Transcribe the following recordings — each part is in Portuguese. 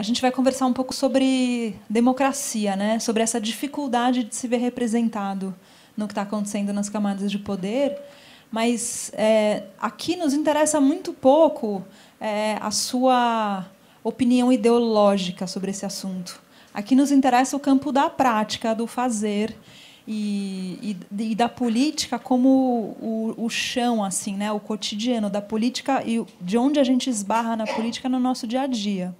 A gente vai conversar um pouco sobre democracia, né? sobre essa dificuldade de se ver representado no que está acontecendo nas camadas de poder, mas é, aqui nos interessa muito pouco é, a sua opinião ideológica sobre esse assunto. Aqui nos interessa o campo da prática, do fazer e, e, e da política como o, o, chão, assim, né? o cotidiano da política e de onde a gente esbarra na política no nosso dia a dia.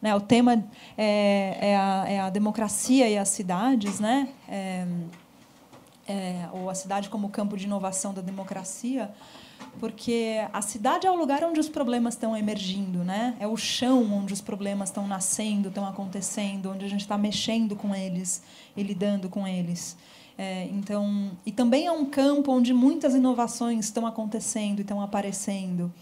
Né? O tema é, é, a, é, a, democracia e as cidades, né? É, é, ou a cidade como campo de inovação da democracia, porque a cidade é o lugar onde os problemas estão emergindo, né? É o chão onde os problemas estão nascendo, estão acontecendo, onde a gente está mexendo com eles e lidando com eles. É, então, e também é um campo onde muitas inovações estão acontecendo e estão aparecendo.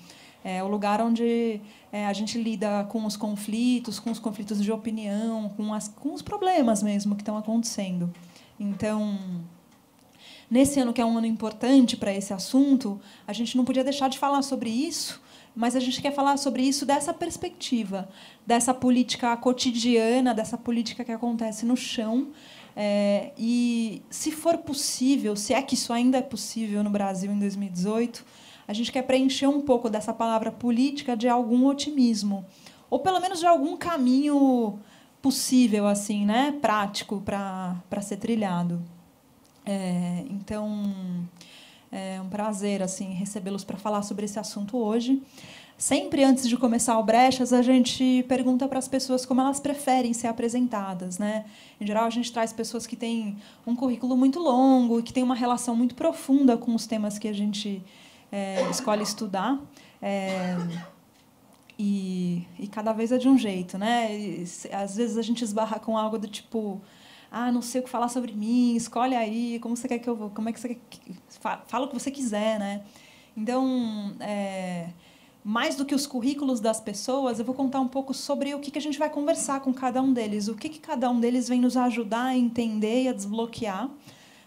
É o lugar onde é, a gente lida com os conflitos, com os conflitos de opinião, com, as, com os problemas mesmo que estão acontecendo. Então, nesse ano que é um ano importante para esse assunto, a gente não podia deixar de falar sobre isso, mas a gente quer falar sobre isso dessa perspectiva, dessa política cotidiana, dessa política que acontece no chão. É, e, se for possível, se é que isso ainda é possível no Brasil em 2018 a gente quer preencher um pouco dessa palavra política de algum otimismo, ou pelo menos de algum caminho possível, assim, né? prático para ser trilhado. É, então, é um prazer assim recebê-los para falar sobre esse assunto hoje. Sempre antes de começar o Brechas, a gente pergunta para as pessoas como elas preferem ser apresentadas, né? Em geral, a gente traz pessoas que têm um currículo muito longo, que têm uma relação muito profunda com os temas que a gente é, escolhe estudar. É, e, e, cada vez é de um jeito, né? E, às vezes a gente esbarra com algo do tipo, ah, não sei o que falar sobre mim, escolhe aí, como você quer que eu vou, como é que você quer que, fala o que você quiser, né? Então, é, mais do que os currículos das pessoas, eu vou contar um pouco sobre o que, que a gente vai conversar com cada um deles, o que, que cada um deles vem nos ajudar a entender e a desbloquear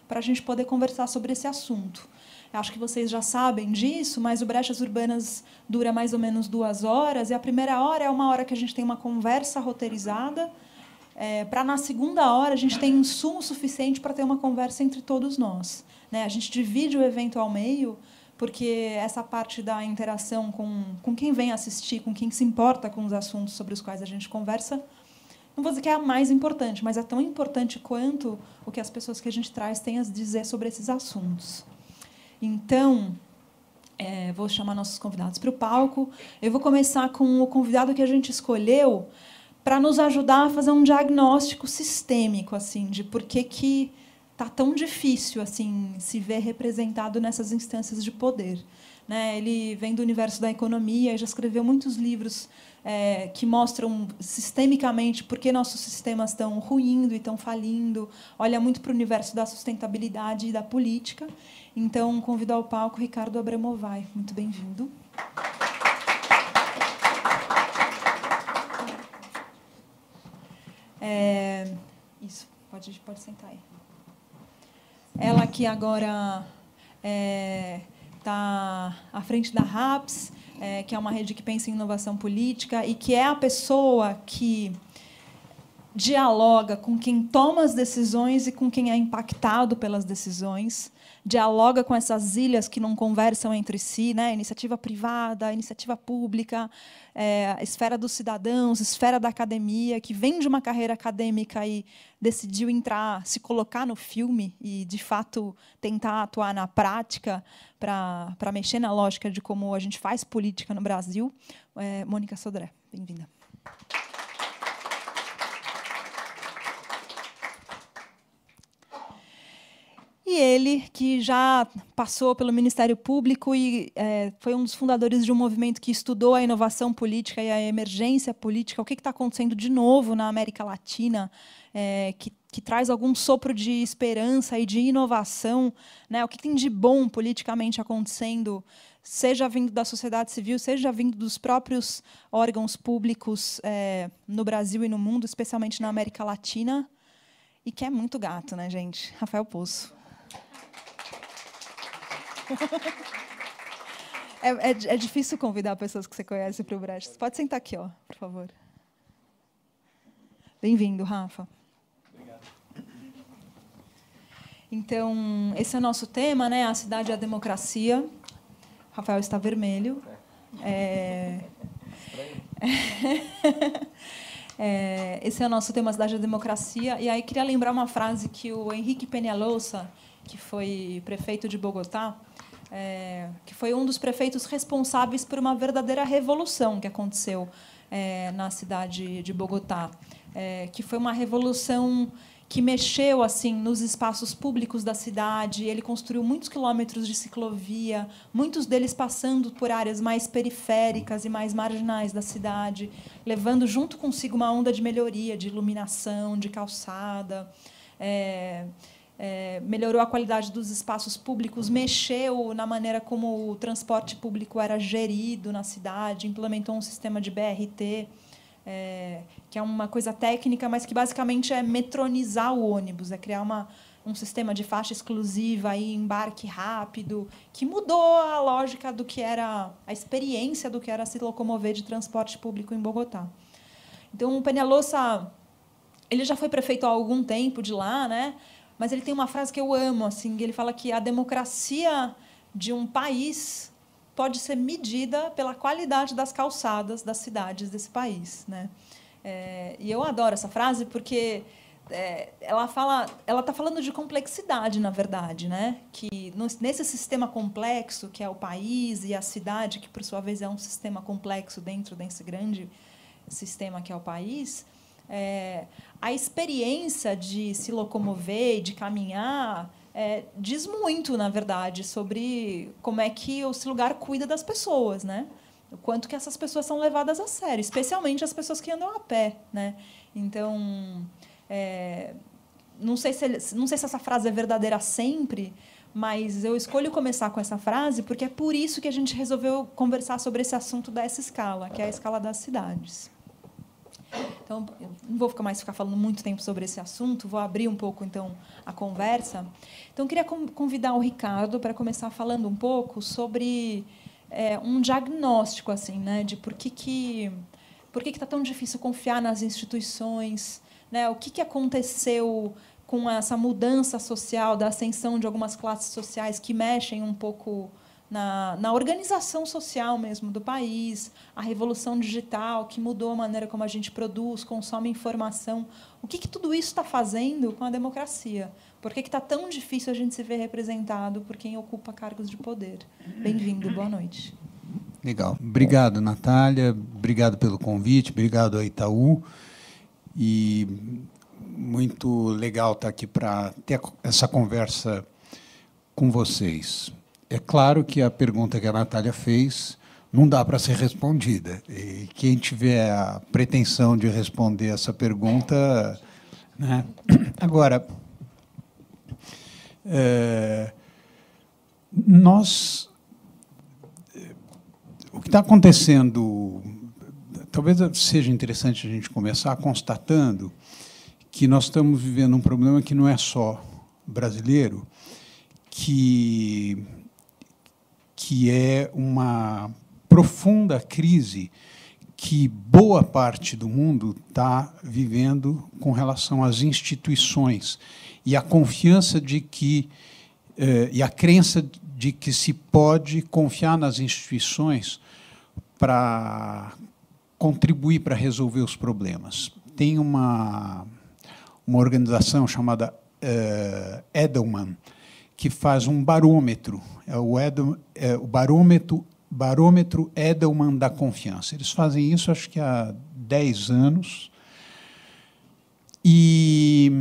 para a gente poder conversar sobre esse assunto. Acho que vocês já sabem disso, mas o Brechas Urbanas dura mais ou menos duas horas, e a primeira hora é uma hora que a gente tem uma conversa roteirizada, é, para na segunda hora a gente tem insumo suficiente para ter uma conversa entre todos nós. Né? A gente divide o evento ao meio, porque essa parte da interação com, com quem vem assistir, com quem se importa com os assuntos sobre os quais a gente conversa, não vou dizer que é a mais importante, mas é tão importante quanto o que as pessoas que a gente traz têm a dizer sobre esses assuntos. Então, é, vou chamar nossos convidados para o palco. Eu vou começar com o convidado que a gente escolheu para nos ajudar a fazer um diagnóstico sistêmico, assim, de por que que tá tão difícil assim se ver representado nessas instâncias de poder. Né? Ele vem do universo da economia e já escreveu muitos livros é, que mostram sistemicamente por que nossos sistemas estão ruindo e estão falindo. Olha muito para o universo da sustentabilidade e da política. Então, convido ao palco Ricardo Abramovai. Muito bem-vindo. É, isso, pode, pode sentar aí. Ela que agora está é, tá à frente da RAPS, é, que é uma rede que pensa em inovação política e que é a pessoa que dialoga com quem toma as decisões e com quem é impactado pelas decisões, dialoga com essas ilhas que não conversam entre si, né? iniciativa privada, iniciativa pública, é, esfera dos cidadãos, esfera da academia, que vem de uma carreira acadêmica e decidiu entrar, se colocar no filme e, de fato, tentar atuar na prática para mexer na lógica de como a gente faz política no Brasil. É, Mônica Sodré, bem-vinda. E ele, que já passou pelo Ministério Público e é, foi um dos fundadores de um movimento que estudou a inovação política e a emergência política, o que está acontecendo de novo na América Latina, é, que, que, traz algum sopro de esperança e de inovação, né? o que tem de bom politicamente acontecendo, seja vindo da sociedade civil, seja vindo dos próprios órgãos públicos é, no Brasil e no mundo, especialmente na América Latina. E que é muito gato, né, gente? Rafael Poço. É, é, é difícil convidar pessoas que você conhece para o Brecht. Pode sentar aqui, ó, por favor. Bem-vindo, Rafa. Obrigado. Então, esse é o nosso tema, né? A cidade é a democracia. Rafael está vermelho. É. É, esse é o nosso tema, Cidade a Democracia. E aí queria lembrar uma frase que o Henrique Penhalosa, que foi prefeito de Bogotá, é, que foi um dos prefeitos responsáveis por uma verdadeira revolução que aconteceu é, na cidade de Bogotá, é, que foi uma revolução que mexeu assim nos espaços públicos da cidade. Ele construiu muitos quilômetros de ciclovia, muitos deles passando por áreas mais periféricas e mais marginais da cidade, levando junto consigo uma onda de melhoria, de iluminação, de calçada. É, é, melhorou a qualidade dos espaços públicos, mexeu na maneira como o transporte público era gerido na cidade, implementou um sistema de BRT, é, que é uma coisa técnica, mas que basicamente é metronizar o ônibus, é criar uma, um sistema de faixa exclusiva e embarque rápido, que mudou a lógica do que era a experiência do que era se locomover de transporte público em Bogotá. Então, o Peñalosa, ele já foi prefeito há algum tempo de lá, né? Mas ele tem uma frase que eu amo, assim, ele fala que a democracia de um país pode ser medida pela qualidade das calçadas das cidades desse país, né? É, e eu adoro essa frase porque é, ela fala, ela está falando de complexidade, na verdade, né? Que nesse sistema complexo que é o país e a cidade, que por sua vez é um sistema complexo dentro desse grande sistema que é o país, é, a experiência de se locomover e de caminhar é, diz muito, na verdade, sobre como é que esse lugar cuida das pessoas, né? O quanto que essas pessoas são levadas a sério, especialmente as pessoas que andam a pé, né? Então, é, não, sei se, não sei se essa frase é verdadeira sempre, mas eu escolho começar com essa frase porque é por isso que a gente resolveu conversar sobre esse assunto dessa escala, que é a escala das cidades. Então, não vou ficar mais ficar falando muito tempo sobre esse assunto, vou abrir um pouco então a conversa. Então, eu queria convidar o Ricardo para começar falando um pouco sobre é, um diagnóstico assim, né, de por que que por que está tão difícil confiar nas instituições, né? O que, que aconteceu com essa mudança social, da ascensão de algumas classes sociais que mexem um pouco na, na organização social mesmo do país, a revolução digital que mudou a maneira como a gente produz, consome informação. O que, que tudo isso está fazendo com a democracia? Por que está tão difícil a gente se ver representado por quem ocupa cargos de poder? Bem-vindo, boa noite. Legal. Obrigado, Natália. Obrigado pelo convite. Obrigado ao Itaú. E muito legal estar tá aqui para ter essa conversa com vocês. É claro que a pergunta que a Natália fez não dá para ser respondida. E quem tiver a pretensão de responder essa pergunta. Né? Agora, é, nós. O que está acontecendo. Talvez seja interessante a gente começar constatando que nós estamos vivendo um problema que não é só brasileiro, que que é uma profunda crise que boa parte do mundo está vivendo com relação às instituições e a confiança de que eh, e a crença de que se pode confiar nas instituições para contribuir para resolver os problemas. Tem uma uma organização chamada eh, Edelman que faz um barômetro, é o, Edel, é o barômetro, barômetro Edelman da confiança. Eles fazem isso, acho que há 10 anos. E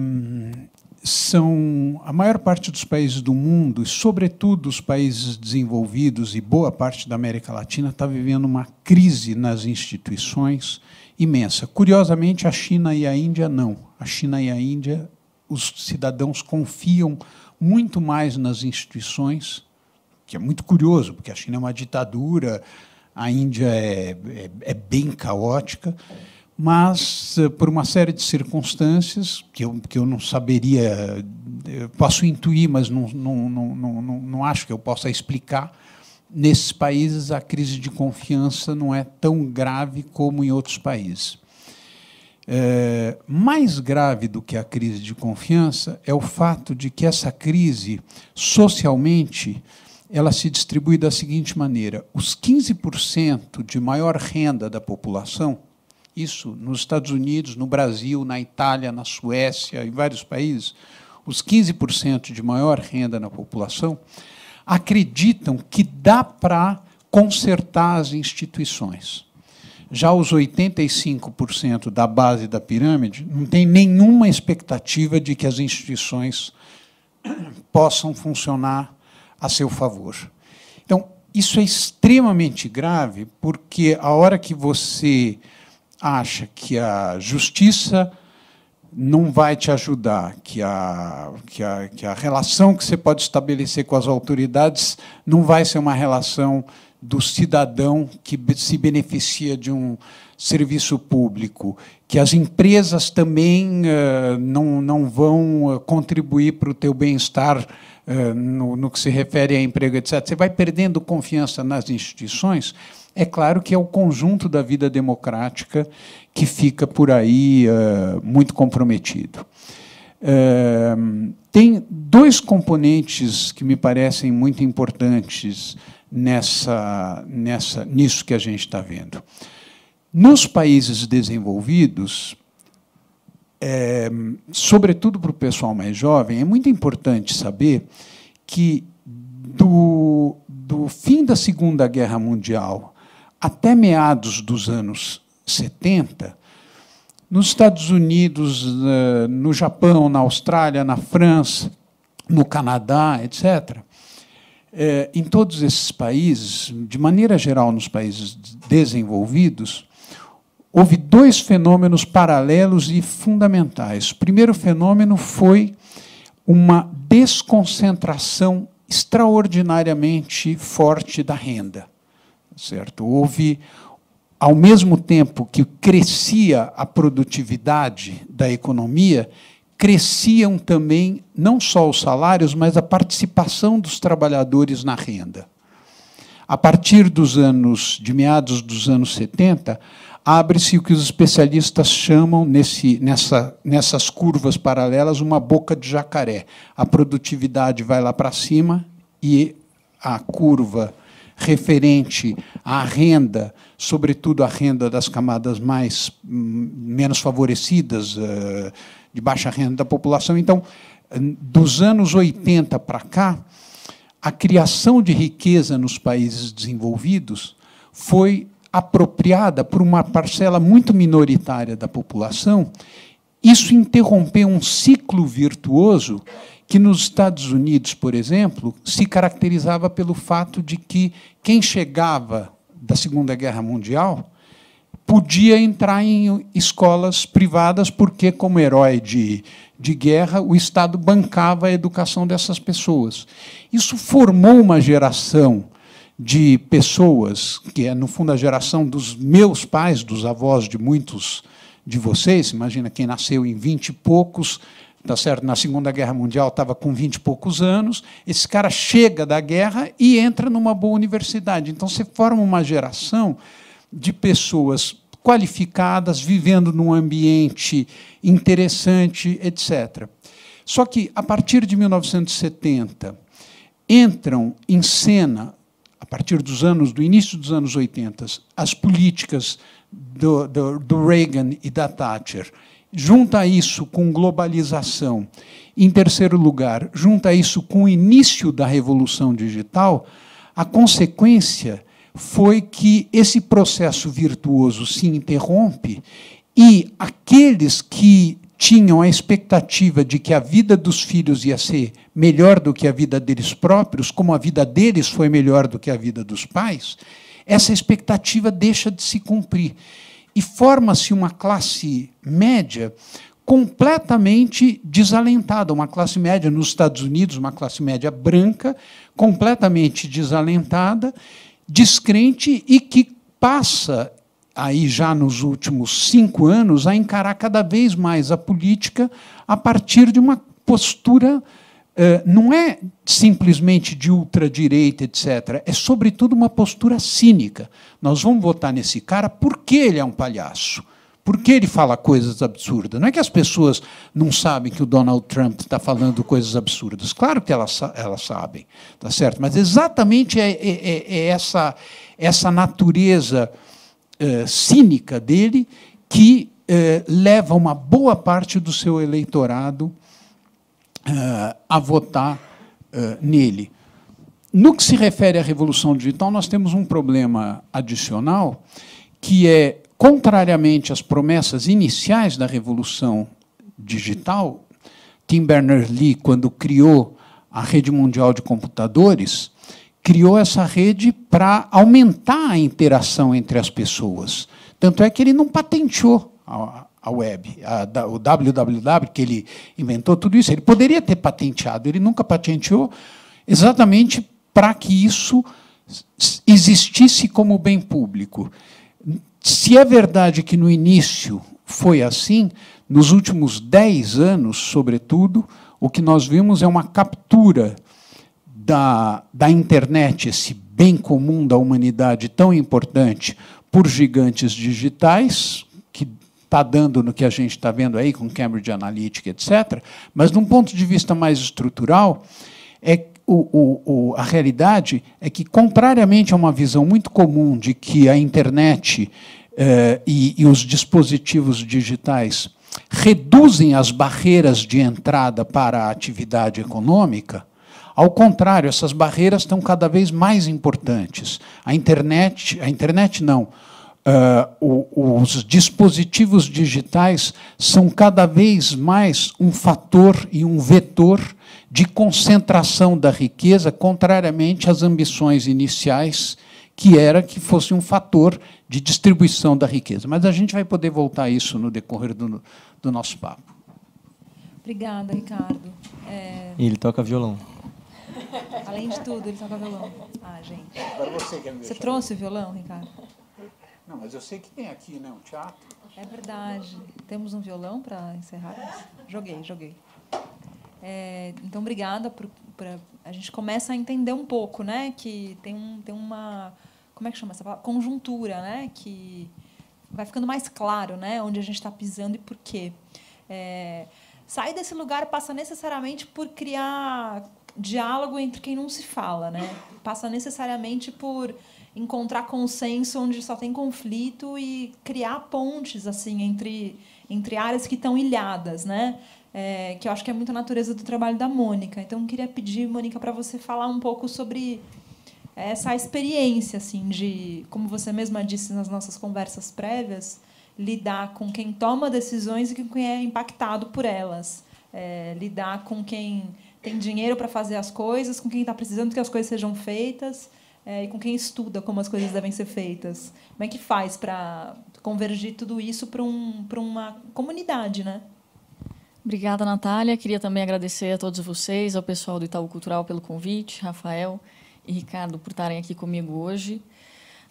são a maior parte dos países do mundo, e sobretudo os países desenvolvidos e boa parte da América Latina está vivendo uma crise nas instituições imensa. Curiosamente, a China e a Índia não. A China e a Índia, os cidadãos confiam muito mais nas instituições, que é muito curioso, porque a China é uma ditadura, a Índia é, é, é bem caótica, mas eh, por uma série de circunstâncias que eu, que eu não saberia, eu posso intuir, mas não, não, não, não, não acho que eu possa explicar. Nesses países, a crise de confiança não é tão grave como em outros países. É, mais grave do que a crise de confiança é o fato de que essa crise, socialmente, ela se distribui da seguinte maneira: os 15% de maior renda da população, isso nos Estados Unidos, no Brasil, na Itália, na Suécia, em vários países, os 15% de maior renda na população acreditam que dá para consertar as instituições. Já os 85% da base da pirâmide não tem nenhuma expectativa de que as instituições possam funcionar a seu favor. Então, isso é extremamente grave, porque a hora que você acha que a justiça não vai te ajudar, que a, que a, que a relação que você pode estabelecer com as autoridades não vai ser uma relação do cidadão que se beneficia de um serviço público, que as empresas também uh, não, não vão eh, contribuir para o teu bem-estar uh, no, no que se refere a emprego, etc. Você vai perdendo confiança nas instituições. É claro que é o conjunto da vida democrática que fica por aí uh, muito comprometido. Uh, tem dois componentes que me parecem muito importantes nessa, nessa, nisso que a gente está vendo. Nos países desenvolvidos, é, sobretudo para o pessoal mais jovem, é muito importante saber que do, do fim da Segunda Guerra Mundial até meados dos anos 70, nos Estados Unidos, eh, no Japão, na Austrália, na França, no Canadá, etc., é, em todos esses países, de maneira geral nos países desenvolvidos, houve dois fenômenos paralelos e fundamentais. O primeiro fenômeno foi uma desconcentração extraordinariamente forte da renda, certo? Houve ao mesmo tempo que crescia a produtividade da economia, cresciam também não só os salários, mas a participação dos trabalhadores na renda. A partir dos anos de meados dos anos 70, abre-se o que os especialistas chamam nesse, nessa, nessas curvas paralelas uma boca de jacaré. A produtividade vai lá para cima e a curva referente à renda, sobretudo a renda das camadas mais hum, menos favorecidas, eh, de baixa renda da população. Então, dos anos 80 para cá, a criação de riqueza nos países desenvolvidos foi apropriada por uma parcela muito minoritária da população. Isso interrompeu um ciclo virtuoso que nos Estados Unidos, por exemplo, se caracterizava pelo fato de que quem chegava da Segunda Guerra Mundial podia entrar em escolas privadas, porque, como herói de, de guerra, o Estado bancava a educação dessas pessoas. Isso formou uma geração de pessoas, que é, no fundo, a geração dos meus pais, dos avós de muitos de vocês. Imagina quem nasceu em vinte e poucos, tá certo? na Segunda Guerra Mundial estava com vinte e poucos anos. Esse cara chega da guerra e entra numa boa universidade. Então, você forma uma geração de pessoas qualificadas, vivendo num ambiente interessante, etc. Só que, a partir de 1970, entram em cena, a partir dos anos, do início dos anos 80, as políticas do, do, do Reagan e da Thatcher. Junta isso com globalização. Em terceiro lugar, junta isso com o início da revolução digital, a consequência foi que esse processo virtuoso se interrompe e aqueles que tinham a expectativa de que a vida dos filhos ia ser melhor do que a vida deles próprios, como a vida deles foi melhor do que a vida dos pais, essa expectativa deixa de se cumprir. E forma-se uma classe média completamente desalentada, uma classe média nos Estados Unidos, uma classe média branca, completamente desalentada, descrente e que passa, aí já nos últimos cinco anos, a encarar cada vez mais a política a partir de uma postura. Eh, não é simplesmente de ultradireita, etc. É, sobretudo, uma postura cínica. Nós vamos votar nesse cara porque ele é um palhaço por que ele fala coisas absurdas? Não é que as pessoas não sabem que o Donald Trump está falando coisas absurdas. Claro que elas, elas sabem, tá certo? Mas exatamente é, é, é, é essa, essa natureza é, cínica dele que eh, leva uma boa parte do seu eleitorado eh, a votar nele. No que se refere à revolução digital, nós temos um problema adicional que é contrariamente às promessas iniciais da revolução digital, Tim Berners-Lee, quando criou a rede mundial de computadores, criou essa rede para aumentar a interação entre as pessoas. Tanto é que ele não patenteou a, a web, a, o www que ele inventou tudo isso. Ele poderia ter patenteado, ele nunca patenteou, exatamente para que isso existisse como bem público. Se é verdade que no início foi assim, nos últimos dez anos, sobretudo, o que nós vimos é uma captura da, da internet, esse bem comum da humanidade tão importante, por gigantes digitais, que está dando no que a gente está vendo aí com Cambridge Analytica, etc. Mas, de um ponto de vista mais estrutural, é o, o, a realidade é que, contrariamente a uma visão muito comum de que a internet eh, e, e, os dispositivos digitais reduzem as barreiras de entrada para a atividade econômica, ao contrário, essas barreiras estão cada vez mais importantes. A internet, a internet não, Uh, os dispositivos digitais são cada vez mais um fator e um vetor de concentração da riqueza, contrariamente às ambições iniciais, que era que fosse um fator de distribuição da riqueza. Mas a gente vai poder voltar a isso no decorrer do, do nosso papo. Obrigada, Ricardo. É... Ele toca violão. Além de tudo, ele toca violão. Ah, gente. Agora você quer me Você trouxe o violão, Ricardo? Não, mas eu sei que tem aqui, né? Um teatro. É verdade. Temos um violão para encerrar? Joguei, joguei. É, então, obrigada. Por, por, a gente começa a entender um pouco, né? Que tem, um, tem uma. Como é que chama essa palavra? Conjuntura, né? Que vai ficando mais claro, né? Onde a gente está pisando e por quê. É, sair desse lugar passa necessariamente por criar diálogo entre quem não se fala, né? Passa necessariamente por encontrar consenso onde só tem conflito e criar pontes assim entre entre áreas que estão ilhadas, né? é, que eu acho que é muito a natureza do trabalho da Mônica. Então, eu queria pedir, Mônica, para você falar um pouco sobre essa experiência, assim, de, como você mesma disse nas nossas conversas prévias, lidar com quem toma decisões e quem é impactado por elas. É, lidar com quem tem dinheiro para fazer as coisas, com quem está precisando que as coisas sejam feitas é, e com quem estuda como as coisas devem ser feitas. Como é que faz para convergir tudo isso para um, uma comunidade, né? Obrigada, Natália. Queria também agradecer a todos vocês, ao pessoal do Itaú Cultural pelo convite, Rafael e Ricardo por estarem aqui comigo hoje.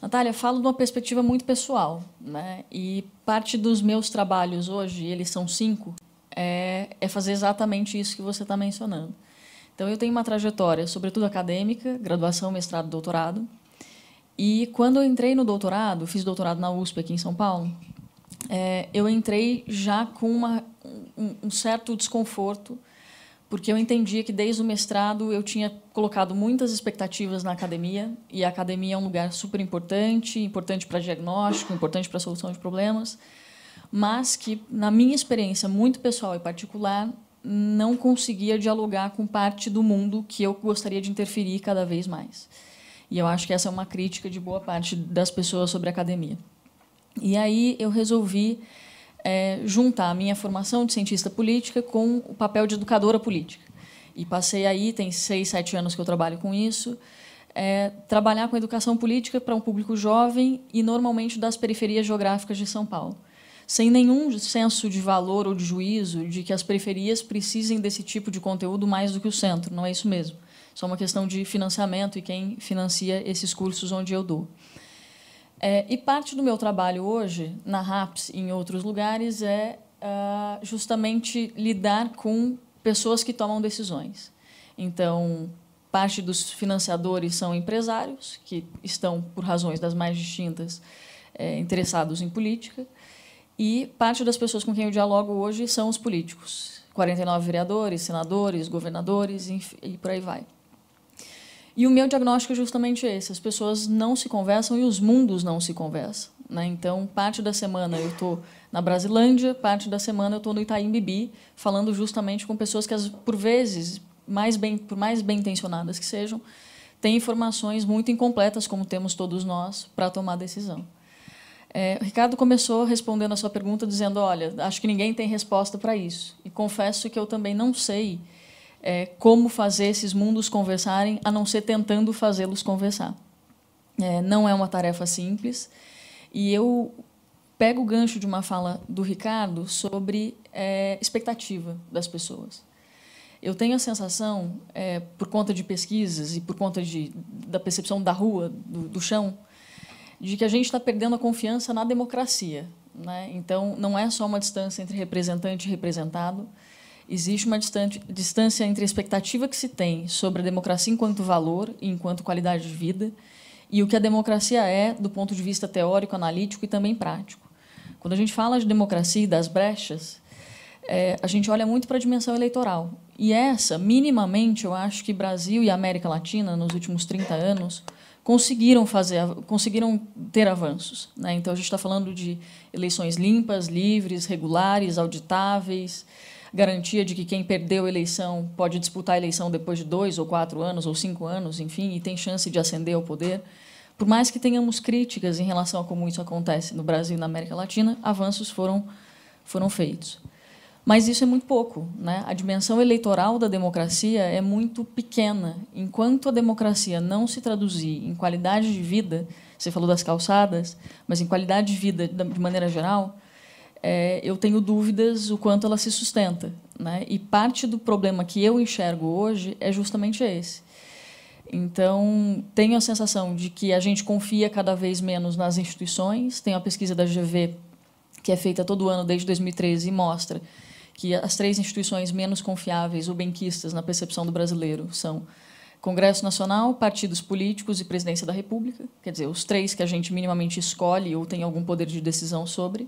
Natália, falo de uma perspectiva muito pessoal, né? E parte dos meus trabalhos hoje, eles são cinco, é, é fazer exatamente isso que você está mencionando. Então, eu tenho uma trajetória, sobretudo acadêmica, graduação, mestrado, doutorado. E quando eu entrei no doutorado, fiz doutorado na USP aqui em São Paulo, é, eu entrei já com uma, um, um certo desconforto, porque eu entendia que desde o mestrado eu tinha colocado muitas expectativas na academia, e a academia é um lugar super importante importante para diagnóstico, importante para solução de problemas mas que, na minha experiência muito pessoal e particular, não conseguia dialogar com parte do mundo que eu gostaria de interferir cada vez mais. E eu acho que essa é uma crítica de boa parte das pessoas sobre a academia. E aí eu resolvi é, juntar a minha formação de cientista política com o papel de educadora política. E passei aí, tem seis, sete anos que eu trabalho com isso, é, trabalhar com educação política para um público jovem e normalmente das periferias geográficas de São Paulo. Sem nenhum senso de valor ou de juízo de que as periferias precisem desse tipo de conteúdo mais do que o centro, não é isso mesmo. Só uma questão de financiamento e quem financia esses cursos onde eu dou. É, e parte do meu trabalho hoje, na RAPS e em outros lugares, é uh, justamente lidar com pessoas que tomam decisões. Então, parte dos financiadores são empresários, que estão, por razões das mais distintas, é, interessados em política, e parte das pessoas com quem eu dialogo hoje são os políticos. 49 vereadores, senadores, governadores e por aí vai. E o meu diagnóstico é justamente esse: as pessoas não se conversam e os mundos não se conversam. Né? Então, parte da semana eu estou na Brasilândia, parte da semana eu estou no Itaim Bibi, falando justamente com pessoas que, por vezes, mais bem, por mais bem intencionadas que sejam, têm informações muito incompletas, como temos todos nós, para tomar decisão. É, o Ricardo começou respondendo a sua pergunta dizendo: Olha, acho que ninguém tem resposta para isso. E confesso que eu também não sei é, como fazer esses mundos conversarem, a não ser tentando fazê-los conversar. É, não é uma tarefa simples. E eu pego o gancho de uma fala do Ricardo sobre é, expectativa das pessoas. Eu tenho a sensação, é, por conta de pesquisas e por conta de, da percepção da rua, do, do chão, de que a gente está perdendo a confiança na democracia. Né? Então, não é só uma distância entre representante e representado, existe uma distância entre a expectativa que se tem sobre a democracia enquanto valor e enquanto qualidade de vida e o que a democracia é do ponto de vista teórico, analítico e também prático. Quando a gente fala de democracia e das brechas, é, a gente olha muito para a dimensão eleitoral. E essa, minimamente, eu acho que Brasil e América Latina, nos últimos 30 anos, conseguiram fazer, conseguiram ter avanços. Né? Então, a gente está falando de eleições limpas, livres, regulares, auditáveis, garantia de que quem perdeu a eleição pode disputar a eleição depois de dois ou quatro anos ou cinco anos, enfim, e tem chance de ascender ao poder. Por mais que tenhamos críticas em relação a como isso acontece no Brasil e na América Latina, avanços foram, foram feitos. Mas isso é muito pouco. Né? A dimensão eleitoral da democracia é muito pequena. Enquanto a democracia não se traduzir em qualidade de vida, você falou das calçadas, mas em qualidade de vida de maneira geral, é, eu tenho dúvidas o quanto ela se sustenta. Né? E parte do problema que eu enxergo hoje é justamente esse. Então, tenho a sensação de que a gente confia cada vez menos nas instituições. Tem a pesquisa da GV, que é feita todo ano desde 2013, e mostra que as três instituições menos confiáveis ou benquistas na percepção do brasileiro são Congresso Nacional, partidos políticos e Presidência da República, quer dizer, os três que a gente minimamente escolhe ou tem algum poder de decisão sobre.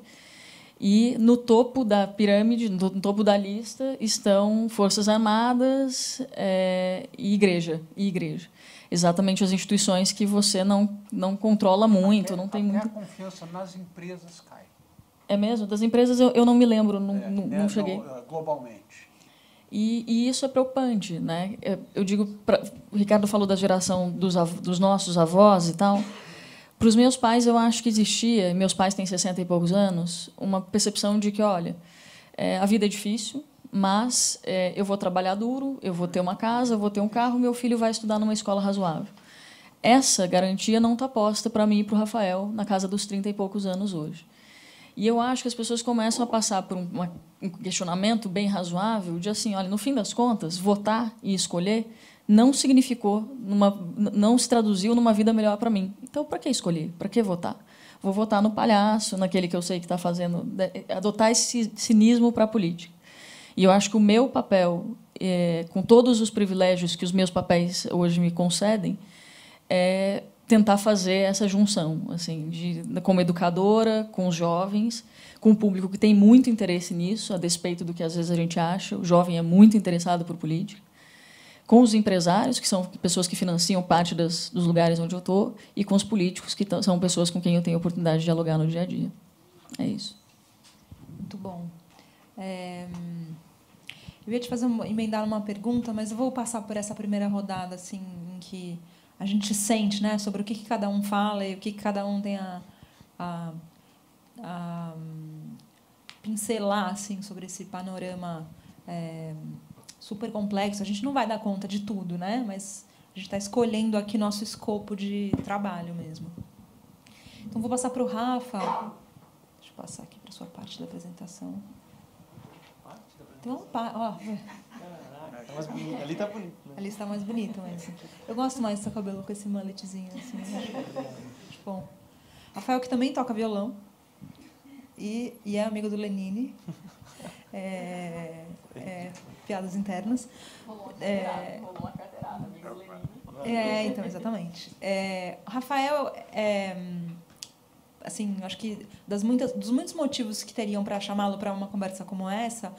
E no topo da pirâmide, no topo da lista, estão Forças Armadas é, e Igreja. E igreja. Exatamente as instituições que você não, não controla muito, até, não tem muito. a confiança nas empresas cai. É mesmo? Das empresas eu, eu não me lembro, não, é, não, né, não cheguei. É, globalmente. E, e, isso é preocupante, né? Eu digo, pra, o Ricardo falou da geração dos, av, dos nossos avós e tal. Para os meus pais, eu acho que existia, meus pais têm 60 e poucos anos, uma percepção de que, olha, é, a vida é difícil, mas é, eu vou trabalhar duro, eu vou ter uma casa, eu vou ter um carro, meu filho vai estudar numa escola razoável. Essa garantia não está posta para mim e para o Rafael na casa dos 30 e poucos anos hoje. E eu acho que as pessoas começam a passar por um, uma, um questionamento bem razoável de assim, olha, no fim das contas, votar e escolher não significou, numa, não se traduziu numa vida melhor para mim. Então, para que escolher? Para que votar? Vou votar no palhaço, naquele que eu sei que está fazendo. Né, adotar esse cinismo para a política. E eu acho que o meu papel, é, com todos os privilégios que os meus papéis hoje me concedem, é tentar fazer essa junção, assim, de, como educadora, com os jovens, com o público que tem muito interesse nisso, a despeito do que às vezes a gente acha. O jovem é muito interessado por política com os empresários, que são pessoas que financiam parte das, dos lugares onde eu estou, e com os políticos, que são pessoas com quem eu tenho a oportunidade de dialogar no dia a dia. É isso. Muito bom. É... Eu ia te fazer uma, emendar uma pergunta, mas eu vou passar por essa primeira rodada, assim, em que a gente sente, né, sobre o que, que cada um fala e o que, que cada um tem a, a, a pincelar, assim, sobre esse panorama é, super complexo, a gente não vai dar conta de tudo, né? Mas a gente está escolhendo aqui nosso escopo de trabalho mesmo. Então vou passar para o Rafa. Deixa eu passar aqui para a sua parte da apresentação. Parte da apresentação? Então, ó. Tá mais bonito. Ali está bonito. Né? Ali está mais bonito, mas. Eu gosto mais do seu cabelo com esse mulletzinho, assim. Né? Bom. Rafael, que também toca violão e, e é amigo do Lenine. é, é piadas internas. Rolou uma é... É, então, exatamente. É, Rafael, é, assim, acho que das muitas, dos muitos motivos que teriam para chamá-lo para uma conversa como essa,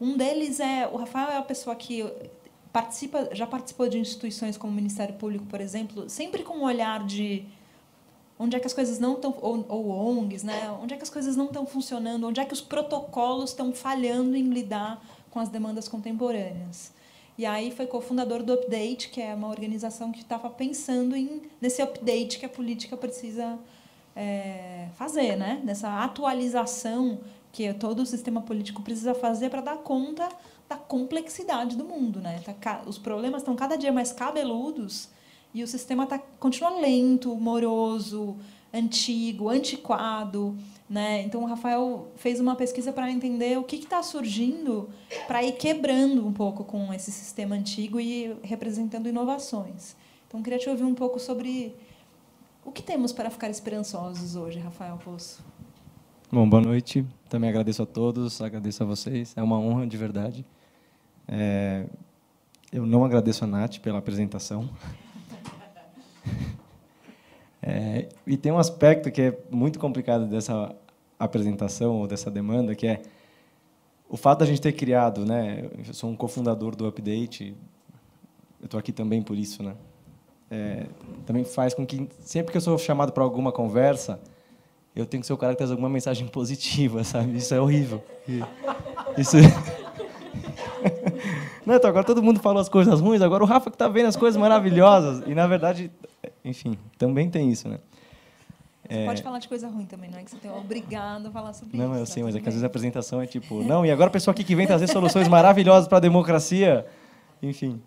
um deles é o Rafael é a pessoa que participa, já participou de instituições como o Ministério Público, por exemplo, sempre com um olhar de onde é que as coisas não estão ou, ou ONGs, né? Onde é que as coisas não estão funcionando? Onde é que os protocolos estão falhando em lidar com as demandas contemporâneas. E aí foi cofundador do Update, que é uma organização que estava pensando em nesse update que a política precisa é, fazer, né? Nessa atualização que todo o sistema político precisa fazer para dar conta da complexidade do mundo, né? Tá, os problemas estão cada dia mais cabeludos e o sistema tá, continua lento, moroso, antigo, antiquado. Né? Então, o Rafael fez uma pesquisa para entender o que está surgindo para ir quebrando um pouco com esse sistema antigo e representando inovações. Então, queria te ouvir um pouco sobre o que temos para ficar esperançosos hoje, Rafael Poço. Bom, boa noite. Também agradeço a todos, agradeço a vocês. É uma honra, de verdade. É... Eu não agradeço a Nath pela apresentação. É, e tem um aspecto que é muito complicado dessa apresentação ou dessa demanda, que é o fato da gente ter criado, né? Eu sou um cofundador do Update, eu estou aqui também por isso, né? É, também faz com que sempre que eu sou chamado para alguma conversa, eu tenho que ser o cara que traz alguma mensagem positiva, sabe? Isso é horrível. Isso é não, então agora todo mundo falou as coisas ruins, agora o Rafa que está vendo as coisas maravilhosas. E na verdade, enfim, também tem isso, né? Você é... pode falar de coisa ruim também, não é que você tem obrigado a falar sobre não, isso. Não, eu tá sei, tá mas é que às vezes a apresentação é tipo, não, e agora a pessoa aqui que vem trazer soluções maravilhosas para a democracia. Enfim.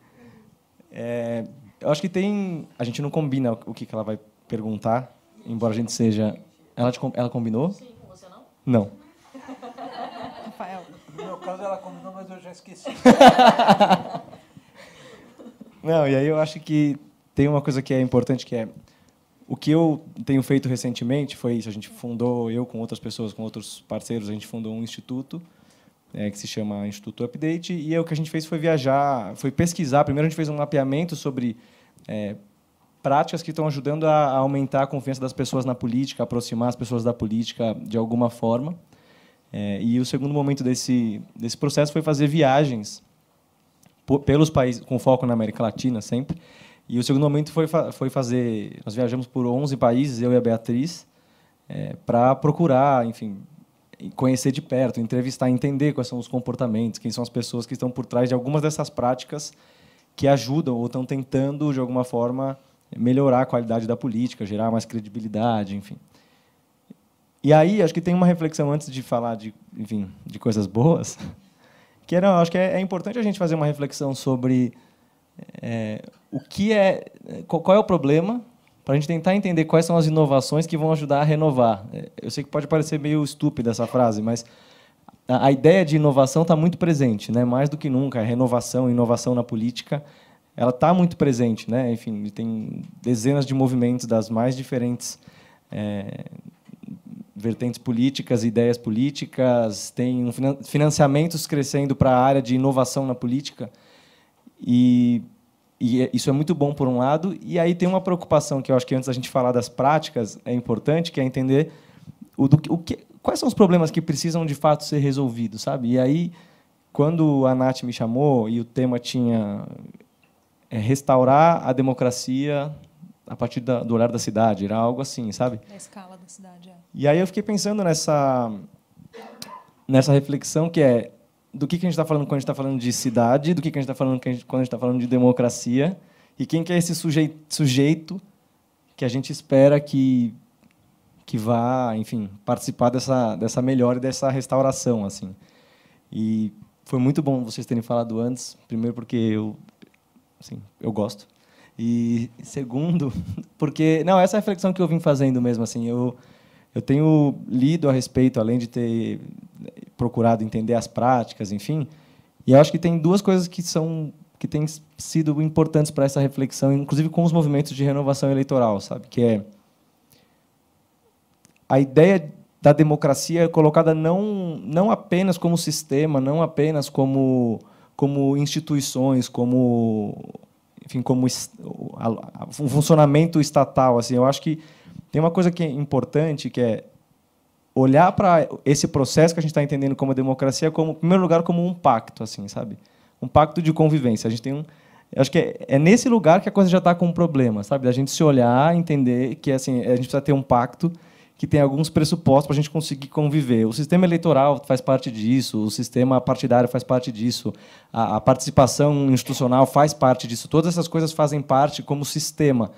É, eu acho que tem. A gente não combina o que, que ela vai perguntar, embora a gente seja. Ela, te, ela combinou? Sim, com você não? Não. No meu caso, ela combinou, mas eu já esqueci. Não, e aí eu acho que tem uma coisa que é importante, que é o que eu tenho feito recentemente foi isso. A gente fundou, eu com outras pessoas, com outros parceiros, a gente fundou um instituto é, que se chama Instituto Update. E o que a gente fez foi viajar, foi pesquisar. Primeiro, a gente fez um mapeamento sobre é, práticas que estão ajudando a aumentar a confiança das pessoas na política, aproximar as pessoas da política de alguma forma. É, e o segundo momento desse, desse processo foi fazer viagens por, pelos países, com foco na América Latina sempre. E o segundo momento foi, foi fazer. Nós viajamos por 11 países, eu e a Beatriz, é, para procurar, enfim, conhecer de perto, entrevistar, entender quais são os comportamentos, quem são as pessoas que estão por trás de algumas dessas práticas que ajudam ou estão tentando, de alguma forma, melhorar a qualidade da política, gerar mais credibilidade, enfim. E aí, acho que tem uma reflexão antes de falar de, enfim, de coisas boas, que era, acho que é, é importante a gente fazer uma reflexão sobre é, o que é, qual é o problema, para a gente tentar entender quais são as inovações que vão ajudar a renovar. É, eu sei que pode parecer meio estúpida essa frase, mas a, a ideia de inovação está muito presente, né? Mais do que nunca, a renovação, inovação na política, ela está muito presente, né? Enfim, tem dezenas de movimentos das mais diferentes é, vertentes políticas, ideias políticas, tem financiamentos crescendo para a área de inovação na política. E, e, é, isso é muito bom, por um lado. E aí tem uma preocupação que eu acho que antes da gente falar das práticas é importante, que é entender o, do, o que, quais são os problemas que precisam de fato ser resolvidos, sabe? E aí, quando a Nath me chamou e o tema tinha é, restaurar a democracia a partir da, do olhar da cidade, era algo assim, sabe? escala da cidade, é. E aí eu fiquei pensando nessa, nessa reflexão que é do que, que a gente está falando quando a gente está falando de cidade, do que, que a gente está falando quando a gente está falando de democracia, e quem que é esse sujeito, sujeito que a gente espera que, que vá, enfim, participar dessa, dessa melhora e dessa restauração, assim. E foi muito bom vocês terem falado antes, primeiro porque eu, assim, eu gosto, e segundo, porque... Não, essa é a reflexão que eu vim fazendo mesmo, assim, eu eu tenho lido a respeito, além de ter procurado entender as práticas, enfim. E acho que tem duas coisas que são que têm sido importantes para essa reflexão, inclusive com os movimentos de renovação eleitoral, sabe? Que é a ideia da democracia é colocada não não apenas como sistema, não apenas como como instituições, como enfim, como o funcionamento estatal, assim. Eu acho que tem uma coisa que é importante, que é olhar para esse processo que a gente está entendendo como democracia, como, em primeiro lugar, como um pacto, assim, sabe? Um pacto de convivência. A gente tem um, acho que é, é, nesse lugar que a coisa já está com um problema, sabe? A gente se olhar, entender que assim a gente precisa ter um pacto que tem alguns pressupostos para a gente conseguir conviver. O sistema eleitoral faz parte disso, o sistema partidário faz parte disso, a, a participação institucional faz parte disso. Todas essas coisas fazem parte como sistema.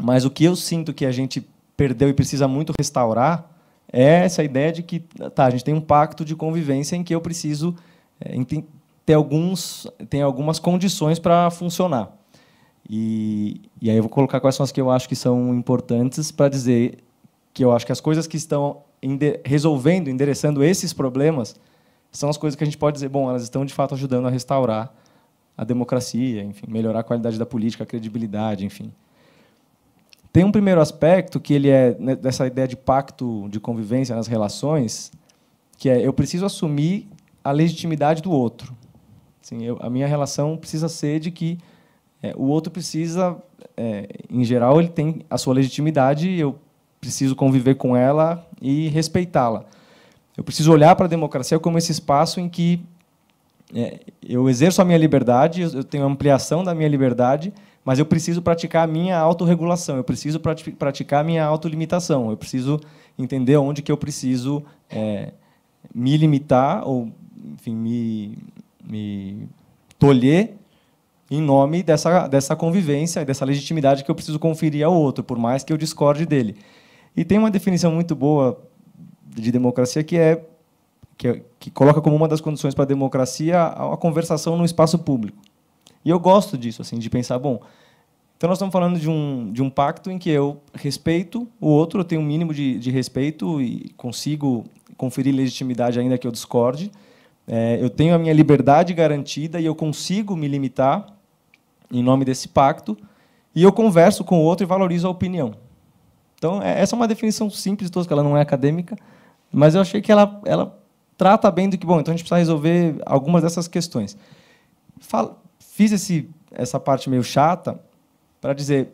Mas o que eu sinto que a gente perdeu e precisa muito restaurar é essa ideia de que tá, a gente tem um pacto de convivência em que eu preciso é, ter alguns, tem algumas condições para funcionar. E, e aí eu vou colocar quais são as que eu acho que são importantes para dizer que eu acho que as coisas que estão ende resolvendo, endereçando esses problemas, são as coisas que a gente pode dizer, bom, elas estão de fato ajudando a restaurar a democracia, enfim, melhorar a qualidade da política, a credibilidade, enfim. Tem um primeiro aspecto que ele é né, dessa ideia de pacto de convivência nas relações, que é eu preciso assumir a legitimidade do outro. Assim, eu, a minha relação precisa ser de que é, o outro precisa, é, em geral, ele tem a sua legitimidade, eu preciso conviver com ela e respeitá-la. Eu preciso olhar para a democracia como esse espaço em que é, eu exerço a minha liberdade, eu tenho ampliação da minha liberdade, mas eu preciso praticar a minha autorregulação, eu preciso praticar a minha autolimitação, eu preciso entender onde que eu preciso é, me limitar ou, enfim, me, me tolher em nome dessa, dessa convivência, dessa legitimidade que eu preciso conferir ao outro, por mais que eu discorde dele. E tem uma definição muito boa de democracia que é que, que coloca como uma das condições para a democracia a, conversação no espaço público. E eu gosto disso, assim, de pensar, bom, então, nós estamos falando de um, de um pacto em que eu respeito o outro, eu tenho um mínimo de, de respeito e consigo conferir legitimidade, ainda que eu discorde. É, eu tenho a minha liberdade garantida e eu consigo me limitar em nome desse pacto. E eu converso com o outro e valorizo a opinião. Então, é, essa é uma definição simples, tosca, ela não é acadêmica, mas eu achei que ela, ela trata bem do que, bom, então a gente precisa resolver algumas dessas questões. Fala, fiz esse, essa parte meio chata para dizer,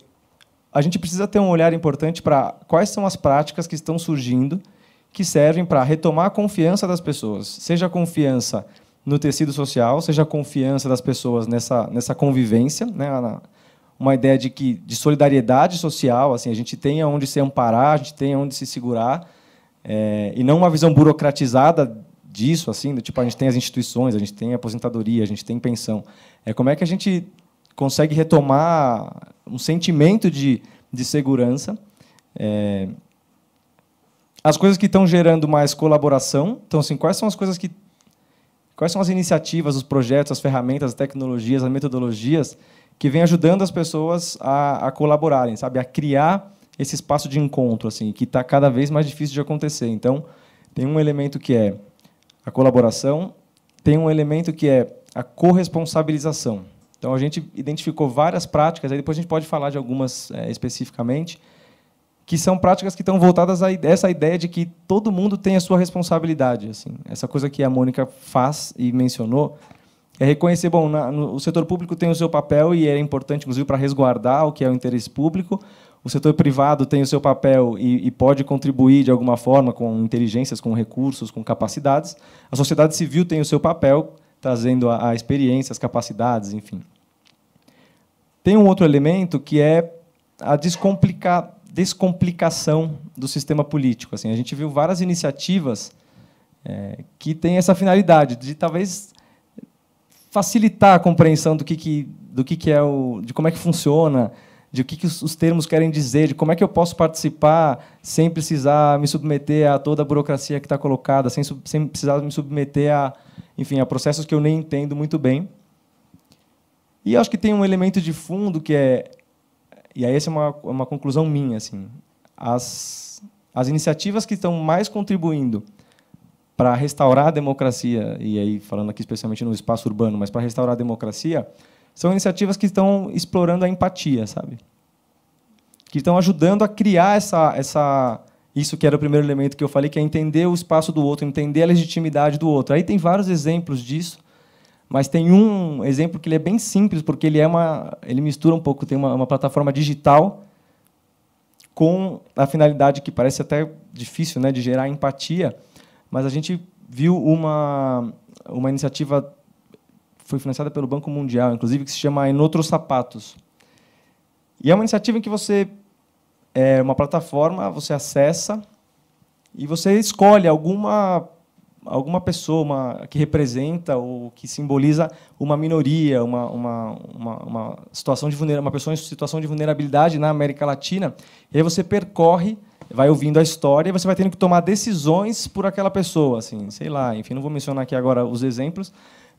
a gente precisa ter um olhar importante para quais são as práticas que estão surgindo que servem para retomar a confiança das pessoas, seja a confiança no tecido social, seja a confiança das pessoas nessa, nessa convivência, né, uma ideia de que de solidariedade social, assim, a gente tem onde se amparar, a gente tem onde se segurar, é, e não uma visão burocratizada disso, assim, tipo, a gente tem as instituições, a gente tem aposentadoria, a gente tem pensão. É como é que a gente consegue retomar um sentimento de, de segurança. É... As coisas que estão gerando mais colaboração, então, assim, quais são as coisas que. Quais são as iniciativas, os projetos, as ferramentas, as tecnologias, as metodologias que vêm ajudando as pessoas a, a colaborarem, sabe? A criar esse espaço de encontro, assim, que está cada vez mais difícil de acontecer. Então, tem um elemento que é a colaboração, tem um elemento que é a corresponsabilização. Então a gente identificou várias práticas, aí depois a gente pode falar de algumas é, especificamente, que são práticas que estão voltadas a essa ideia de que todo mundo tem a sua responsabilidade. Assim. Essa coisa que a Mônica faz e mencionou é reconhecer, bom, na, no, o setor público tem o seu papel e é importante, inclusive, para resguardar o que é o interesse público, o setor privado tem o seu papel e, e, pode contribuir de alguma forma com inteligências, com recursos, com capacidades. A sociedade civil tem o seu papel, trazendo a, a experiência, as capacidades, enfim. Tem um outro elemento que é a descomplicar, descomplicação do sistema político. Assim, a gente viu várias iniciativas é, que têm essa finalidade de talvez facilitar a compreensão do que, que do que, que é o, de como é que funciona de o que, que os termos querem dizer, de como é que eu posso participar sem precisar me submeter a toda a burocracia que está colocada, sem, sem precisar me submeter a, enfim, a processos que eu nem entendo muito bem. E acho que tem um elemento de fundo que é, e aí essa é uma, uma conclusão minha, assim, as, as iniciativas que estão mais contribuindo para restaurar a democracia, e aí falando aqui especialmente no espaço urbano, mas para restaurar a democracia, são iniciativas que estão explorando a empatia, sabe? Que estão ajudando a criar essa, essa, isso que era o primeiro elemento que eu falei, que é entender o espaço do outro, entender a legitimidade do outro. Aí tem vários exemplos disso, mas tem um exemplo que ele é bem simples, porque ele é uma, ele mistura um pouco, tem uma, uma plataforma digital com a finalidade que parece até difícil, né, de gerar empatia, mas a gente viu uma uma iniciativa foi financiada pelo Banco Mundial, inclusive, que se chama Em Outros Sapatos. E é uma iniciativa em que você é uma plataforma, você acessa e você escolhe alguma alguma pessoa uma, que representa ou que simboliza uma minoria, uma, uma, uma, uma situação de vulnerabilidade, uma pessoa em situação de vulnerabilidade na América Latina. E aí você percorre, vai ouvindo a história e você vai tendo que tomar decisões por aquela pessoa, assim, sei lá. Enfim, não vou mencionar aqui agora os exemplos,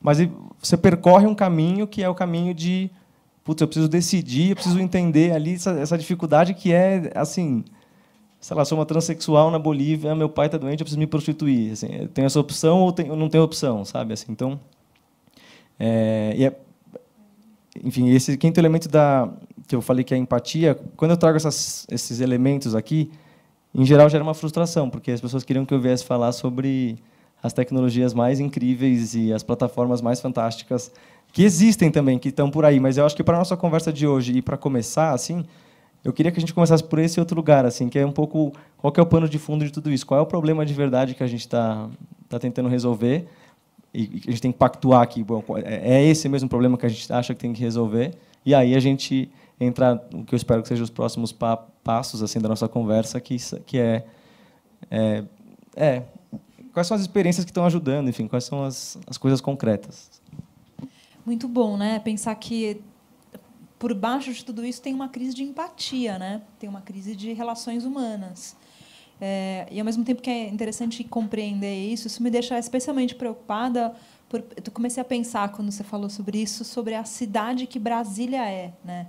mas você percorre um caminho que é o caminho de putz, eu preciso decidir, eu preciso entender ali essa, essa dificuldade que é assim, sei lá, sou uma transexual na Bolívia, meu pai está doente, eu preciso me prostituir, assim, tenho essa opção ou tenho, não tenho opção, sabe, assim, então, é, é, enfim, esse quinto elemento da que eu falei que é a empatia, quando eu trago essas, esses elementos aqui, em geral gera uma frustração, porque as pessoas queriam que eu viesse falar sobre as tecnologias mais incríveis e as plataformas mais fantásticas que existem também, que estão por aí. Mas eu acho que para a nossa conversa de hoje e para começar, assim, eu queria que a gente começasse por esse outro lugar, assim, que é um pouco qual é o pano de fundo de tudo isso, qual é o problema de verdade que a gente está tá tentando resolver e a gente tem que pactuar aqui, bom, é, é esse mesmo problema que a gente acha que tem que resolver e aí a gente entrar no que eu espero que sejam os próximos pa passos assim da nossa conversa, que que é, é, é quais são as experiências que estão ajudando, enfim, quais são as, as coisas concretas. Muito bom, né? Pensar que por baixo de tudo isso tem uma crise de empatia, né? Tem uma crise de relações humanas. É, e ao mesmo tempo que é interessante compreender isso, isso me deixa especialmente preocupada. Por, eu comecei a pensar quando você falou sobre isso, sobre a cidade que Brasília é, né?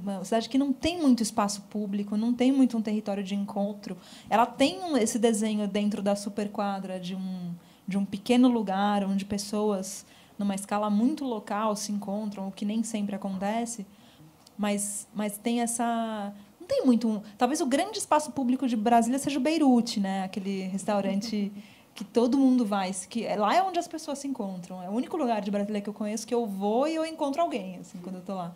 uma cidade que não tem muito espaço público, não tem muito um território de encontro. Ela tem um, esse desenho dentro da superquadra de um, de um pequeno lugar onde pessoas, numa escala muito local, se encontram, o que nem sempre acontece, mas, mas tem essa. Não tem muito. Talvez o grande espaço público de Brasília seja o Beirute, né? aquele restaurante. que todo mundo vai, que é lá é onde as pessoas se encontram. É o único lugar de Brasília que eu conheço que eu vou e eu encontro alguém, assim, quando eu tô lá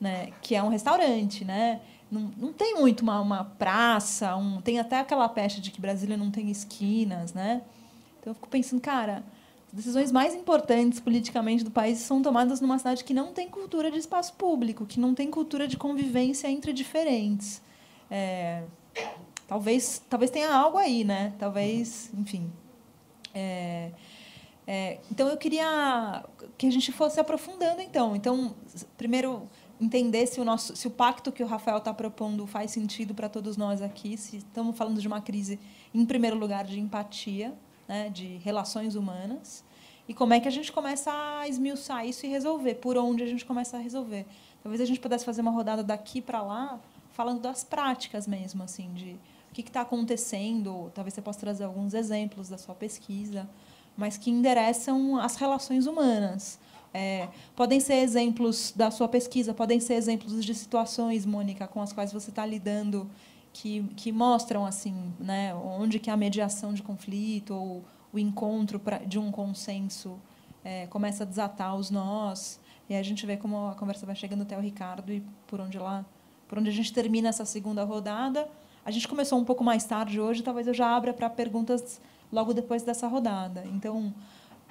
né? Que é um restaurante, né? Não, não tem muito uma, uma praça, um, tem até aquela pecha de que Brasília não tem esquinas, né? Então eu fico pensando, cara, as decisões mais importantes politicamente do país são tomadas numa cidade que não tem cultura de espaço público, que não tem cultura de convivência entre diferentes. É, talvez, talvez tenha algo aí, né? Talvez, enfim. É, é, então eu queria que a gente fosse aprofundando então. Então, primeiro entender se o nosso, se o pacto que o Rafael está propondo faz sentido para todos nós aqui. Se estamos falando de uma crise, em primeiro lugar, de empatia, né, de relações humanas, e como é que a gente começa a esmiuçar isso e resolver, por onde a gente começa a resolver. Talvez a gente pudesse fazer uma rodada daqui para lá, falando das práticas mesmo, assim, de o que está acontecendo. Talvez você possa trazer alguns exemplos da sua pesquisa, mas que endereçam as relações humanas. É, podem ser exemplos da sua pesquisa, podem ser exemplos de situações, Mônica, com as quais você está lidando, que, que mostram assim, né, onde que a mediação de conflito ou o encontro pra, de um consenso é, começa a desatar os nós. E aí a gente vê como a conversa vai chegando até o Ricardo e por onde lá, por onde a gente termina essa segunda rodada. A gente começou um pouco mais tarde hoje, talvez eu já abra para perguntas logo depois dessa rodada. Então,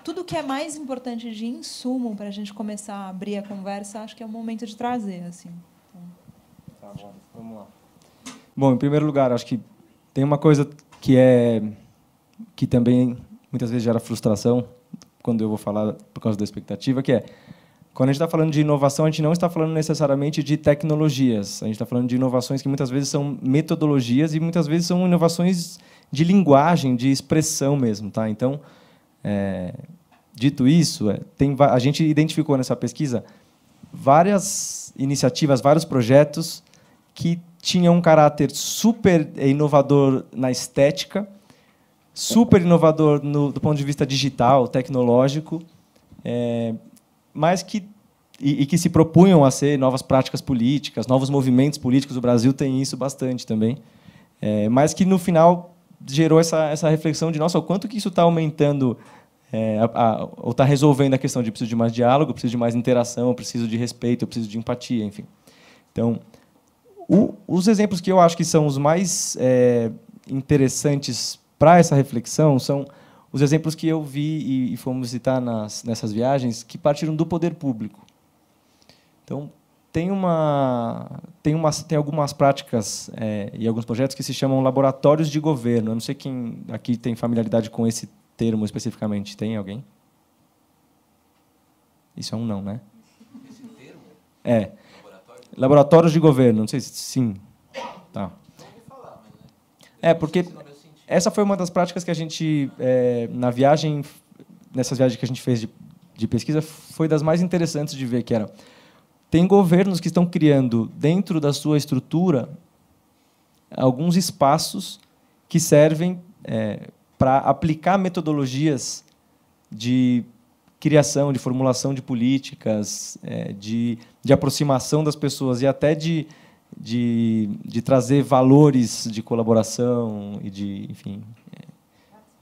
tudo que é mais importante de insumo para a gente começar a abrir a conversa, acho que é o momento de trazer. Assim. Então... Tá bom, vamos lá. Bom, em primeiro lugar, acho que tem uma coisa que é que também muitas vezes gera frustração quando eu vou falar por causa da expectativa, que é quando a gente está falando de inovação, a gente não está falando necessariamente de tecnologias. A gente está falando de inovações que muitas vezes são metodologias e muitas vezes são inovações de linguagem, de expressão mesmo, tá? Então, é, dito isso, é, tem, a gente identificou nessa pesquisa várias iniciativas, vários projetos que tinham um caráter super é, inovador na estética, super inovador no, do ponto de vista digital, tecnológico, é, mas que e, e, que se propunham a ser novas práticas políticas, novos movimentos políticos. O Brasil tem isso bastante também, é, mas que no final gerou essa, essa reflexão de, nossa, o quanto que isso está aumentando é, a, a, ou está resolvendo a questão de preciso de mais diálogo, preciso de mais interação, preciso de respeito, preciso de empatia, enfim. Então, o, os exemplos que eu acho que são os mais é, interessantes para essa reflexão são os exemplos que eu vi e, e fomos citar nas, nessas viagens que partiram do poder público. Então, tem uma tem umas tem algumas práticas é, e alguns projetos que se chamam laboratórios de governo. Eu não sei quem aqui tem familiaridade com esse termo especificamente. Tem alguém? Isso é um não, né? Esse termo? É. Laboratório? Laboratórios de governo. Não sei se sim. Tá. É porque essa foi uma das práticas que a gente é, na viagem nessas viagens que a gente fez de, de pesquisa foi das mais interessantes de ver que era tem governos que estão criando, dentro da sua estrutura, alguns espaços que servem é, para aplicar metodologias de criação, de formulação de políticas, é, de, de aproximação das pessoas e até de, de, de trazer valores de colaboração e de enfim,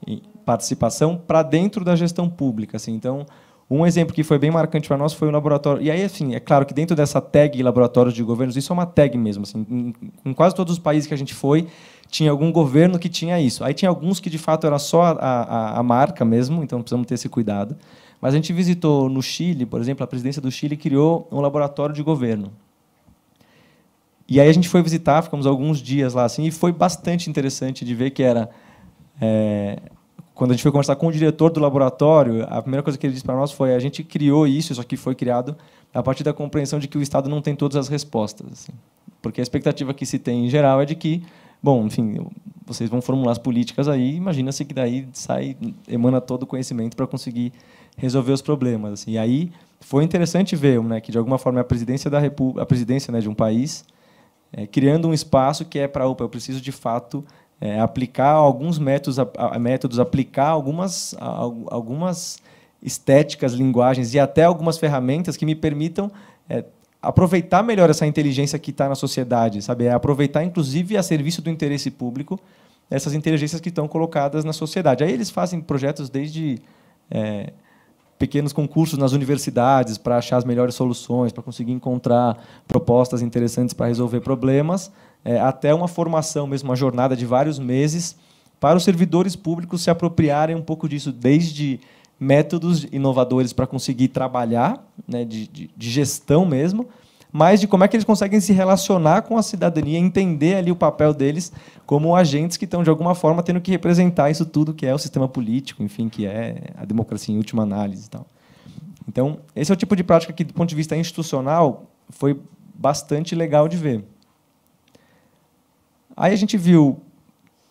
é, participação para dentro da gestão pública. Assim. Então, um exemplo que foi bem marcante para nós foi o laboratório. E aí, assim, é claro que dentro dessa tag laboratórios de governos, isso é uma tag mesmo. Assim, em, quase todos os países que a gente foi, tinha algum governo que tinha isso. Aí tinha alguns que de fato era só a, a, a marca mesmo, então precisamos ter esse cuidado. Mas a gente visitou no Chile, por exemplo, a presidência do Chile criou um laboratório de governo. E aí a gente foi visitar, ficamos alguns dias lá assim, e foi bastante interessante de ver que era. É, quando a gente foi conversar com o diretor do laboratório, a primeira coisa que ele disse para nós foi: a gente criou isso, isso aqui foi criado a partir da compreensão de que o Estado não tem todas as respostas. Assim. Porque a expectativa que se tem em geral é de que, bom, enfim, vocês vão formular as políticas aí, imagina-se que daí sai, emana todo o conhecimento para conseguir resolver os problemas. Assim. E aí foi interessante ver né, que, de alguma forma, a presidência, da Repu a presidência né, de um país é, criando um espaço que é para, opa, eu preciso de fato é, aplicar alguns métodos, a, a, métodos aplicar algumas, a, algumas estéticas, linguagens e até algumas ferramentas que me permitam é, aproveitar melhor essa inteligência que está na sociedade, sabe? É aproveitar, inclusive, a serviço do interesse público, essas inteligências que estão colocadas na sociedade. Aí eles fazem projetos desde é, pequenos concursos nas universidades para achar as melhores soluções, para conseguir encontrar propostas interessantes para resolver problemas, é, até uma formação mesmo, uma jornada de vários meses, para os servidores públicos se apropriarem um pouco disso, desde métodos inovadores para conseguir trabalhar, né, de, de, de, gestão mesmo, mas de como é que eles conseguem se relacionar com a cidadania, entender ali o papel deles como agentes que estão, de alguma forma, tendo que representar isso tudo que é o sistema político, enfim, que é a democracia em última análise e tal. Então, esse é o tipo de prática que, do ponto de vista institucional, foi bastante legal de ver. Aí a gente viu,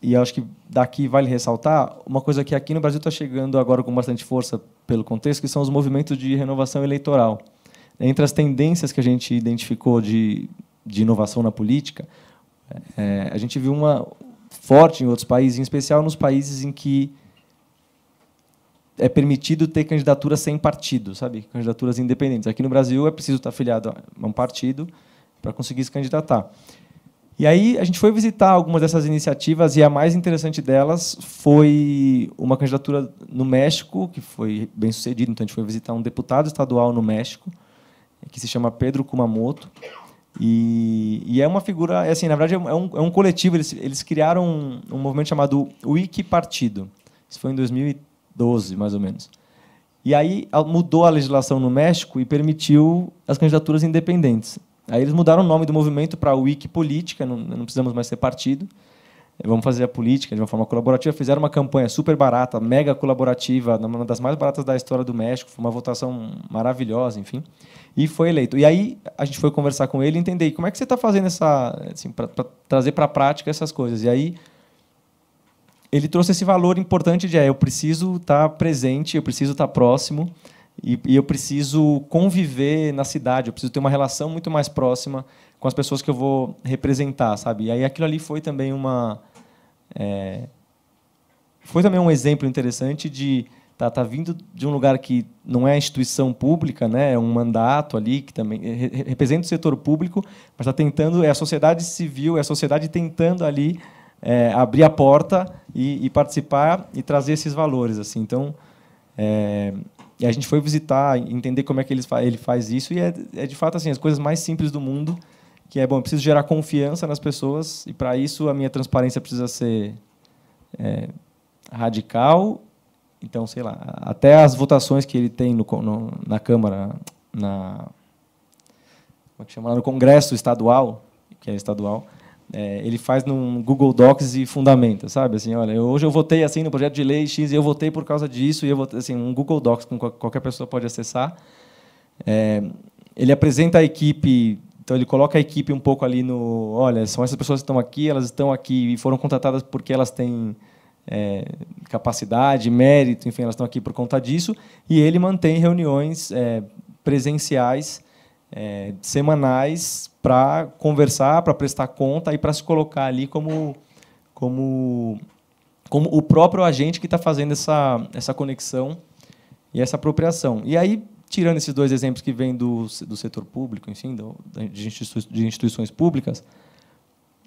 e acho que daqui vale ressaltar, uma coisa que aqui no Brasil está chegando agora com bastante força pelo contexto, que são os movimentos de renovação eleitoral. Entre as tendências que a gente identificou de, de inovação na política, é, a gente viu uma forte em outros países, em especial nos países em que é permitido ter candidaturas sem partido, sabe? Candidaturas independentes. Aqui no Brasil é preciso estar afiliado a um partido para conseguir se candidatar. E aí a gente foi visitar algumas dessas iniciativas e a mais interessante delas foi uma candidatura no México, que foi bem sucedida. Então a gente foi visitar um deputado estadual no México, que se chama Pedro Kumamoto. E, e é uma figura, é assim, na verdade é, é um, é um coletivo, eles, eles criaram um, um, movimento chamado Wiki Partido. Isso foi em 2012, mais ou menos. E aí mudou a legislação no México e permitiu as candidaturas independentes. Aí eles mudaram o nome do movimento para Wiki Política, não, não, precisamos mais ser partido. Vamos fazer a política de uma forma colaborativa. Fizeram uma campanha super barata, mega colaborativa, uma das mais baratas da história do México. Foi uma votação maravilhosa, enfim. E foi eleito. E aí a gente foi conversar com ele e entender como é que você está fazendo essa. Assim, para trazer para a prática essas coisas. E aí ele trouxe esse valor importante de é, eu preciso estar tá presente, eu preciso estar tá próximo. E, e, eu preciso conviver na cidade, eu preciso ter uma relação muito mais próxima com as pessoas que eu vou representar, sabe? E aí aquilo ali foi também uma é, foi também um exemplo interessante de tá, tá vindo de um lugar que não é instituição pública, né? É um mandato ali que também representa o setor público, mas está tentando é a sociedade civil, é a sociedade tentando ali é, abrir a porta e, e, participar e trazer esses valores, assim. Então é, e a gente foi visitar, entender como é que ele faz, ele faz isso. E é, é de fato assim, as coisas mais simples do mundo, que é bom, eu preciso gerar confiança nas pessoas e para isso a minha transparência precisa ser é, radical. Então, sei lá, até as votações que ele tem no, no, na Câmara, na como é que chama no Congresso estadual, que é estadual, é, ele faz num Google Docs e fundamenta, sabe? Assim, olha, hoje eu votei assim no projeto de lei X e eu votei por causa disso e eu votei, assim, um Google Docs que qualquer pessoa pode acessar. É, ele apresenta a equipe, então ele coloca a equipe um pouco ali no, olha, são essas pessoas que estão aqui, elas estão aqui e foram contratadas porque elas têm é, capacidade, mérito, enfim, elas estão aqui por conta disso. E ele mantém reuniões é, presenciais é, semanais para conversar, para prestar conta e para se colocar ali como, como, como o próprio agente que está fazendo essa, essa conexão e essa apropriação. E aí, tirando esses dois exemplos que vêm do, do setor público, enfim, do, de, de instituições públicas,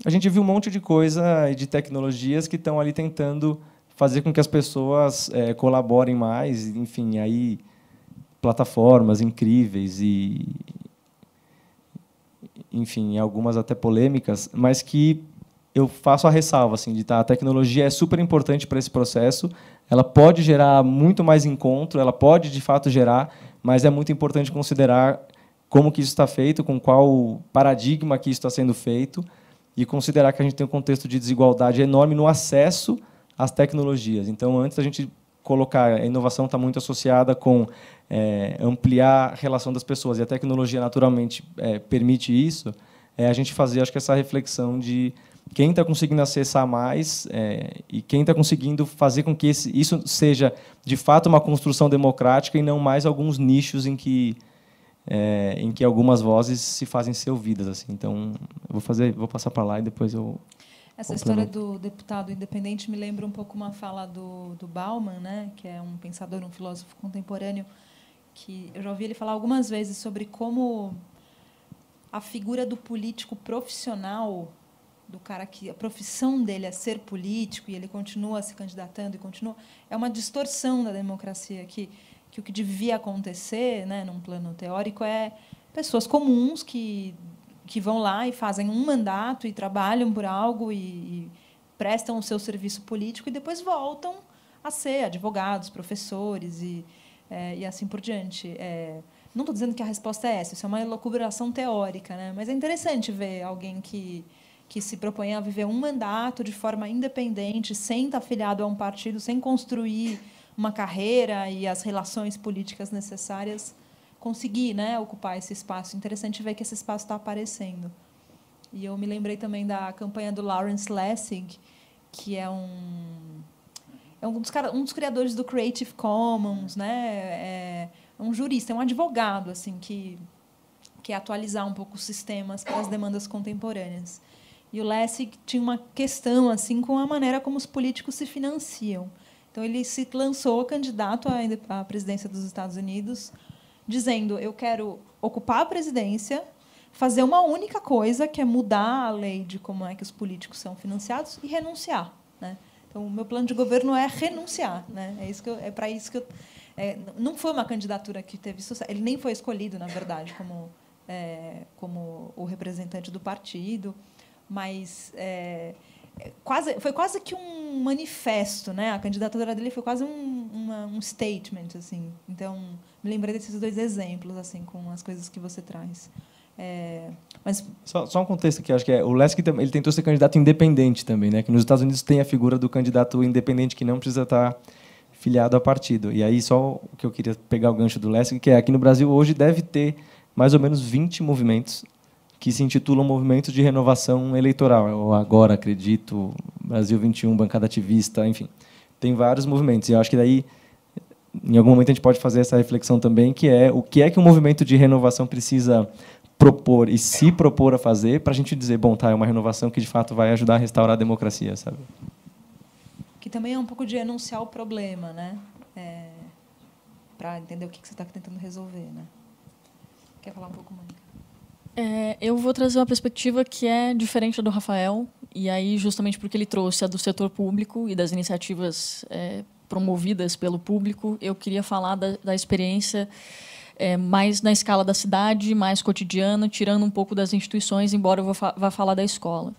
a gente viu um monte de coisa e de tecnologias que estão ali tentando fazer com que as pessoas é, colaborem mais, enfim, aí plataformas incríveis e, enfim, algumas até polêmicas, mas que eu faço a ressalva assim, de tá, a tecnologia é super importante para esse processo, ela pode gerar muito mais encontro, ela pode de fato gerar, mas é muito importante considerar como que isso está feito, com qual paradigma que isso está sendo feito e considerar que a gente tem um contexto de desigualdade enorme no acesso às tecnologias. Então, antes a gente colocar a inovação está muito associada com é, ampliar a relação das pessoas, e a tecnologia naturalmente é, permite isso, é a gente fazer, acho que, essa reflexão de quem está conseguindo acessar mais é, e quem está conseguindo fazer com que esse, isso seja de fato uma construção democrática e não mais alguns nichos em que é, em que algumas vozes se fazem ser ouvidas assim então vou fazer vou passar para lá e depois eu essa história do deputado independente me lembra um pouco uma fala do, do Bauman né que é um pensador um filósofo contemporâneo que eu já ouvi ele falar algumas vezes sobre como a figura do político profissional, do cara que a profissão dele é ser político e ele continua se candidatando e continua, é uma distorção da democracia que que o que devia acontecer, né, num plano teórico é pessoas comuns que que vão lá e fazem um mandato e trabalham por algo e, e prestam o seu serviço político e depois voltam a ser advogados, professores e é, e assim por diante. É, não estou dizendo que a resposta é essa, isso é uma elucubração teórica, né? mas é interessante ver alguém que, que se propõe a viver um mandato de forma independente, sem estar afiliado a um partido, sem construir uma carreira e as relações políticas necessárias, conseguir né, ocupar esse espaço. Interessante ver que esse espaço está aparecendo. E eu me lembrei também da campanha do Lawrence Lessig, que é um é um dos, um dos criadores do Creative Commons, né? É, é um jurista, é um advogado, assim, que que atualizar um pouco os sistemas para as demandas contemporâneas. E o Lessig tinha uma questão assim com a maneira como os políticos se financiam. Então ele se lançou candidato à presidência dos Estados Unidos, dizendo: eu quero ocupar a presidência, fazer uma única coisa, que é mudar a lei de como é que os políticos são financiados e renunciar. Então, o meu plano de governo é renunciar. Né? É, isso que eu, é para isso que eu. É, não foi uma candidatura que teve sucesso. Ele nem foi escolhido, na verdade, como, é, como o representante do partido, mas. É, é, quase foi quase que um manifesto né a candidatura dele foi quase um, uma, um statement assim então me lembrei desses dois exemplos assim com as coisas que você traz é, mas... Só, só, um contexto aqui, acho que é, o Lesk ele tentou ser candidato independente também, né? que nos Estados Unidos tem a figura do candidato independente que não precisa estar tá filiado a partido. E aí só o que eu queria pegar o gancho do Lesk, que é aqui no Brasil hoje deve ter mais ou menos 20 movimentos que se intitulam movimentos de Renovação Eleitoral, é ou Agora Acredito, Brasil 21, Bancada Ativista, enfim. Tem vários movimentos. E eu acho que daí em algum momento a gente pode fazer essa reflexão também, que é o que é que o movimento de renovação precisa propor e se propor a fazer para a gente dizer, bom, tá, é uma renovação que de fato vai ajudar a restaurar a democracia, sabe? Que também é um pouco de enunciar o problema, né? É, para entender o que você está tentando resolver, né? Quer falar um pouco, Mônica? É, eu vou trazer uma perspectiva que é diferente da do Rafael, e aí justamente porque ele trouxe a do setor público e das iniciativas é, promovidas pelo público, eu queria falar da, da experiência é, mais na escala da cidade, mais cotidiana, tirando um pouco das instituições, embora eu vá, vá falar da escola.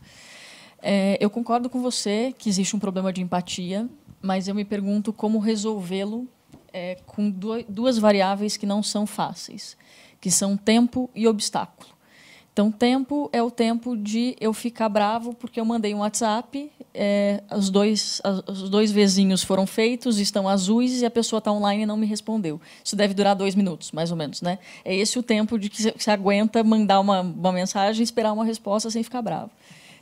É, eu concordo com você que existe um problema de empatia, mas eu me pergunto como resolvê-lo é, com duas variáveis que não são fáceis, que são tempo e obstáculo. Então, tempo é o tempo de eu ficar bravo porque eu mandei um WhatsApp, é, os, dois, os dois vizinhos foram feitos, estão azuis e a pessoa está online e não me respondeu. Isso deve durar dois minutos, mais ou menos. Né? É esse o tempo de que você aguenta mandar uma, uma mensagem e esperar uma resposta sem ficar bravo.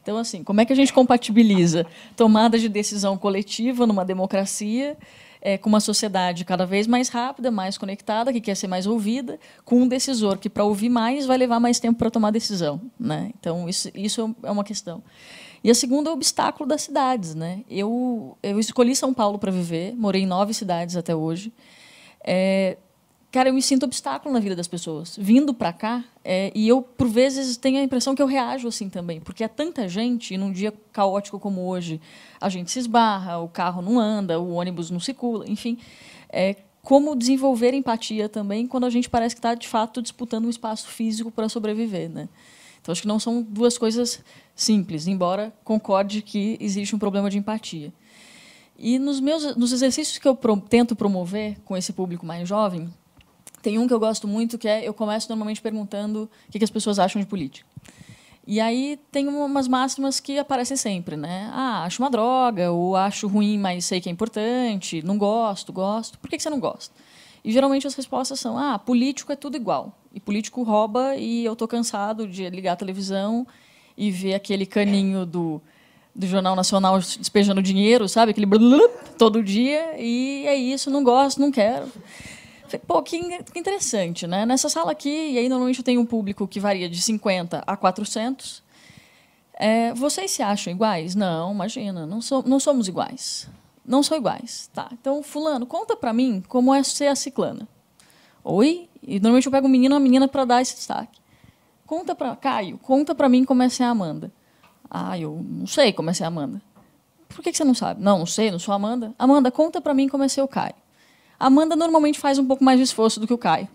Então, assim, como é que a gente compatibiliza tomada de decisão coletiva numa democracia é, com uma sociedade cada vez mais rápida, mais conectada, que quer ser mais ouvida, com um decisor que, para ouvir mais, vai levar mais tempo para tomar decisão. Né? Então, isso, isso é uma questão. E a segunda é o obstáculo das cidades. Né? Eu, eu escolhi São Paulo para viver, morei em nove cidades até hoje. É, cara, eu me sinto obstáculo na vida das pessoas. Vindo para cá, é, e eu, por vezes, tenho a impressão que eu reajo assim também, porque é tanta gente, e num dia caótico como hoje, a gente se esbarra, o carro não anda, o ônibus não circula, enfim. É, como desenvolver empatia também quando a gente parece que está, de fato, disputando um espaço físico para sobreviver, né? Então, acho que não são duas coisas simples, embora concorde que existe um problema de empatia. E nos meus nos exercícios que eu pro, tento promover com esse público mais jovem, tem um que eu gosto muito, que é eu começo normalmente perguntando o que, as pessoas acham de política. E aí tem umas máximas que aparecem sempre, né? Ah, acho uma droga, ou acho ruim, mas sei que é importante, não gosto, gosto. Por que, você não gosta? E geralmente as respostas são: ah, político é tudo igual. E político rouba, e eu tô cansado de ligar a televisão e ver aquele caninho do, do Jornal Nacional despejando dinheiro, sabe? Aquele blub, todo dia. E é isso, não gosto, não quero. Pô, que, que, interessante, né? Nessa sala aqui, e aí normalmente eu tenho um público que varia de 50 a 400. É, vocês se acham iguais? Não, imagina, não, so, não somos iguais. Não são iguais, tá? Então, fulano, conta para mim como é ser a ciclana. Oi? E normalmente eu pego um menino ou uma menina para dar esse destaque. Conta para Caio, conta para mim como é ser a Amanda. Ah, eu não sei como é ser a Amanda. Por que, que você não sabe? Não, não sei, não sou a Amanda. Amanda, conta para mim como é ser o Caio. Amanda normalmente faz um pouco mais de esforço do que o Caio.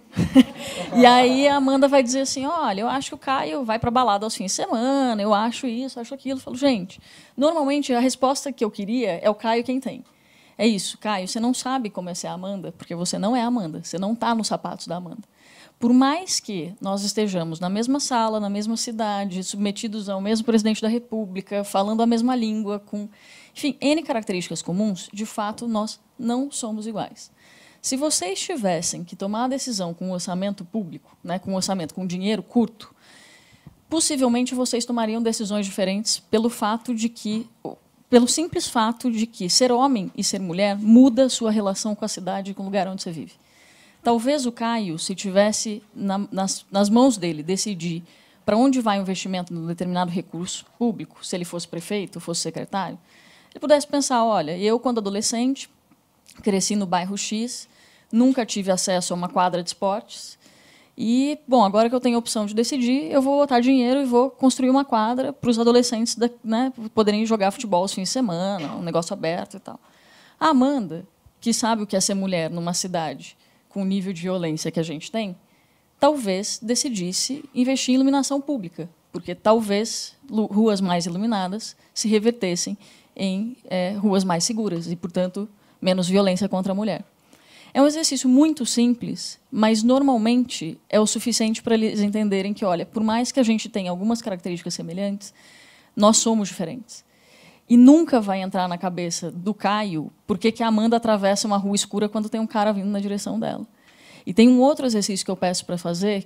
e aí a Amanda vai dizer assim: olha, eu acho que o Caio vai para balada aos fins de semana, eu acho isso, acho aquilo. Eu falo, gente, normalmente a resposta que eu queria é o Caio quem tem. É isso, Caio, você não sabe como é ser a Amanda, porque você não é a Amanda, você não está nos sapatos da Amanda. Por mais que nós estejamos na mesma sala, na mesma cidade, submetidos ao mesmo presidente da República, falando a mesma língua, com, enfim, N características comuns, de fato nós não somos iguais. Se vocês tivessem que tomar a decisão com um orçamento público, né, com um orçamento, com um dinheiro curto, possivelmente vocês tomariam decisões diferentes pelo fato de que pelo simples fato de que ser homem e ser mulher muda sua relação com a cidade e com o lugar onde você vive. Talvez o Caio, se tivesse na, nas, nas mãos dele decidir para onde vai o investimento num determinado recurso público, se ele fosse prefeito, fosse secretário, ele pudesse pensar: olha, eu, quando adolescente, cresci no bairro X, nunca tive acesso a uma quadra de esportes. E, bom, agora que eu tenho a opção de decidir, eu vou botar dinheiro e vou construir uma quadra para os adolescentes da, né, poderem jogar futebol aos fins de semana, um negócio aberto e tal. A Amanda, que sabe o que é ser mulher numa cidade com o nível de violência que a gente tem, talvez decidisse investir em iluminação pública, porque talvez ruas mais iluminadas se revertessem em é, ruas mais seguras e, portanto, menos violência contra a mulher. É um exercício muito simples, mas normalmente é o suficiente para eles entenderem que, olha, por mais que a gente tenha algumas características semelhantes, nós somos diferentes. E nunca vai entrar na cabeça do Caio por que a Amanda atravessa uma rua escura quando tem um cara vindo na direção dela. E tem um outro exercício que eu peço para fazer,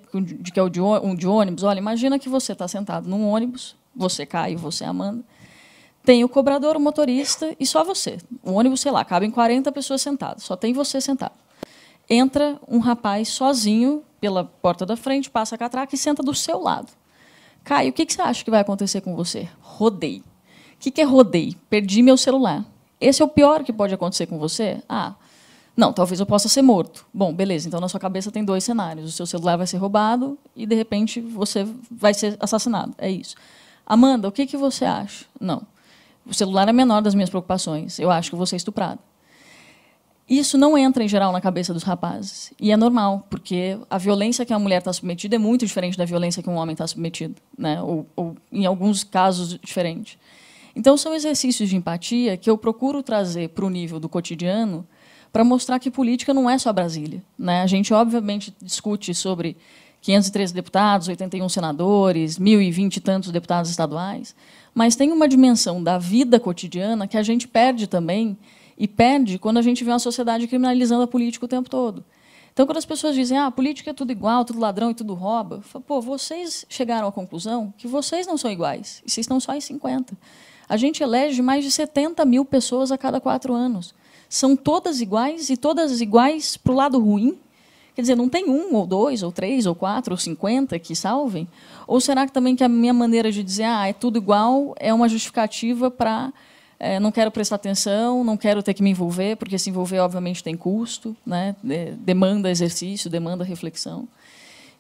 que é o de ônibus. Olha, imagina que você está sentado num ônibus, você, Caio, você, Amanda tem o cobrador, o motorista e só você. o ônibus, sei lá, cabem 40 pessoas sentadas, só tem você sentado. Entra um rapaz sozinho pela porta da frente, passa a catraca e senta do seu lado. Caio, o que, que você acha que vai acontecer com você? Rodei. O que, que é rodei? Perdi meu celular. Esse é o pior que pode acontecer com você? Ah, não, talvez eu possa ser morto. Bom, beleza, então na sua cabeça tem dois cenários. O seu celular vai ser roubado e, de repente, você vai ser assassinado. É isso. Amanda, o que, que você acha? Não. O celular é a menor das minhas preocupações. Eu acho que vou ser estuprada. Isso não entra em geral na cabeça dos rapazes. E é normal, porque a violência que a mulher está submetida é muito diferente da violência que um homem está submetido, né? Ou, ou, em alguns casos, diferente. Então, são exercícios de empatia que eu procuro trazer para o nível do cotidiano para mostrar que política não é só Brasília. Né? A gente, obviamente, discute sobre 513 deputados, 81 senadores, 1.020 e tantos deputados estaduais, mas tem uma dimensão da vida cotidiana que a gente perde também, e perde quando a gente vê uma sociedade criminalizando a política o tempo todo. Então, quando as pessoas dizem ah, a política é tudo igual, tudo ladrão e tudo rouba, falo, pô, vocês chegaram à conclusão que vocês não são iguais, e vocês estão só em 50. A gente elege mais de 70 mil pessoas a cada quatro anos. São todas iguais e todas iguais para o lado ruim Quer dizer, não tem um, ou dois, ou três, ou quatro, ou cinquenta que salvem? Ou será que também que a minha maneira de dizer ah, é tudo igual é uma justificativa para é, não quero prestar atenção, não quero ter que me envolver, porque se envolver, obviamente, tem custo, né? demanda exercício, demanda reflexão.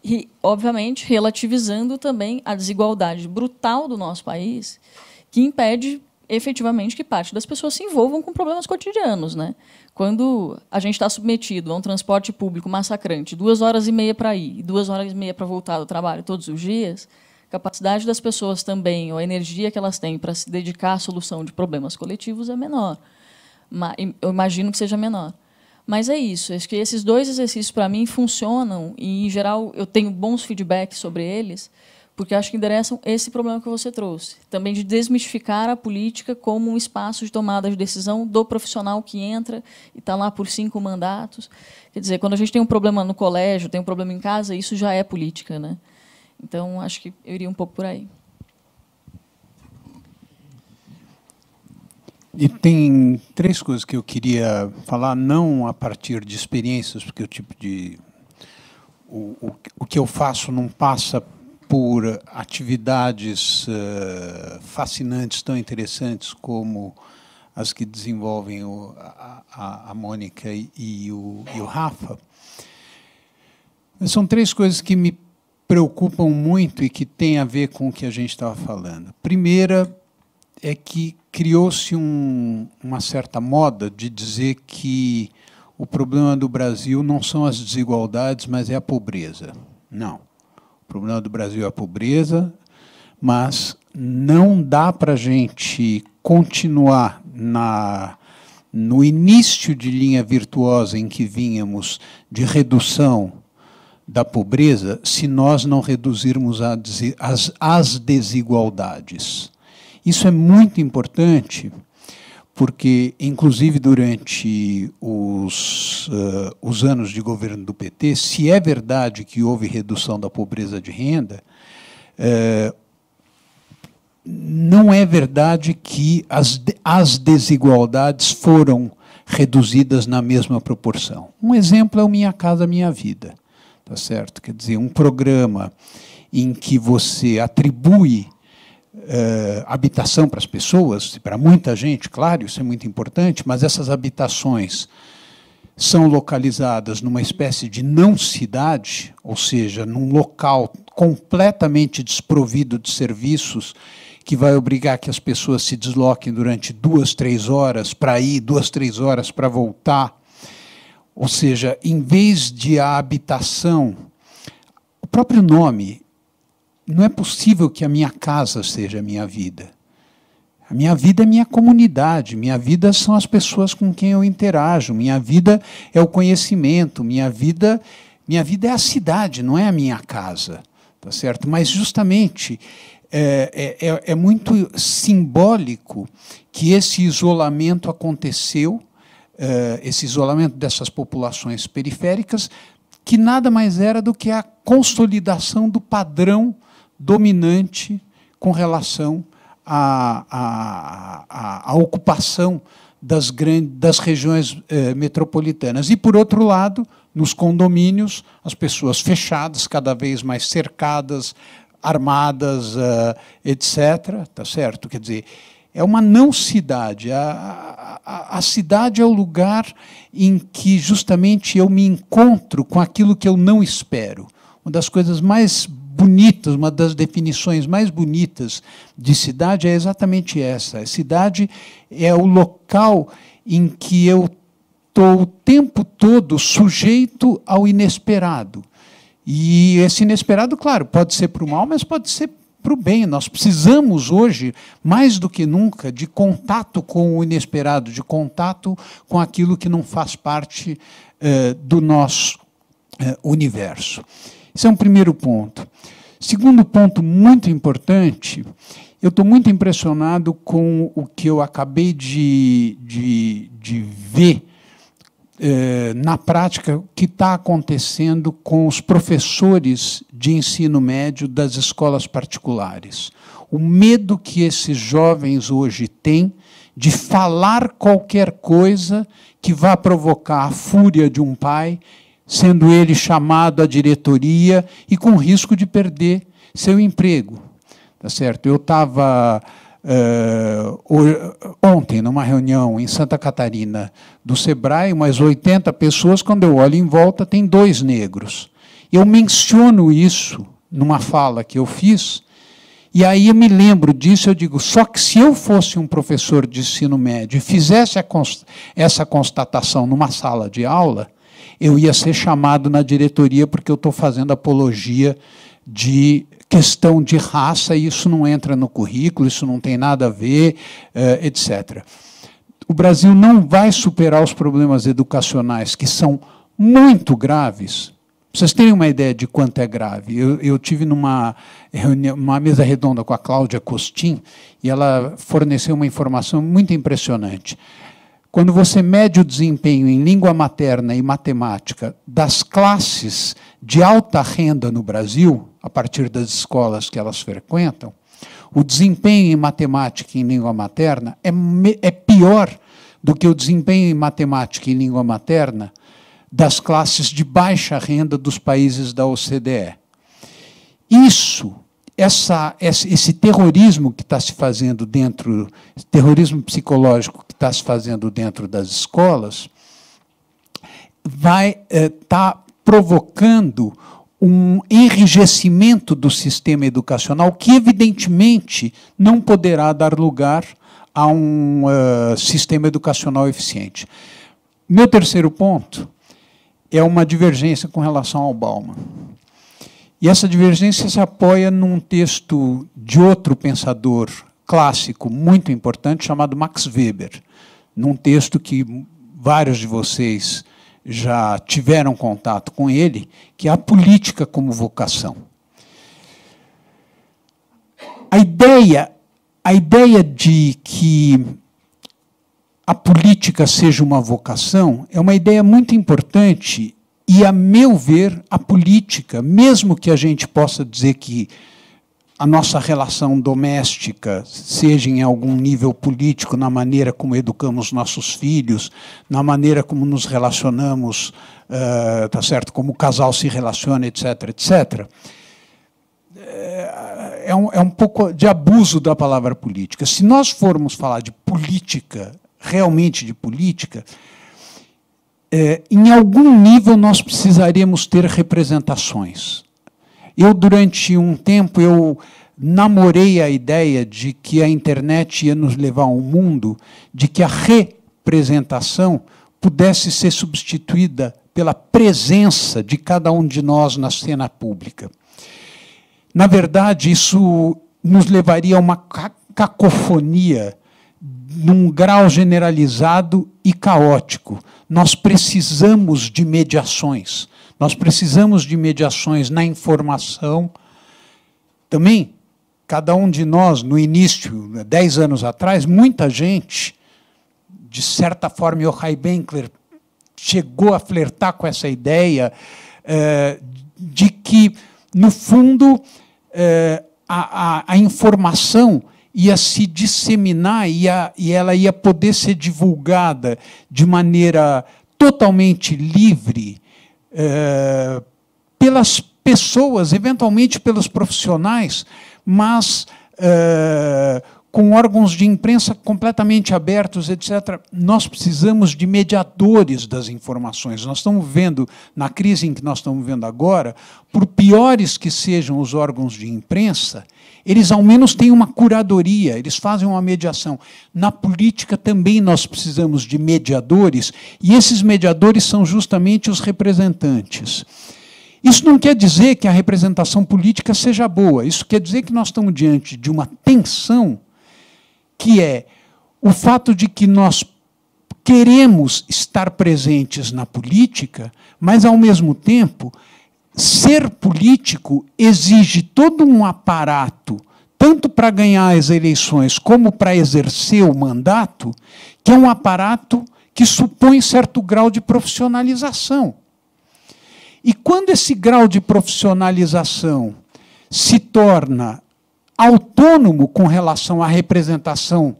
E, obviamente, relativizando também a desigualdade brutal do nosso país, que impede efetivamente que parte das pessoas se envolvam com problemas cotidianos. Né? Quando a gente está submetido a um transporte público massacrante, duas horas e meia para ir e duas horas e meia para voltar do trabalho todos os dias, a capacidade das pessoas também, ou a energia que elas têm para se dedicar à solução de problemas coletivos é menor. Eu imagino que seja menor. Mas é isso, acho que esses dois exercícios para mim funcionam e em geral eu tenho bons feedbacks sobre eles, porque acho que endereçam esse problema que você trouxe. Também de desmistificar a política como um espaço de tomada de decisão do profissional que entra e está lá por cinco mandatos. Quer dizer, quando a gente tem um problema no colégio, tem um problema em casa, isso já é política. Né? Então, acho que eu iria um pouco por aí. E tem três coisas que eu queria falar, não a partir de experiências, porque o tipo de. O, o, o que eu faço não passa por atividades eh, fascinantes, tão interessantes como as que desenvolvem a, Mônica e o, e o Rafa, são três coisas que me preocupam muito e que têm a ver com o que a gente estava falando. Primeira é que criou-se um, uma certa moda de dizer que o problema do Brasil não são as desigualdades, mas é a pobreza. Não problema do Brasil é a pobreza, mas não dá para a gente continuar na no início de linha virtuosa em que vínhamos de redução da pobreza se nós não reduzirmos as, as desigualdades. Isso é muito importante porque, inclusive durante os, uh, os anos de governo do PT, se é verdade que houve redução da pobreza de renda, uh, não é verdade que as, as desigualdades foram reduzidas na mesma proporção. Um exemplo é o Minha Casa Minha Vida, tá certo? Quer dizer, um programa em que você atribui é, habitação para as pessoas, para muita gente, claro, isso é muito importante, mas essas habitações são localizadas numa espécie de não cidade, ou seja, num local completamente desprovido de serviços que vai obrigar que as pessoas se desloquem durante duas, três horas para ir, duas, três horas para voltar. Ou seja, em vez de a habitação, o próprio nome não é possível que a minha casa seja a minha vida. A minha vida é minha comunidade, minha vida são as pessoas com quem eu interajo, minha vida é o conhecimento, minha vida, minha vida é a cidade, não é a minha casa, tá certo? Mas justamente é, é, é, é muito simbólico que esse isolamento aconteceu, é, esse isolamento dessas populações periféricas, que nada mais era do que a consolidação do padrão dominante com relação à, à, à, à ocupação das, grandes, das regiões eh, metropolitanas. E, por outro lado, nos condomínios, as pessoas fechadas, cada vez mais cercadas, armadas, uh, eh, etc. Tá certo? Quer dizer, é uma não cidade. A, a, a, cidade é o lugar em que justamente eu me encontro com aquilo que eu não espero. Uma das coisas mais bonitas, uma das definições mais bonitas de cidade é exatamente essa. A cidade é o local em que eu estou o tempo todo sujeito ao inesperado. E esse inesperado, claro, pode ser para o mal, mas pode ser para o bem. Nós precisamos hoje, mais do que nunca, de contato com o inesperado, de contato com aquilo que não faz parte eh, do nosso eh, universo. Isso é um primeiro ponto. Segundo ponto muito importante, eu estou muito impressionado com o que eu acabei de, de, de ver eh, na prática, o que está acontecendo com os professores de ensino médio das escolas particulares. O medo que esses jovens hoje têm de falar qualquer coisa que vá provocar a fúria de um pai sendo ele chamado à diretoria e com risco de perder seu emprego. Tá certo? Eu estava uh, eh, ontem numa reunião em Santa Catarina do Sebrae, umas 80 pessoas, quando eu olho em volta, tem dois negros. Eu menciono isso numa fala que eu fiz, e aí eu me lembro disso, eu digo, só que se eu fosse um professor de ensino médio e fizesse const essa constatação numa sala de aula, eu ia ser chamado na diretoria porque eu estou fazendo apologia de questão de raça, e isso não entra no currículo, isso não tem nada a ver, eh, etc. O Brasil não vai superar os problemas educacionais, que são muito graves. Vocês têm uma ideia de quanto é grave? Eu, eu tive numa reunião, uma mesa redonda com a Cláudia Costin e ela forneceu uma informação muito impressionante. Quando você mede o desempenho em língua materna e matemática das classes de alta renda no Brasil, a partir das escolas que elas frequentam, o desempenho em matemática e em língua materna é, é pior do que o desempenho em matemática e em língua materna das classes de baixa renda dos países da OCDE. Isso essa, esse terrorismo que está se fazendo dentro, terrorismo psicológico está se fazendo dentro das escolas vai estar eh, tá provocando um enrijecimento do sistema educacional que, evidentemente, não poderá dar lugar a um uh, sistema educacional eficiente. Meu terceiro ponto é uma divergência com relação ao Bauman. E essa divergência se apoia num texto de outro pensador clássico muito importante chamado Max Weber num texto que vários de vocês já tiveram contato com ele, que é a política como vocação. A ideia, a ideia de que a política seja uma vocação é uma ideia muito importante e, a meu ver, a política, mesmo que a gente possa dizer que a nossa relação doméstica, seja em algum nível político, na maneira como educamos nossos filhos, na maneira como nos relacionamos, uh, tá certo? Como o casal se relaciona, etc, etc. Eh, é um, é um pouco de abuso da palavra política. Se nós formos falar de política, realmente de política, é, em algum nível nós precisaríamos ter representações eu, durante um tempo, eu namorei a ideia de que a internet ia nos levar a um mundo de que a representação pudesse ser substituída pela presença de cada um de nós na cena pública. Na verdade, isso nos levaria a uma cacofonia num grau generalizado e caótico. Nós precisamos de mediações. Nós precisamos de mediações na informação. Também, cada um de nós, no início, né, dez anos atrás, muita gente, de certa forma, Yochai Benkler chegou a flertar com essa ideia eh, de que, no fundo, eh, a, a, a, informação ia se disseminar ia, e ela ia poder ser divulgada de maneira totalmente livre é, pelas pessoas, eventualmente pelos profissionais, mas é, com órgãos de imprensa completamente abertos, etc. Nós precisamos de mediadores das informações. Nós estamos vendo, na crise em que nós estamos vendo agora, por piores que sejam os órgãos de imprensa, eles ao menos têm uma curadoria, eles fazem uma mediação. Na política também nós precisamos de mediadores, e esses mediadores são justamente os representantes. Isso não quer dizer que a representação política seja boa, isso quer dizer que nós estamos diante de uma tensão que é o fato de que nós queremos estar presentes na política, mas ao mesmo tempo ser político exige todo um aparato, tanto para ganhar as eleições como para exercer o mandato, que é um aparato que supõe certo grau de profissionalização. E quando esse grau de profissionalização se torna autônomo com relação à representação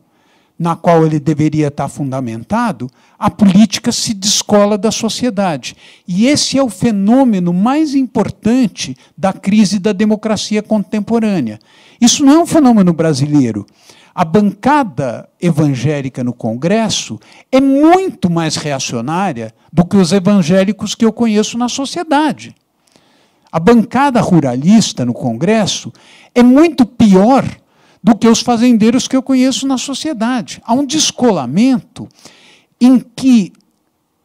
na qual ele deveria estar fundamentado, a política se descola da sociedade. E esse é o fenômeno mais importante da crise da democracia contemporânea. Isso não é um fenômeno brasileiro. A bancada evangélica no Congresso é muito mais reacionária do que os evangélicos que eu conheço na sociedade. A bancada ruralista no Congresso é muito pior do que os fazendeiros que eu conheço na sociedade. Há um descolamento em que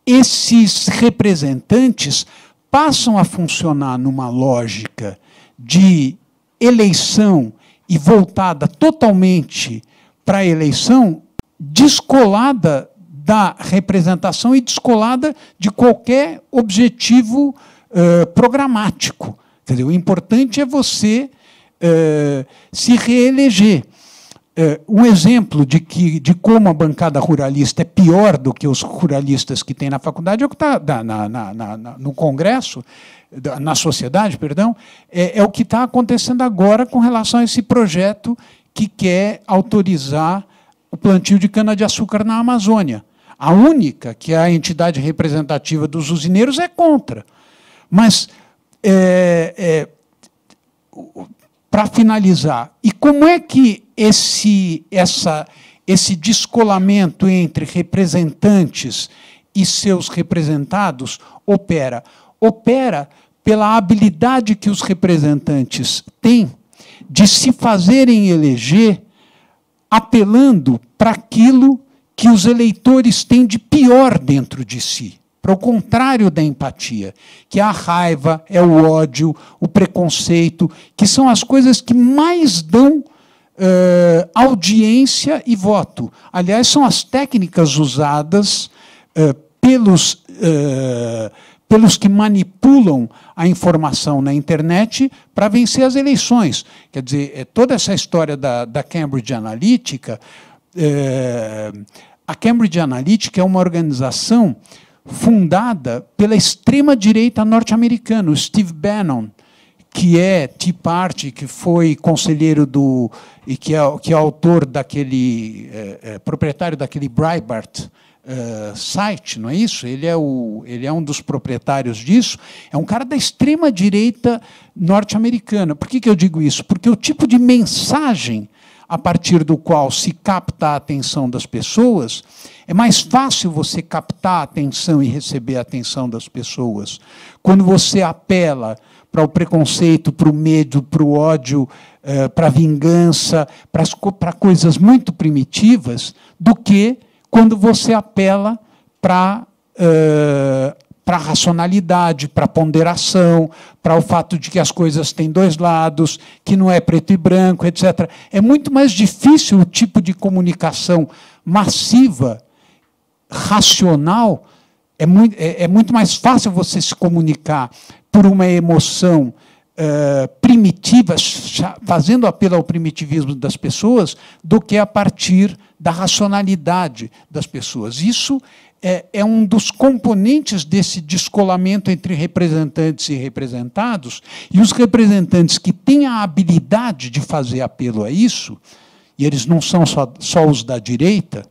esses representantes passam a funcionar numa lógica de eleição e voltada totalmente para a eleição, descolada da representação e descolada de qualquer objetivo uh, programático. entendeu o importante é você é, se reeleger. É, um exemplo de, que, de como a bancada ruralista é pior do que os ruralistas que tem na faculdade, é o que está na, na, na, no Congresso, na sociedade, perdão, é, é o que está acontecendo agora com relação a esse projeto que quer autorizar o plantio de cana-de-açúcar na Amazônia. A única que é a entidade representativa dos usineiros é contra. Mas é, é, para finalizar, e como é que esse, essa, esse descolamento entre representantes e seus representados opera? Opera pela habilidade que os representantes têm de se fazerem eleger apelando para aquilo que os eleitores têm de pior dentro de si para o contrário da empatia, que é a raiva, é o ódio, o preconceito, que são as coisas que mais dão eh, audiência e voto. Aliás, são as técnicas usadas eh, pelos, eh, pelos que manipulam a informação na internet para vencer as eleições. Quer dizer, toda essa história da, da Cambridge Analytica. a Cambridge Analytica é uma organização fundada pela extrema-direita norte-americana, Steve Bannon, que é Tea Party, que foi conselheiro do e que é, que é autor daquele é, é, proprietário daquele Breitbart é, site, não é isso? Ele é o ele é um dos proprietários disso. É um cara da extrema direita norte-americana. Por que, que eu digo isso? Porque o tipo de mensagem a partir do qual se capta a atenção das pessoas, é mais fácil você captar a atenção e receber a atenção das pessoas. Quando você apela para o preconceito, para o medo, para o ódio, eh, para a vingança, para, coisas muito primitivas, do que quando você apela para eh, para a racionalidade, para a ponderação, para o fato de que as coisas têm dois lados, que não é preto e branco, etc. É muito mais difícil o tipo de comunicação massiva, racional. É muito, é, é muito mais fácil você se comunicar por uma emoção uh, primitiva, fazendo apelo ao primitivismo das pessoas, do que a partir da racionalidade das pessoas. Isso é, é um dos componentes desse descolamento entre representantes e representados, e os representantes que têm a habilidade de fazer apelo a isso, e eles não são só, só os da direita,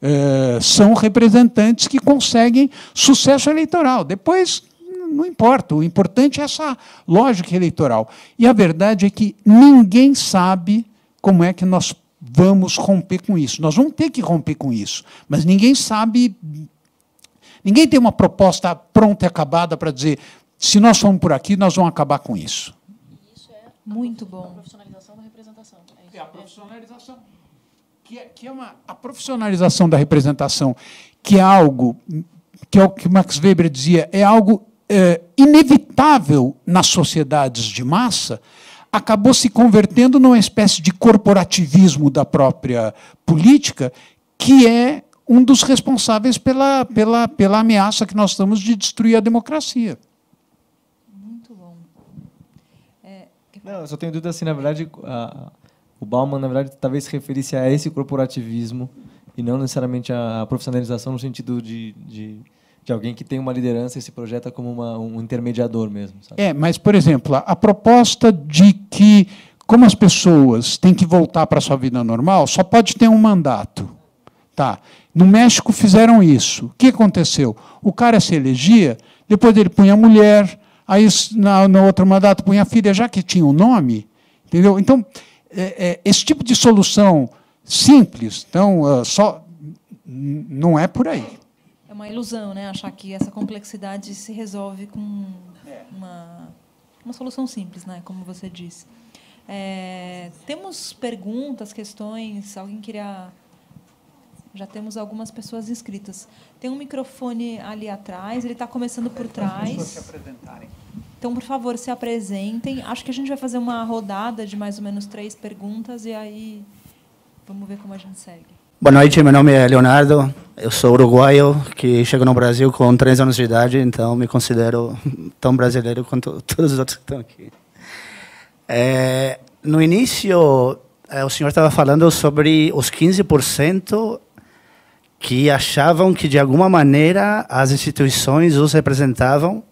é, são representantes que conseguem sucesso eleitoral. Depois, não importa, o importante é essa lógica eleitoral. E a verdade é que ninguém sabe como é que nós vamos romper com isso. Nós vamos ter que romper com isso. Mas ninguém sabe. Ninguém tem uma proposta pronta e acabada para dizer se nós formos por aqui, nós vamos acabar com isso. Isso é muito bom. A profissionalização da representação. É, é a é. profissionalização. Que é, que é uma, a profissionalização da representação, que é algo que é o que Max Weber dizia, é algo é, inevitável nas sociedades de massa, acabou se convertendo numa espécie de corporativismo da própria política, que é um dos responsáveis pela, pela, pela ameaça que nós estamos de destruir a democracia. Muito bom. É... Não, eu só tenho dúvida se, assim, na verdade, a, o Bauman, na verdade, talvez se referisse a esse corporativismo e não necessariamente à profissionalização no sentido de, de de alguém que tem uma liderança e se projeta como uma, um intermediador mesmo. Sabe? É, mas, por exemplo, a, proposta de que, como as pessoas têm que voltar para a sua vida normal, só pode ter um mandato. Tá. No México fizeram isso. O que aconteceu? O cara se elegia, depois ele punha a mulher, aí na, no outro mandato punha a filha, já que tinha o um nome. Entendeu? Então, é, é, esse tipo de solução simples, então, uh, só não é por aí uma ilusão, né? Achar que essa complexidade se resolve com é. uma, uma solução simples, né? Como você disse. É, temos perguntas, questões? Alguém queria. Já temos algumas pessoas inscritas. Tem um microfone ali atrás, ele está começando por trás. Então, por favor, se apresentem. Acho que a gente vai fazer uma rodada de mais ou menos três perguntas e aí vamos ver como a gente segue. Boa noite, meu nome é Leonardo, eu sou uruguaio que chego no Brasil com três anos de idade, então me considero tão brasileiro quanto todos os outros que estão aqui. É, no início, é, o senhor estava falando sobre os 15% que achavam que, de alguma maneira, as instituições os representavam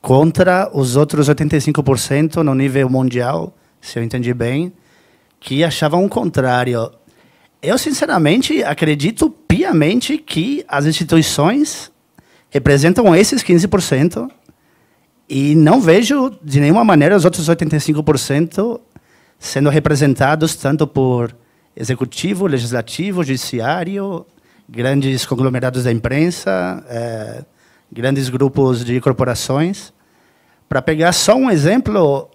contra os outros 85% no nível mundial, se eu entendi bem, que achavam o contrário. Eu, sinceramente, acredito piamente que as instituições representam esses 15% e não vejo de nenhuma maneira os outros 85% sendo representados tanto por executivo, legislativo, judiciário, grandes conglomerados da imprensa, eh, grandes grupos de corporações. Para pegar só um exemplo,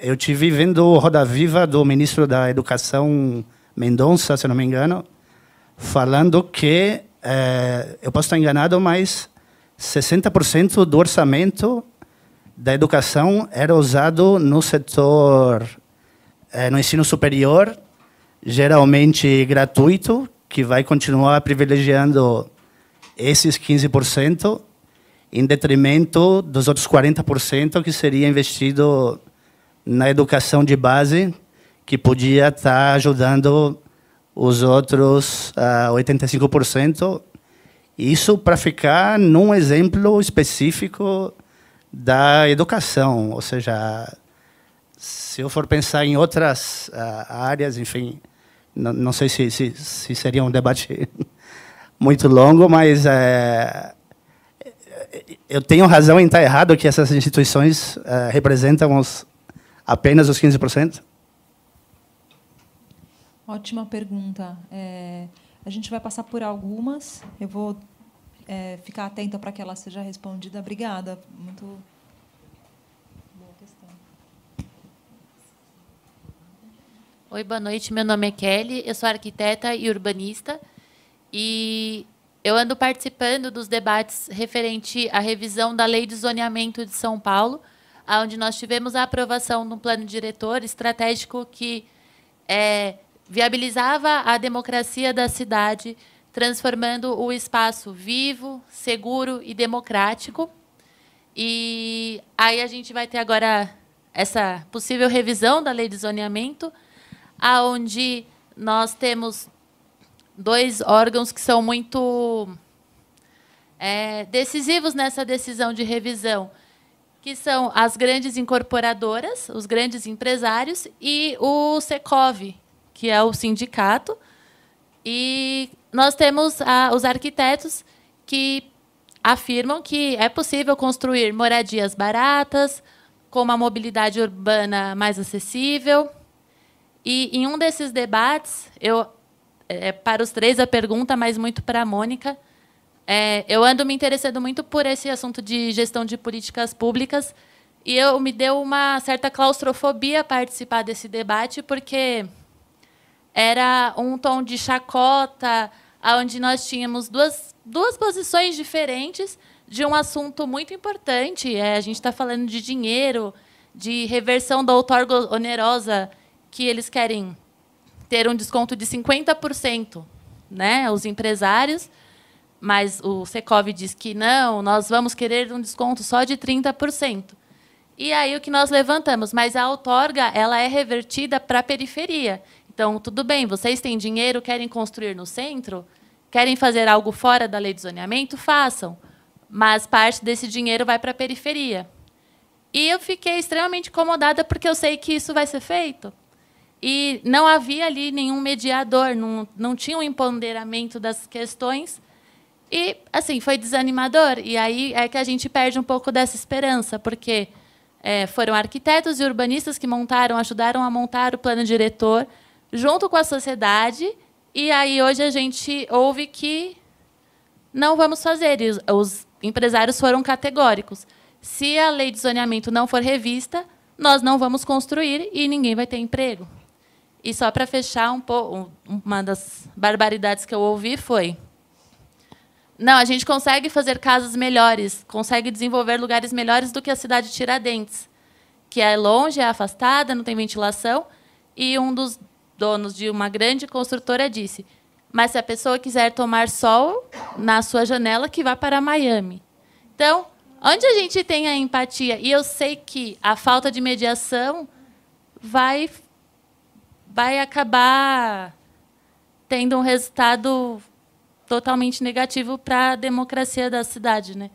eu tive vendo Roda Viva do ministro da Educação Mendonça, se não me engano, falando que, é, eu posso estar enganado, mas 60% do orçamento da educação era usado no setor, é, no ensino superior, geralmente gratuito, que vai continuar privilegiando esses 15%, em detrimento dos outros 40% que seria investido na educação de base, que podia estar ajudando os outros uh, ah, 85%. Isso para ficar num exemplo específico da educação, ou seja, se eu for pensar em outras uh, áreas, enfim, não, não sei se, se, se, seria um debate muito longo, mas uh, eu tenho razão em estar errado que essas instituições uh, representam os, apenas os 15%. Ótima pergunta. É, a gente vai passar por algumas. Eu vou é, ficar atenta para que ela seja respondida. Obrigada. Muito boa questão. Oi, boa noite. Meu nome é Kelly. Eu sou arquiteta e urbanista. E eu ando participando dos debates referente à revisão da Lei de Zoneamento de São Paulo, onde nós tivemos a aprovação de um plano diretor estratégico que é, viabilizava a democracia da cidade, transformando o espaço vivo, seguro e democrático. E aí a gente vai ter agora essa possível revisão da lei de zoneamento, aonde nós temos dois órgãos que são muito é, decisivos nessa decisão de revisão, que são as grandes incorporadoras, os grandes empresários e o Secov, que é o sindicato. E nós temos a, ah, os arquitetos que afirmam que é possível construir moradias baratas, com uma mobilidade urbana mais acessível. E em um desses debates, eu é, é, para os três a pergunta, mas muito para a Mônica, é, eu ando me interessando muito por esse assunto de gestão de políticas públicas e eu me deu uma certa claustrofobia participar desse debate porque era um tom de chacota, onde nós tínhamos duas, duas posições diferentes de um assunto muito importante. É, a gente está falando de dinheiro, de reversão da outorga onerosa, que eles querem ter um desconto de 50%, né, os empresários, mas o Secov diz que não, nós vamos querer um desconto só de 30%. E aí o que nós levantamos, mas a outorga ela é revertida para a periferia. Então, tudo bem, vocês têm dinheiro, querem construir no centro, querem fazer algo fora da lei de zoneamento, façam. Mas parte desse dinheiro vai para a periferia. E eu fiquei extremamente incomodada porque eu sei que isso vai ser feito. E não havia ali nenhum mediador, não, não tinha um empoderamento das questões. E, assim, foi desanimador. E aí é que a gente perde um pouco dessa esperança, porque é, foram arquitetos e urbanistas que montaram, ajudaram a montar o plano diretor, junto com a sociedade. E aí hoje a gente ouve que não vamos fazer. os empresários foram categóricos. Se a lei de zoneamento não for revista, nós não vamos construir e ninguém vai ter emprego. E só para fechar um pouco, uma das barbaridades que eu ouvi foi: não, a gente consegue fazer casas melhores, consegue desenvolver lugares melhores do que a cidade de Tiradentes, que é longe, é afastada, não tem ventilação. E um dos donos de uma grande construtora disse: "Mas se a pessoa quiser tomar sol na sua janela, que vá para Miami". Então, onde a gente tem a empatia e eu sei que a falta de mediação vai vai acabar tendo um resultado totalmente negativo para a democracia da cidade, né?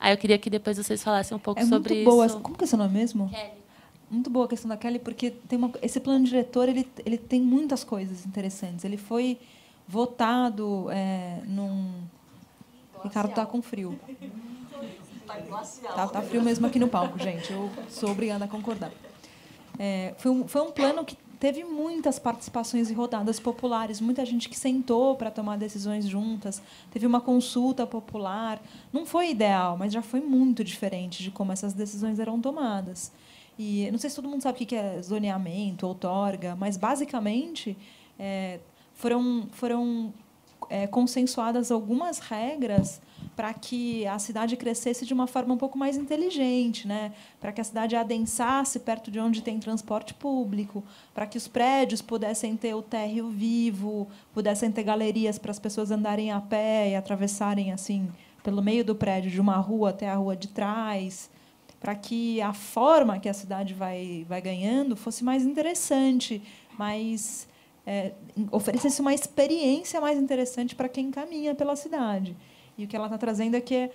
Aí eu queria que depois vocês falassem um pouco é sobre muito boa. isso. Como que é seu nome mesmo? Kelly muito boa a questão da Kelly, porque tem uma, esse plano diretor ele, ele tem muitas coisas interessantes. Ele foi votado é, num. Glacial. Ricardo tá com frio. Tá, glacial. tá, tá frio mesmo aqui no palco, gente. Eu sou obrigada a concordar. É, foi, um, foi um plano que teve muitas participações e rodadas populares, muita gente que sentou para tomar decisões juntas, teve uma consulta popular. Não foi ideal, mas já foi muito diferente de como essas decisões eram tomadas. E não sei se todo mundo sabe o que é zoneamento, outorga, mas basicamente é, foram, foram é, consensuadas algumas regras para que a cidade crescesse de uma forma um pouco mais inteligente, né? para que a cidade adensasse perto de onde tem transporte público, para que os prédios pudessem ter o térreo vivo, pudessem ter galerias para as pessoas andarem a pé e atravessarem assim pelo meio do prédio de uma rua até a rua de trás para que a forma que a cidade vai, vai ganhando fosse mais interessante, mais é, oferecesse uma experiência mais interessante para quem caminha pela cidade. E o que ela está trazendo é que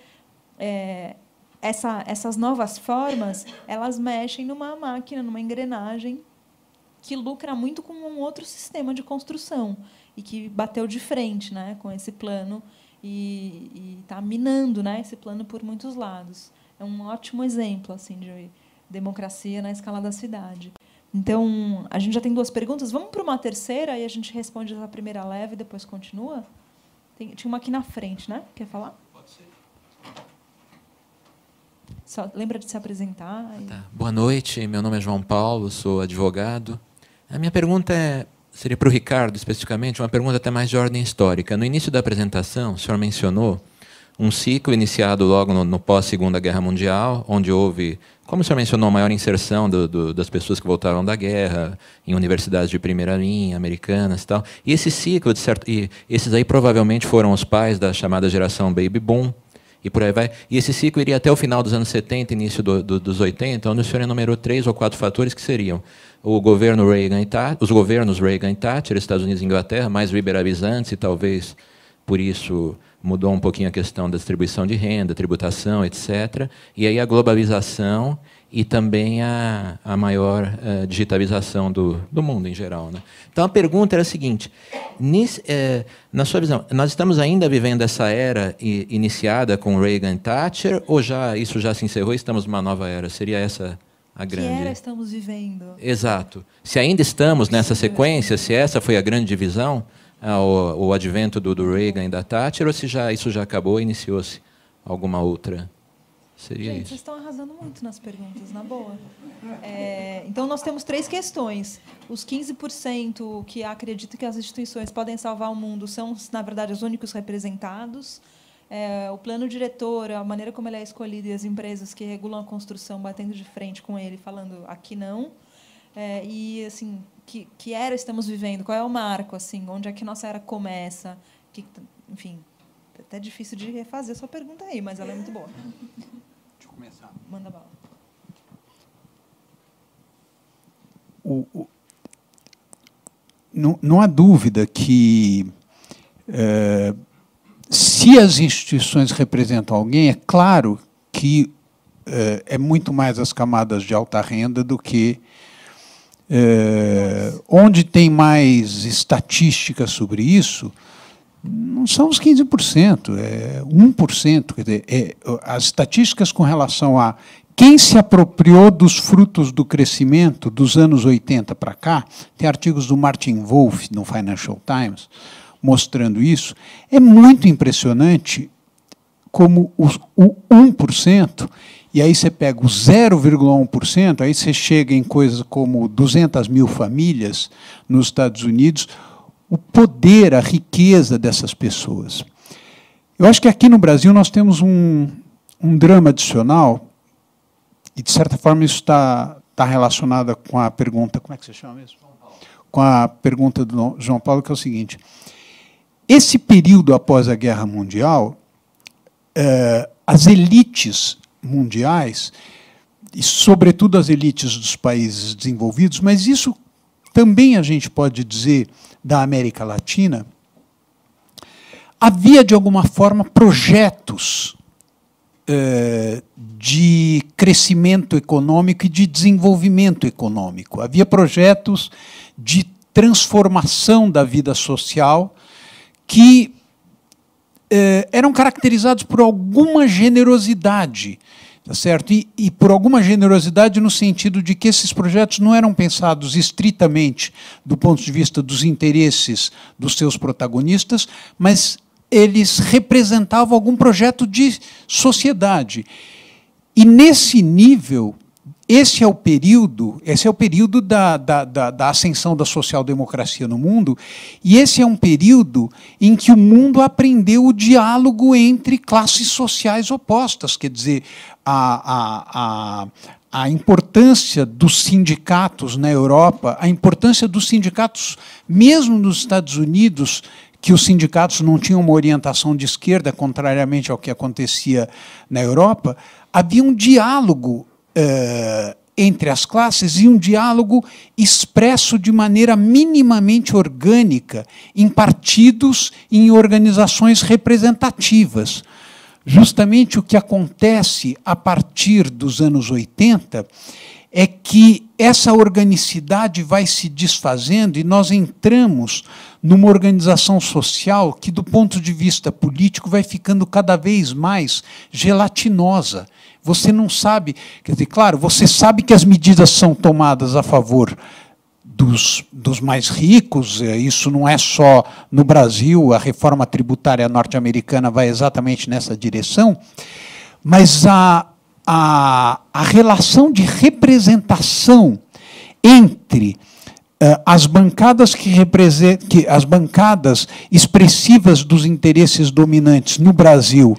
é, essa, essas novas formas elas mexem numa máquina, numa engrenagem que lucra muito com um outro sistema de construção e que bateu de frente, né, com esse plano e está minando, né, esse plano por muitos lados é um ótimo exemplo assim de democracia na escala da cidade. Então, a gente já tem duas perguntas. Vamos para uma terceira e a gente responde a primeira leve e depois continua? Tem, tinha uma aqui na frente, né? Quer falar? Pode ser. Só lembra de se apresentar. E... Tá. Boa noite, meu nome é João Paulo, sou advogado. A minha pergunta é, seria para o Ricardo especificamente, uma pergunta até mais de ordem histórica. No início da apresentação, o senhor mencionou um ciclo iniciado logo no, no pós-Segunda Guerra Mundial, onde houve, como o senhor mencionou, maior inserção do, do, das pessoas que voltaram da guerra em universidades de primeira linha, americanas e tal. E esse ciclo, de certo, e esses aí provavelmente foram os pais da chamada geração Baby Boom, e por aí vai. E esse ciclo iria até o final dos anos 70, início do, do, dos 80, onde o senhor enumerou três ou quatro fatores que seriam o governo Reagan e Thatcher, os governos Reagan e Thatcher, Estados Unidos e Inglaterra, mais liberalizantes e talvez por isso mudou um pouquinho a questão da distribuição de renda, tributação, etc. E aí a globalização e também a, a maior uh, digitalização do, do mundo em geral. Né? Então a pergunta era é a seguinte: nis, eh, na sua visão, nós estamos ainda vivendo essa era i, iniciada com Reagan e Thatcher ou já isso já se encerrou? Estamos numa nova era? Seria essa a grande? Que era estamos vivendo? Exato. Se ainda estamos nessa sequência, se essa foi a grande divisão? ao, ah, advento do, do, Reagan e da Thatcher, ou se já, isso já acabou e iniciou-se alguma outra? Seria Gente, isso. vocês estão arrasando muito nas perguntas, na boa. É, então, nós temos três questões. Os 15% que acreditam que as instituições podem salvar o mundo são, na verdade, os únicos representados. É, o plano diretor, a maneira como ele é escolhido e as empresas que regulam a construção batendo de frente com ele, falando aqui não. É, e, assim, que, que era estamos vivendo? Qual é o marco? assim Onde é que nossa era começa? Que, enfim, é até difícil de refazer sua pergunta aí, mas ela é muito boa. Deixa eu começar. Manda bala. O, o, não, não há dúvida que é, se as instituições representam alguém, é claro que é, é muito mais as camadas de alta renda do que é, onde tem mais estatísticas sobre isso, não são os 15%, é 1%. Quer dizer, é, as estatísticas com relação a quem se apropriou dos frutos do crescimento dos anos 80 para cá, tem artigos do Martin Wolf no Financial Times mostrando isso, é muito impressionante como os, o 1% e aí você pega o 0,1%, aí você chega em coisas como 200 mil famílias nos Estados Unidos, o poder, a riqueza dessas pessoas. Eu acho que aqui no Brasil nós temos um, um drama adicional, e de certa forma isso está tá relacionado com a pergunta, como é que se chama mesmo? Com a pergunta do João Paulo, que é o seguinte: esse período após a Guerra Mundial, eh, as elites mundiais, e sobretudo as elites dos países desenvolvidos, mas isso também a gente pode dizer da América Latina, havia de alguma forma projetos eh, de crescimento econômico e de desenvolvimento econômico. Havia projetos de transformação da vida social que eh, eram caracterizados por alguma generosidade, tá certo? E, e por alguma generosidade no sentido de que esses projetos não eram pensados estritamente do ponto de vista dos interesses dos seus protagonistas, mas eles representavam algum projeto de sociedade. E nesse nível, esse é o período, esse é o período da, da, da, da ascensão da social-democracia no mundo, e esse é um período em que o mundo aprendeu o diálogo entre classes sociais opostas, quer dizer, a, a, a, a importância dos sindicatos na Europa, a importância dos sindicatos, mesmo nos Estados Unidos, que os sindicatos não tinham uma orientação de esquerda, contrariamente ao que acontecia na Europa, havia um diálogo uh, entre as classes e um diálogo expresso de maneira minimamente orgânica em partidos e em organizações representativas. Justamente o que acontece a partir dos anos 80 é que essa organicidade vai se desfazendo e nós entramos numa organização social que, do ponto de vista político, vai ficando cada vez mais gelatinosa. Você não sabe. Quer dizer, claro, você sabe que as medidas são tomadas a favor dos, dos, mais ricos, é, isso não é só no Brasil, a reforma tributária norte-americana vai exatamente nessa direção, mas a, a, a relação de representação entre é, as bancadas que, que as bancadas expressivas dos interesses dominantes no Brasil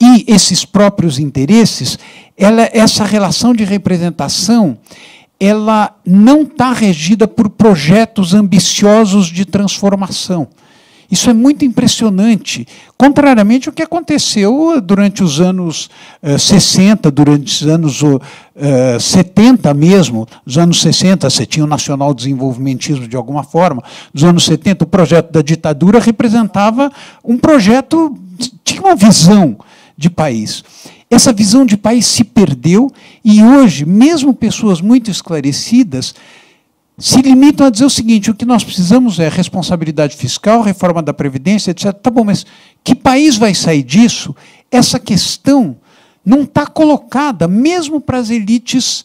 e esses próprios interesses, ela, essa relação de representação, ela não está regida por projetos ambiciosos de transformação. Isso é muito impressionante, contrariamente ao que aconteceu eh, durante os anos eh, 60, durante os anos eh, 70 mesmo. Nos anos 60, você tinha o nacional desenvolvimentismo de alguma forma. Nos anos 70, o projeto da ditadura representava um projeto, tinha uma visão de país. Essa visão de país se perdeu e hoje, mesmo pessoas muito esclarecidas, se limitam a dizer o seguinte: o que nós precisamos é responsabilidade fiscal, reforma da Previdência, etc. Tá bom, mas que país vai sair disso? Essa questão não está colocada, mesmo para as elites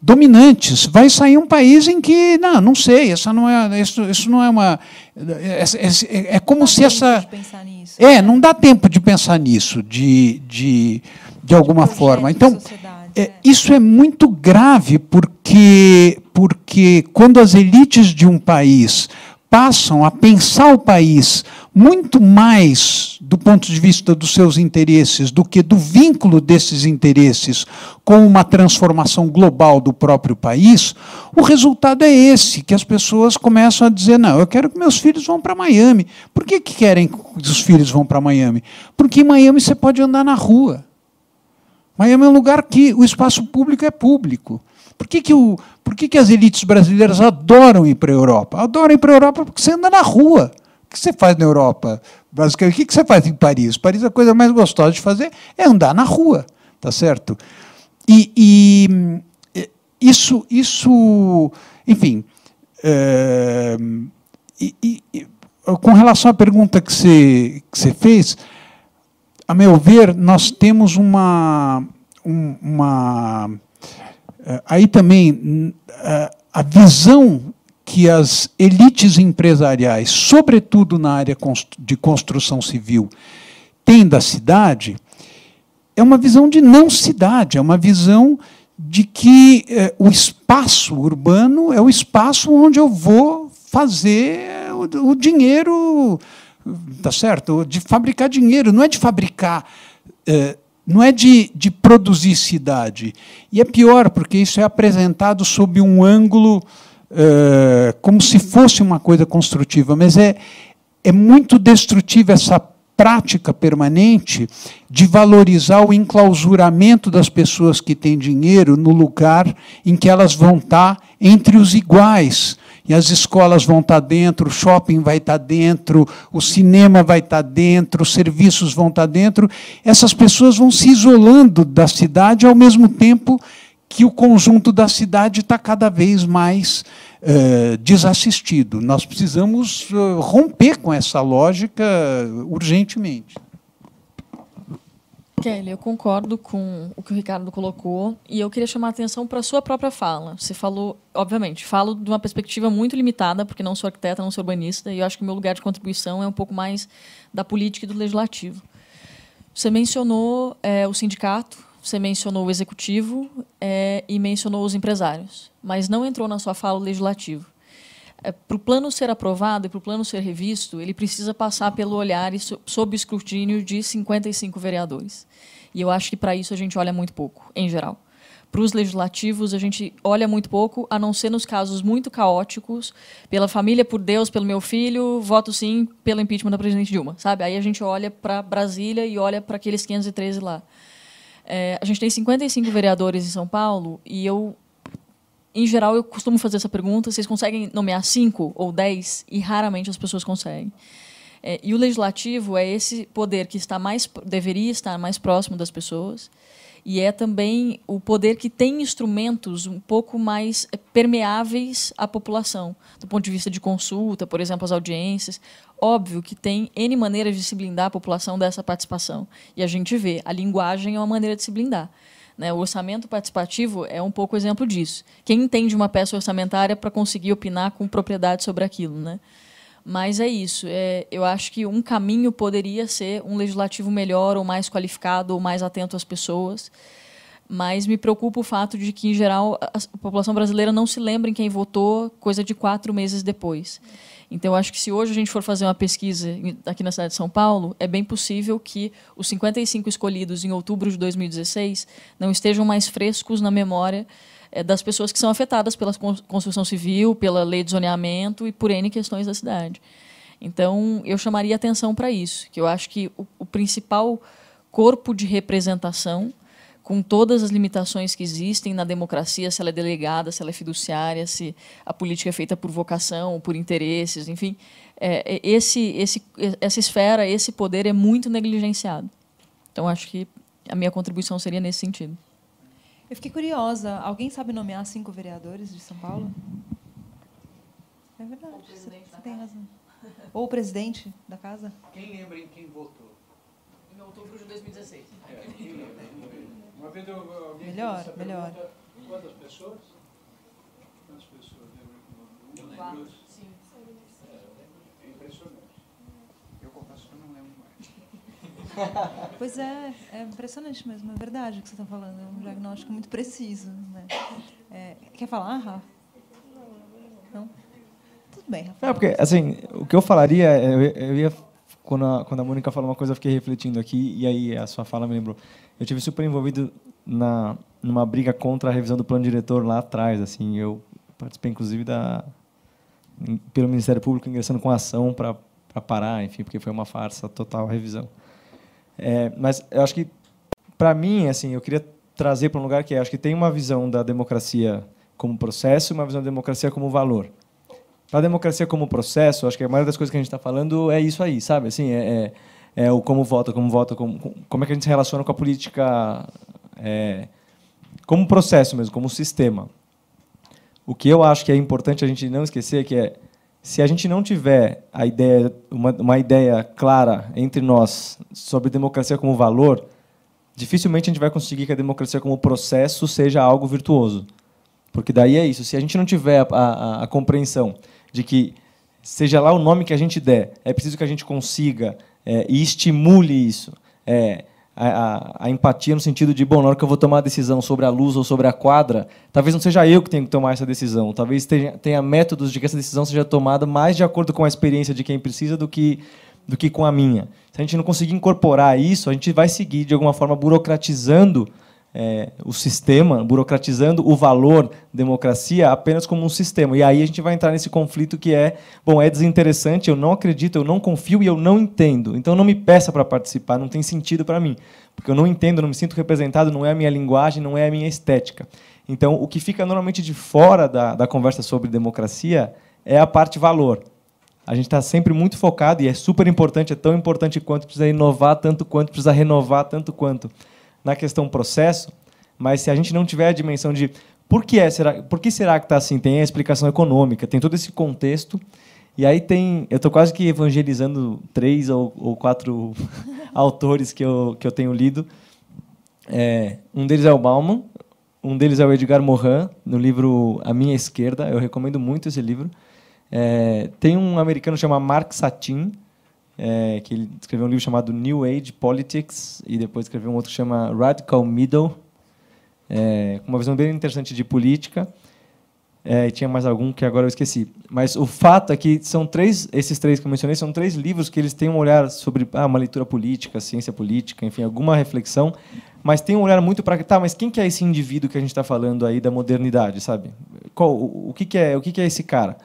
dominantes. Vai sair um país em que, não, não sei, essa não é, isso, isso não é uma. É, é, é como se essa. Nisso, é, né? não dá tempo de pensar nisso, de, de, de alguma de forma. Então, é, é, isso é muito grave, porque, porque quando as elites de um país passam a pensar o país muito mais do ponto de vista dos seus interesses do que do vínculo desses interesses com uma transformação global do próprio país, o resultado é esse, que as pessoas começam a dizer, não, eu quero que meus filhos vão para Miami. Por que, que querem que os filhos vão para Miami? Porque em Miami você pode andar na rua. Miami é um lugar que o espaço público é público. Por que, que, o, por que, que as elites brasileiras adoram ir para a Europa? Adoram ir para a Europa porque você anda na rua que você faz na Europa? Basicamente, o que você faz em Paris? Paris, a coisa mais gostosa de fazer é andar na rua, tá certo? E, e isso, isso, enfim. É, e, e, com relação à pergunta que você, que você fez, a meu ver, nós temos uma. uma é, aí também a visão que as elites empresariais, sobretudo na área de construção civil, têm da cidade, é uma visão de não cidade, é uma visão de que eh, o espaço urbano é o espaço onde eu vou fazer o, o dinheiro, tá certo? De fabricar dinheiro, não é de fabricar. Eh, não é de, de, produzir cidade. E é pior, porque isso é apresentado sob um ângulo eh, como se fosse uma coisa construtiva, mas é, é muito destrutiva essa prática permanente de valorizar o enclausuramento das pessoas que têm dinheiro no lugar em que elas vão estar tá entre os iguais. E as escolas vão estar tá dentro, o shopping vai estar tá dentro, o cinema vai estar dentro, os serviços vão estar dentro. Essas pessoas vão se isolando da cidade ao mesmo tempo que o conjunto da cidade está cada vez mais eh, desassistido. Nós precisamos eh, romper com essa lógica urgentemente. Kelly, eu concordo com o que o Ricardo colocou e eu queria chamar a atenção para a sua própria fala. Você falou, obviamente, falo de uma perspectiva muito limitada, porque não sou arquiteta, não sou urbanista, e eu acho que o meu lugar de contribuição é um pouco mais da política e do legislativo. Você mencionou é, o sindicato, você mencionou o executivo é, e mencionou os empresários, mas não entrou na sua fala o legislativo. É, para o plano ser aprovado e para o plano ser revisto, ele precisa passar pelo olhar e so, sob escrutínio de 55 vereadores. E eu acho que para isso a gente olha muito pouco, em geral. Para os legislativos, a gente olha muito pouco, a não ser nos casos muito caóticos, pela família, por Deus, pelo meu filho, voto sim pelo impeachment da presidente Dilma, sabe? Aí a gente olha para Brasília e olha para aqueles 513 lá. É, a gente tem 55 vereadores em São Paulo e eu, em geral, eu costumo fazer essa pergunta: vocês conseguem nomear cinco ou dez? E raramente as pessoas conseguem. É, e o legislativo é esse poder que está mais deveria estar mais próximo das pessoas e é também o poder que tem instrumentos um pouco mais é, permeáveis à população, do ponto de vista de consulta, por exemplo, as audiências, Óbvio que tem N maneiras de se blindar a população dessa participação. E a gente vê, a linguagem é uma maneira de se blindar. Né? O orçamento participativo é um pouco exemplo disso. Quem entende uma peça orçamentária para conseguir opinar com propriedade sobre aquilo? Né? Mas é isso. É, eu acho que um caminho poderia ser um legislativo melhor, ou mais qualificado, ou mais atento às pessoas. Mas me preocupa o fato de que, em geral, a população brasileira não se lembra em quem votou coisa de quatro meses depois. É. Então, acho que se hoje a gente for fazer uma pesquisa aqui na cidade de São Paulo, é bem possível que os 55 escolhidos em outubro de 2016 não estejam mais frescos na memória eh, das pessoas que são afetadas pela construção civil, pela lei de zoneamento e por N questões da cidade. Então, eu chamaria atenção para isso, que eu acho que o principal corpo de representação com todas as limitações que existem na democracia, se ela é delegada, se ela é fiduciária, se a política é feita por vocação, por interesses, enfim, é, é, esse, esse, essa esfera, esse poder é muito negligenciado. Então, acho que a minha contribuição seria nesse sentido. Eu fiquei curiosa. Alguém sabe nomear cinco vereadores de São Paulo? É verdade. Você, você tem razão. Ou o presidente da casa? Quem lembra em quem votou? Em outubro de 2016. É, quem lembra? Uma vez alguém melhor, fez melhor. Pergunta, quantas pessoas? Quantas pessoas? Uma, duas? Sim. É, é impressionante. Eu confesso que eu não lembro mais. Pois é, é impressionante mesmo, é verdade o que você está falando, é um diagnóstico muito preciso. Né? É, quer falar, Rafa? Não? Tudo bem, Rafa. Não, porque, assim, o que eu falaria, eu ia quando a, quando a Mônica falou uma coisa, eu fiquei refletindo aqui, e aí a sua fala me lembrou eu tive super envolvido na numa briga contra a revisão do plano diretor lá atrás, assim, eu participei inclusive da pelo Ministério Público ingressando com ação para parar, enfim, porque foi uma farsa total a revisão. É, mas eu acho que para mim, assim, eu queria trazer para um lugar que é, acho que tem uma visão da democracia como processo, e uma visão da democracia como valor. Para a democracia como processo, acho que a maioria das coisas que a gente está falando é isso aí, sabe? Assim, é, é é, o como vota, como vota, como, como é que a gente se relaciona com a política é, como processo mesmo, como sistema. O que eu acho que é importante a gente não esquecer é que é se a gente não tiver a ideia, uma, uma ideia clara entre nós sobre democracia como valor, dificilmente a gente vai conseguir que a democracia como processo seja algo virtuoso. Porque daí é isso. Se a gente não tiver a, a, a compreensão de que, seja lá o nome que a gente der, é preciso que a gente consiga é, e estimule isso. É, a, a, a, empatia no sentido de, bom, na hora que eu vou tomar a decisão sobre a luz ou sobre a quadra, talvez não seja eu que tenho que tomar essa decisão. Talvez tenha, tenha métodos de que essa decisão seja tomada mais de acordo com a experiência de quem precisa do que, do que com a minha. Se a gente não conseguir incorporar isso, a gente vai seguir, de alguma forma, burocratizando é, o sistema, burocratizando o valor democracia apenas como um sistema. E aí a gente vai entrar nesse conflito que é, bom, é desinteressante, eu não acredito, eu não confio e eu não entendo. Então não me peça para participar, não tem sentido para mim, porque eu não entendo, não me sinto representado, não é a minha linguagem, não é a minha estética. Então o que fica normalmente de fora da, da conversa sobre democracia é a parte valor. A gente está sempre muito focado e é super importante, é tão importante quanto precisa inovar tanto quanto, precisa renovar tanto quanto na questão processo, mas se a gente não tiver a dimensão de por que, é, será, por que será que está assim, tem a explicação econômica, tem todo esse contexto, e aí tem. Eu estou quase que evangelizando três ou, ou quatro autores que eu, que eu tenho lido. É, um deles é o Bauman, um deles é o Edgar Morin, no livro A Minha Esquerda. Eu recomendo muito esse livro. É, tem um americano chamado Mark Satin, é, que ele escreveu um livro chamado New Age Politics e depois escreveu um outro que chama Radical Middle, é, uma visão bem interessante de política. É, e tinha mais algum que agora eu esqueci. Mas o fato é que são três, esses três que eu mencionei, são três livros que eles têm um olhar sobre ah, uma leitura política, ciência política, enfim, alguma reflexão, mas tem um olhar muito para tá, mas quem que é esse indivíduo que a gente está falando aí da modernidade, sabe? Qual, o, o que, que é, o que, que é esse cara?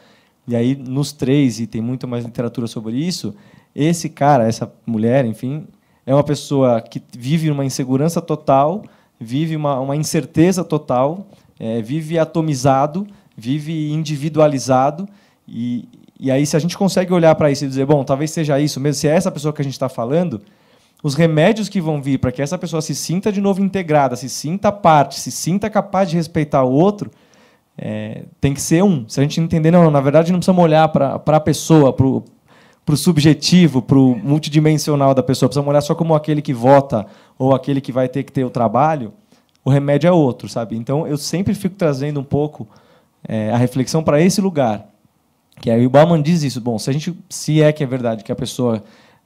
E aí nos três e tem muito mais literatura sobre isso, esse cara, essa mulher, enfim, é uma pessoa que vive uma insegurança total, vive uma, uma incerteza total, é, vive atomizado, vive individualizado. E, e aí, se a gente consegue olhar para isso e dizer, bom, talvez seja isso mesmo, se é essa pessoa que a gente está falando, os remédios que vão vir para que essa pessoa se sinta de novo integrada, se sinta parte, se sinta capaz de respeitar o outro, é, tem que ser um. Se a gente entender, não, na verdade não precisamos olhar para a pessoa, para o para o subjetivo, para o multidimensional da pessoa, precisamos olhar só como aquele que vota ou aquele que vai ter que ter o trabalho, o remédio é outro, sabe? Então eu sempre fico trazendo um pouco é, a reflexão para esse lugar. Que aí o Bauman diz isso. Bom, se a gente, se é que é verdade que a pessoa,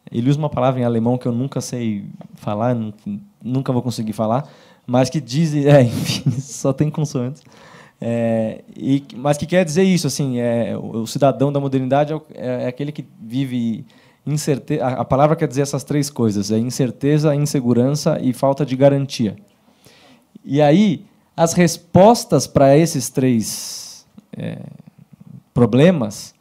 ele usa uma palavra em alemão que eu nunca sei falar, nunca vou conseguir falar, mas que diz, é, enfim, só tem consoantes é, e, mas que quer dizer isso, assim, é, o, cidadão da modernidade é, é, é aquele que vive incerteza. A, a palavra quer dizer essas três coisas: é incerteza, insegurança e falta de garantia. E aí, as respostas para esses três é, problemas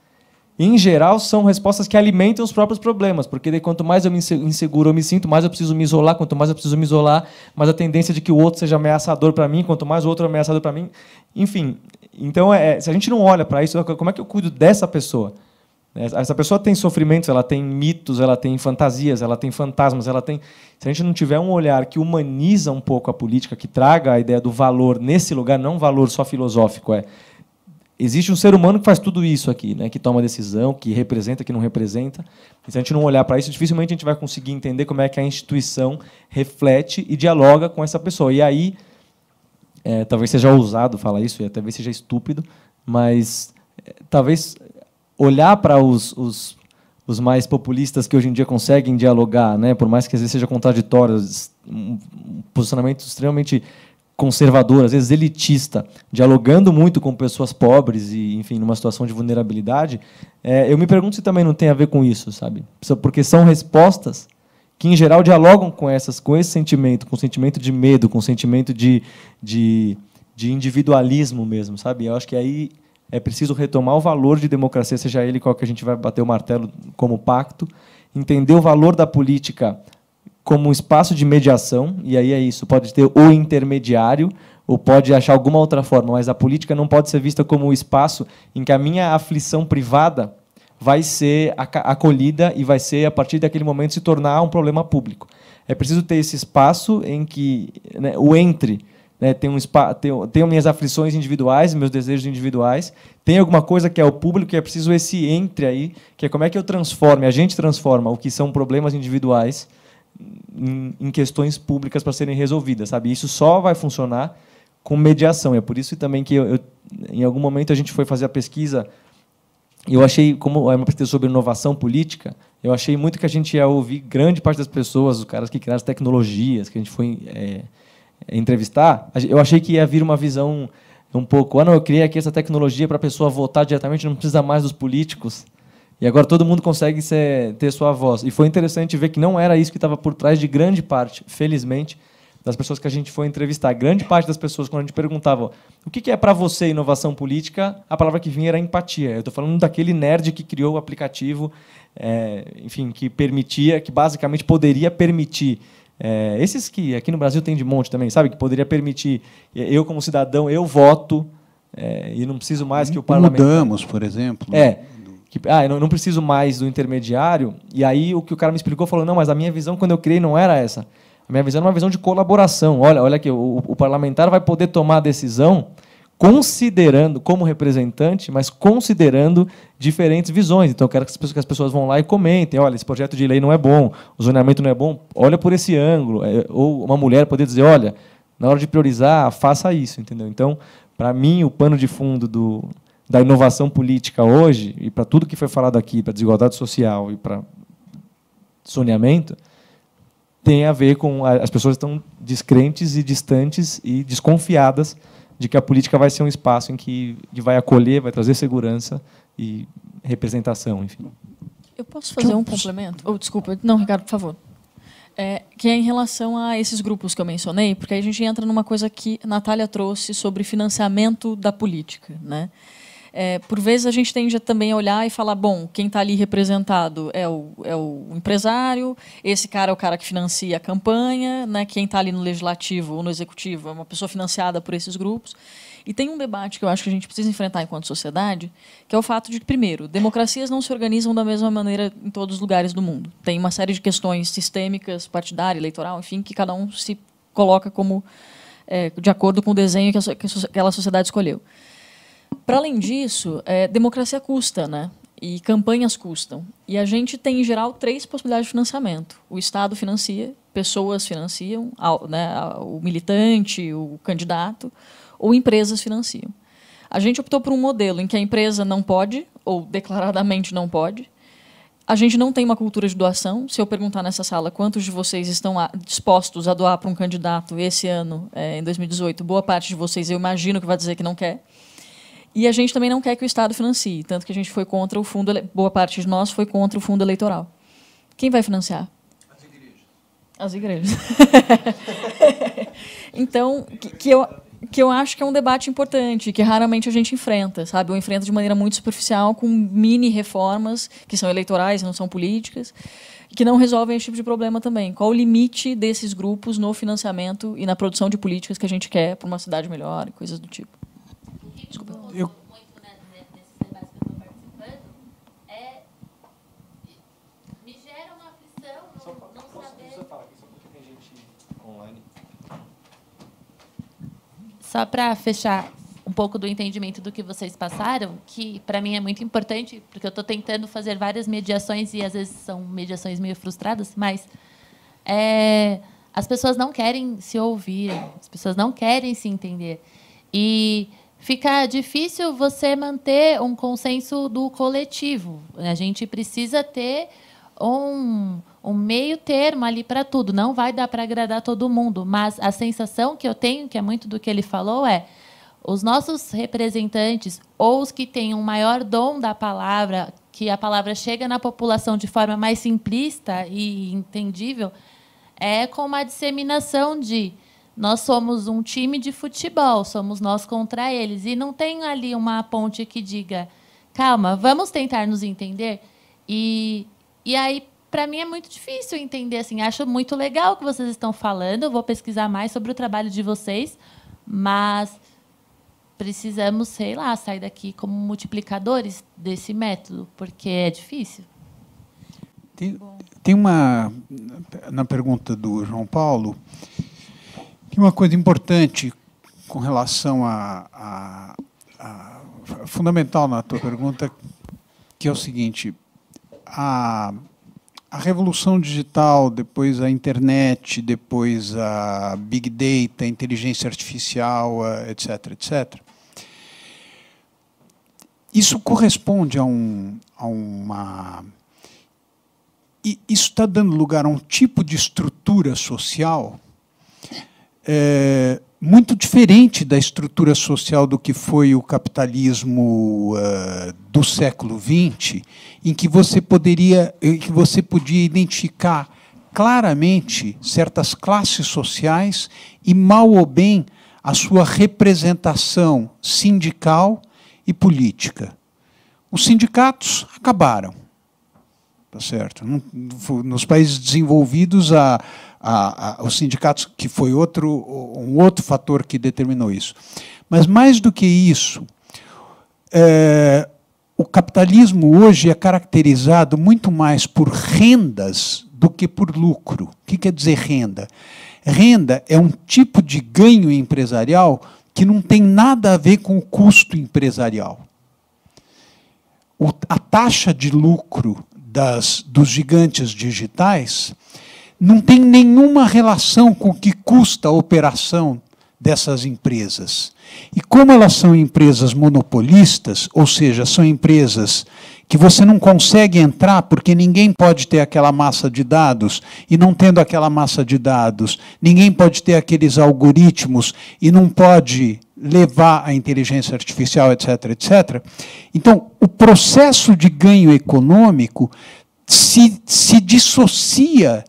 em geral, são respostas que alimentam os próprios problemas, porque daí, quanto mais eu me inseguro eu me sinto, mais eu preciso me isolar, quanto mais eu preciso me isolar, mais a tendência de que o outro seja ameaçador para mim, quanto mais o outro é ameaçador para mim. Enfim, então, é, é, se a gente não olha para isso, é, como é que eu cuido dessa pessoa? É, essa pessoa tem sofrimentos, ela tem mitos, ela tem fantasias, ela tem fantasmas, ela tem. Se a gente não tiver um olhar que humaniza um pouco a política, que traga a ideia do valor nesse lugar, não valor só filosófico, é existe um ser humano que faz tudo isso aqui, né? que toma decisão, que representa, que não representa. E se a gente não olhar para isso, dificilmente a gente vai conseguir entender como é que a instituição reflete e dialoga com essa pessoa. E aí, é, talvez seja ousado falar isso, e talvez seja estúpido, mas é, talvez olhar para os, os, os, mais populistas que hoje em dia conseguem dialogar, né? por mais que às vezes seja contraditório, um posicionamento extremamente conservador, às vezes elitista, dialogando muito com pessoas pobres e, enfim, numa situação de vulnerabilidade, é, eu me pergunto se também não tem a ver com isso, sabe? Porque são respostas que, em geral, dialogam com essas, com esse sentimento, com o sentimento de medo, com o sentimento de, de, de individualismo mesmo, sabe? Eu acho que aí é preciso retomar o valor de democracia, seja ele qual que a gente vai bater o martelo como pacto, entender o valor da política como um espaço de mediação, e aí é isso, pode ter o intermediário, ou pode achar alguma outra forma, mas a política não pode ser vista como o um espaço em que a minha aflição privada vai ser acolhida e vai ser, a partir daquele momento, se tornar um problema público. É preciso ter esse espaço em que né, o entre. Né, tem um espaço, tenho, tenho minhas aflições individuais, meus desejos individuais, tem alguma coisa que é o público e é preciso esse entre aí, que é como é que eu transformo, a gente transforma o que são problemas individuais em, questões públicas para serem resolvidas, sabe? Isso só vai funcionar com mediação. É por isso também que eu, eu, em algum momento a gente foi fazer a pesquisa. Eu achei, como é uma pesquisa sobre inovação política, eu achei muito que a gente ia ouvir grande parte das pessoas, os caras que criaram as tecnologias, que a gente foi é, entrevistar. Eu achei que ia vir uma visão um pouco, ah, não, eu criei aqui essa tecnologia para a pessoa votar diretamente, não precisa mais dos políticos. E agora todo mundo consegue ser, ter sua voz. E foi interessante ver que não era isso que estava por trás de grande parte, felizmente, das pessoas que a gente foi entrevistar. Grande parte das pessoas, quando a gente perguntava o que é para você inovação política, a palavra que vinha era empatia. Eu estou falando daquele nerd que criou o aplicativo, é, enfim, que permitia, que basicamente poderia permitir é, esses que aqui no Brasil tem de monte também, sabe? Que poderia permitir, é, eu como cidadão, eu voto é, e não preciso mais que o uhum. parlamento... Mudamos, por exemplo. Né? É, que ah, eu não preciso mais do intermediário. E aí o que o cara me explicou falou: não, mas a minha visão quando eu criei não era essa. A minha visão era uma visão de colaboração. Olha, olha aqui, o, o parlamentar vai poder tomar a decisão considerando, como representante, mas considerando diferentes visões. Então, eu quero que as pessoas vão lá e comentem: olha, esse projeto de lei não é bom, o zoneamento não é bom, olha por esse ângulo. É, ou uma mulher poder dizer: olha, na hora de priorizar, faça isso, entendeu? Então, para mim, o pano de fundo do, da inovação política hoje, e para tudo que foi falado aqui, para desigualdade social e para soneamento, tem a ver com as pessoas estão descrentes e distantes e desconfiadas de que a política vai ser um espaço em que, que vai acolher, vai trazer segurança e representação, enfim. Eu posso fazer um complemento? Oh, desculpa, não, Ricardo, por favor. É, que é em relação a esses grupos que eu mencionei, porque aí a gente entra numa coisa que a Natália trouxe sobre financiamento da política. Né? é, por vezes a gente tende também a olhar e falar, bom, quem está ali representado é o, é o empresário, esse cara é o cara que financia a campanha, né? quem está ali no legislativo ou no executivo é uma pessoa financiada por esses grupos. E tem um debate que eu acho que a gente precisa enfrentar enquanto sociedade, que é o fato de que, primeiro, democracias não se organizam da mesma maneira em todos os lugares do mundo. Tem uma série de questões sistêmicas, partidária, eleitoral, enfim, que cada um se coloca como é, de acordo com o desenho que, a, que aquela sociedade escolheu. Para além disso, é, democracia custa, né? E campanhas custam. E a gente tem, em geral, três possibilidades de financiamento: o Estado financia, pessoas financiam, ao, né, o militante, o candidato, ou empresas financiam. A gente optou por um modelo em que a empresa não pode, ou declaradamente não pode. A gente não tem uma cultura de doação. Se eu perguntar nessa sala quantos de vocês estão dispostos a doar para um candidato esse ano, é, em 2018, boa parte de vocês eu imagino que vai dizer que não quer. E a gente também não quer que o Estado financie, tanto que a gente foi contra o fundo, boa parte de nós foi contra o fundo eleitoral. Quem vai financiar? As igrejas. As igrejas. então, que, que, eu, que eu acho que é um debate importante, que raramente a gente enfrenta, sabe? Ou enfrenta de maneira muito superficial, com mini reformas, que são eleitorais, não são políticas, que não resolvem esse tipo de problema também. Qual o limite desses grupos no financiamento e na produção de políticas que a gente quer para uma cidade melhor e coisas do tipo? Desculpa. Só para fechar um pouco do entendimento do que vocês passaram, que para mim é muito importante, porque eu estou tentando fazer várias mediações e às vezes são mediações meio frustradas, mas é, as pessoas não querem se ouvir, as pessoas não querem se entender. E fica difícil você manter um consenso do coletivo. A gente precisa ter um, um meio termo ali para tudo. Não vai dar para agradar todo mundo, mas a sensação que eu tenho, que é muito do que ele falou, é os nossos representantes ou os que têm um maior dom da palavra, que a palavra chega na população de forma mais simplista e entendível, é com uma disseminação de nós somos um time de futebol, somos nós contra eles. E não tem ali uma ponte que diga, calma, vamos tentar nos entender. E, e aí para mim é muito difícil entender assim. Acho muito legal o que vocês estão falando, vou pesquisar mais sobre o trabalho de vocês, mas precisamos, sei lá, sair daqui como multiplicadores desse método, porque é difícil. Tem, tem uma na pergunta do João Paulo que uma coisa importante com relação a, a, a, a fundamental na tua pergunta que é o seguinte a a revolução digital, depois a internet, depois a big data, a inteligência artificial, etc, etc. Isso corresponde a, um, a uma. Isso está dando lugar a um tipo de estrutura social é, muito diferente da estrutura social do que foi o capitalismo uh, do século XX, em que você poderia, em que você podia identificar claramente certas classes sociais e mal ou bem a sua representação sindical e política. Os sindicatos acabaram, tá certo? Nos países desenvolvidos a a, a, os sindicatos, que foi outro, um outro fator que determinou isso. Mas mais do que isso, é, o capitalismo hoje é caracterizado muito mais por rendas do que por lucro. O que quer dizer renda? Renda é um tipo de ganho empresarial que não tem nada a ver com o custo empresarial. O, a taxa de lucro das, dos gigantes digitais não tem nenhuma relação com o que custa a operação dessas empresas. E como elas são empresas monopolistas, ou seja, são empresas que você não consegue entrar porque ninguém pode ter aquela massa de dados, e não tendo aquela massa de dados, ninguém pode ter aqueles algoritmos e não pode levar a inteligência artificial, etc, etc. Então, o processo de ganho econômico se, se dissocia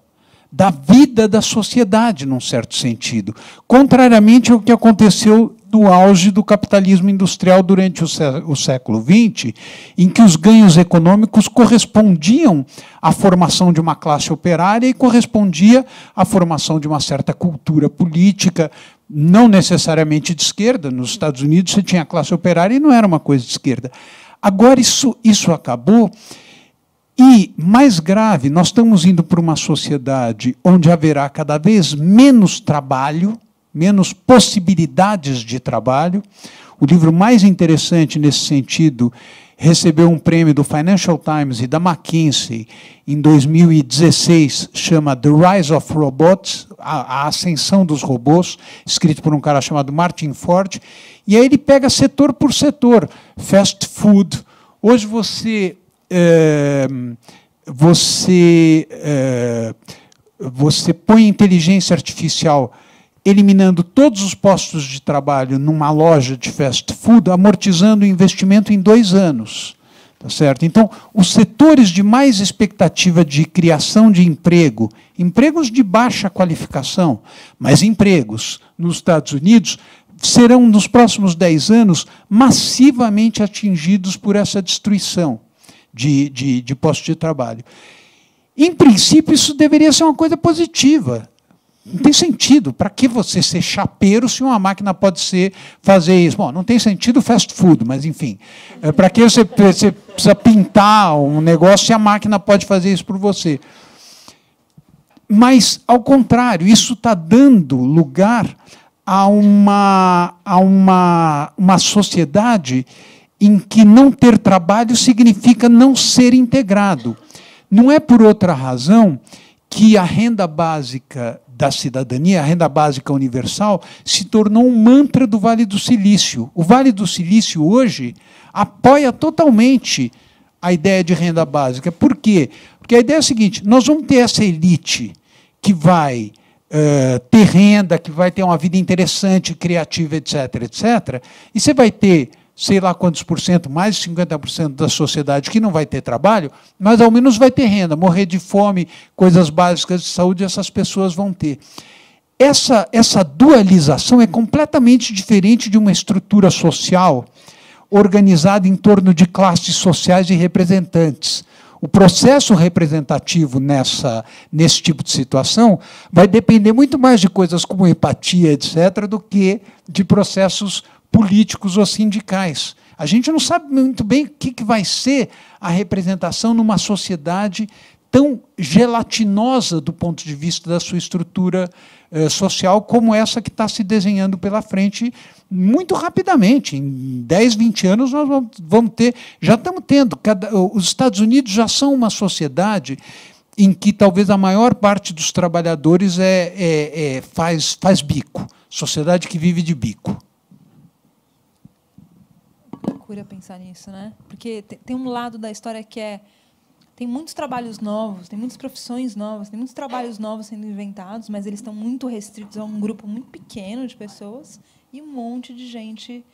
da vida da sociedade, num certo sentido. Contrariamente ao que aconteceu no auge do capitalismo industrial durante o século XX, em que os ganhos econômicos correspondiam à formação de uma classe operária e correspondia à formação de uma certa cultura política, não necessariamente de esquerda. Nos Estados Unidos você tinha a classe operária e não era uma coisa de esquerda. Agora isso, isso acabou e, mais grave, nós estamos indo para uma sociedade onde haverá cada vez menos trabalho, menos possibilidades de trabalho. O livro mais interessante nesse sentido recebeu um prêmio do Financial Times e da McKinsey em 2016, chama The Rise of Robots, a, a, ascensão dos robôs, escrito por um cara chamado Martin Ford, e aí ele pega setor por setor, fast food. Hoje você é, você, é, você põe inteligência artificial eliminando todos os postos de trabalho numa loja de fast food, amortizando o investimento em dois anos. Tá certo? Então, os setores de mais expectativa de criação de emprego, empregos de baixa qualificação, mas empregos nos Estados Unidos, serão, nos próximos 10 anos, massivamente atingidos por essa destruição de, de, de posto de trabalho. Em princípio, isso deveria ser uma coisa positiva. Não tem sentido. Para que você ser chapeiro se uma máquina pode ser fazer isso? Bom, não tem sentido fast food, mas enfim. É, para que você, você precisa pintar um negócio se a máquina pode fazer isso por você? Mas, ao contrário, isso está dando lugar a uma, a uma, uma sociedade em que não ter trabalho significa não ser integrado. Não é por outra razão que a renda básica da cidadania, a renda básica universal, se tornou um mantra do Vale do Silício. O Vale do Silício hoje apoia totalmente a ideia de renda básica. Por quê? Porque a ideia é a seguinte: nós vamos ter essa elite que vai uh, ter renda, que vai ter uma vida interessante, criativa, etc., etc., e você vai ter sei lá quantos por cento, mais de 50% da sociedade que não vai ter trabalho, mas ao menos vai ter renda. Morrer de fome, coisas básicas de saúde, essas pessoas vão ter. Essa, essa dualização é completamente diferente de uma estrutura social organizada em torno de classes sociais e representantes. O processo representativo nessa, nesse tipo de situação vai depender muito mais de coisas como empatia, etc., do que de processos políticos ou sindicais. A gente não sabe muito bem o que, vai ser a representação numa sociedade tão gelatinosa do ponto de vista da sua estrutura eh, social como essa que está se desenhando pela frente muito rapidamente. Em 10, 20 anos, nós vamos ter. Já estamos tendo. Cada, os Estados Unidos já são uma sociedade em que talvez a maior parte dos trabalhadores é, é, é faz, faz bico sociedade que vive de bico loucura pensar nisso, né? Porque tem um lado da história que é tem muitos trabalhos novos, tem muitas profissões novas, tem muitos trabalhos novos sendo inventados, mas eles estão muito restritos a um grupo muito pequeno de pessoas e um monte de gente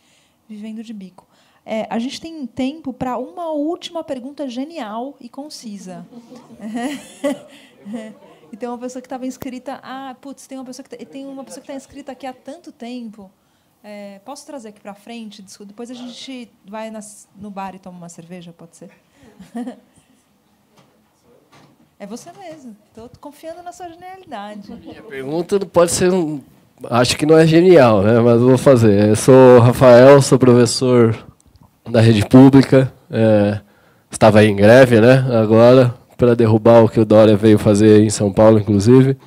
vivendo de bico. É, a gente tem tempo para uma última pergunta genial e concisa. É. É. E tem uma pessoa que estava inscrita. Ah, putz, tem uma pessoa que tem uma pessoa que está inscrita aqui há tanto tempo. É, posso trazer aqui para frente? Depois a gente vai nas, no bar e toma uma cerveja, pode ser? É você mesmo. Estou confiando na sua genialidade. Minha pergunta não pode ser um... Acho que não é genial, né? mas vou fazer. Eu sou Rafael, sou professor da rede pública. É, estava em greve né? agora, para derrubar o que o Dória veio fazer em São Paulo, inclusive.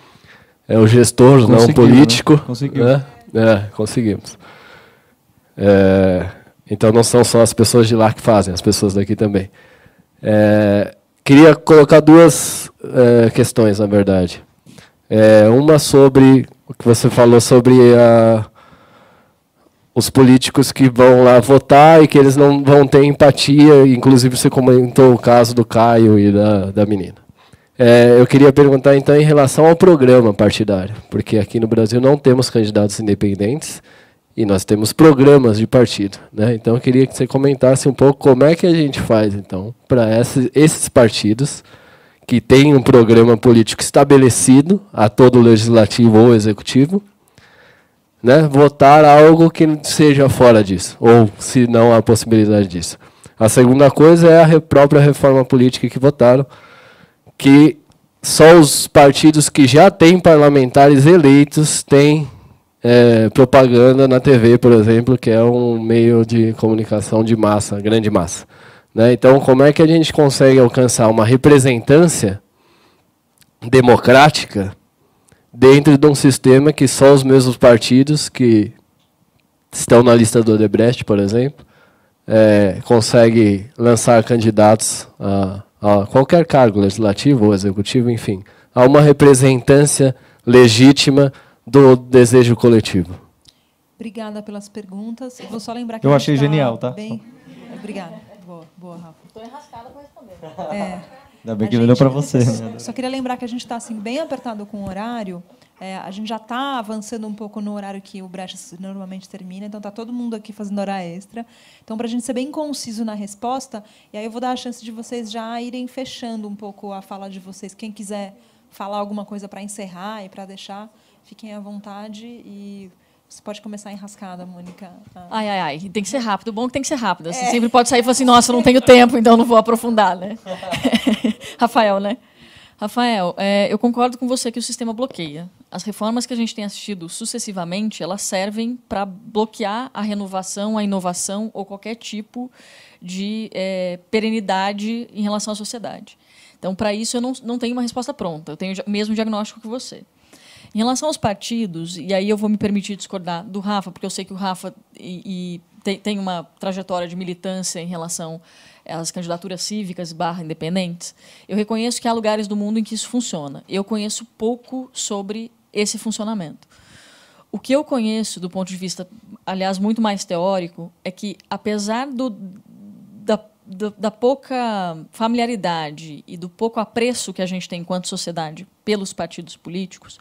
É o gestor, não o político. Né? Conseguiu. Né? É, conseguimos. É, então não são só as pessoas de lá que fazem, as pessoas daqui também. É, queria colocar duas é, questões, na verdade. É, uma sobre o que você falou sobre a, os políticos que vão lá votar e que eles não vão ter empatia, inclusive você comentou o caso do Caio e da, da menina. É, eu queria perguntar então em relação ao programa partidário, porque aqui no Brasil não temos candidatos independentes e nós temos programas de partido, né? Então eu queria que você comentasse um pouco como é que a gente faz então para esses, partidos que têm um programa político estabelecido a todo legislativo ou executivo, né? Votar algo que seja fora disso ou se não há possibilidade disso. A segunda coisa é a própria reforma política que votaram que só os partidos que já têm parlamentares eleitos têm é, propaganda na TV, por exemplo, que é um meio de comunicação de massa, grande massa. Né? Então, como é que a gente consegue alcançar uma representância democrática dentro de um sistema que só os mesmos partidos que estão na lista do Odebrecht, por exemplo, é, consegue lançar candidatos a a qualquer cargo, legislativo ou executivo, enfim, a uma representância legítima do desejo coletivo. Obrigada pelas perguntas. Vou só lembrar que eu achei tá genial, tá? Bem... Obrigada. Boa, boa, Rafa. Estou enrascada para responder. É. Ainda bem a que ele olhou para você. Só, só queria lembrar que a gente está assim bem apertado com o horário. É, a gente já está avançando um pouco no horário que o Brecha normalmente termina, então está todo mundo aqui fazendo hora extra. Então, para a gente ser bem conciso na resposta, e aí eu vou dar a chance de vocês já irem fechando um pouco a fala de vocês. Quem quiser falar alguma coisa para encerrar e para deixar, fiquem à vontade e você pode começar enrascada, Mônica. Ai, ai, ai. Tem que ser rápido. O bom é que tem que ser rápido. Você assim, é. sempre pode sair e falar assim, nossa, não tenho tempo, então não vou aprofundar, né? Rafael, né? Rafael, é, eu concordo com você que o sistema bloqueia. As reformas que a gente tem assistido sucessivamente, elas servem para bloquear a renovação, a inovação ou qualquer tipo de é, perenidade em relação à sociedade. Então, para isso, eu não, não tenho uma resposta pronta. Eu tenho o mesmo diagnóstico que você. Em relação aos partidos, e aí eu vou me permitir discordar do Rafa, porque eu sei que o Rafa e, e tem, tem, uma trajetória de militância em relação as candidaturas cívicas barra independentes, eu reconheço que há lugares do mundo em que isso funciona. Eu conheço pouco sobre esse funcionamento. O que eu conheço, do ponto de vista, aliás, muito mais teórico, é que, apesar do, da, da, da pouca familiaridade e do pouco apreço que a gente tem enquanto sociedade pelos partidos políticos,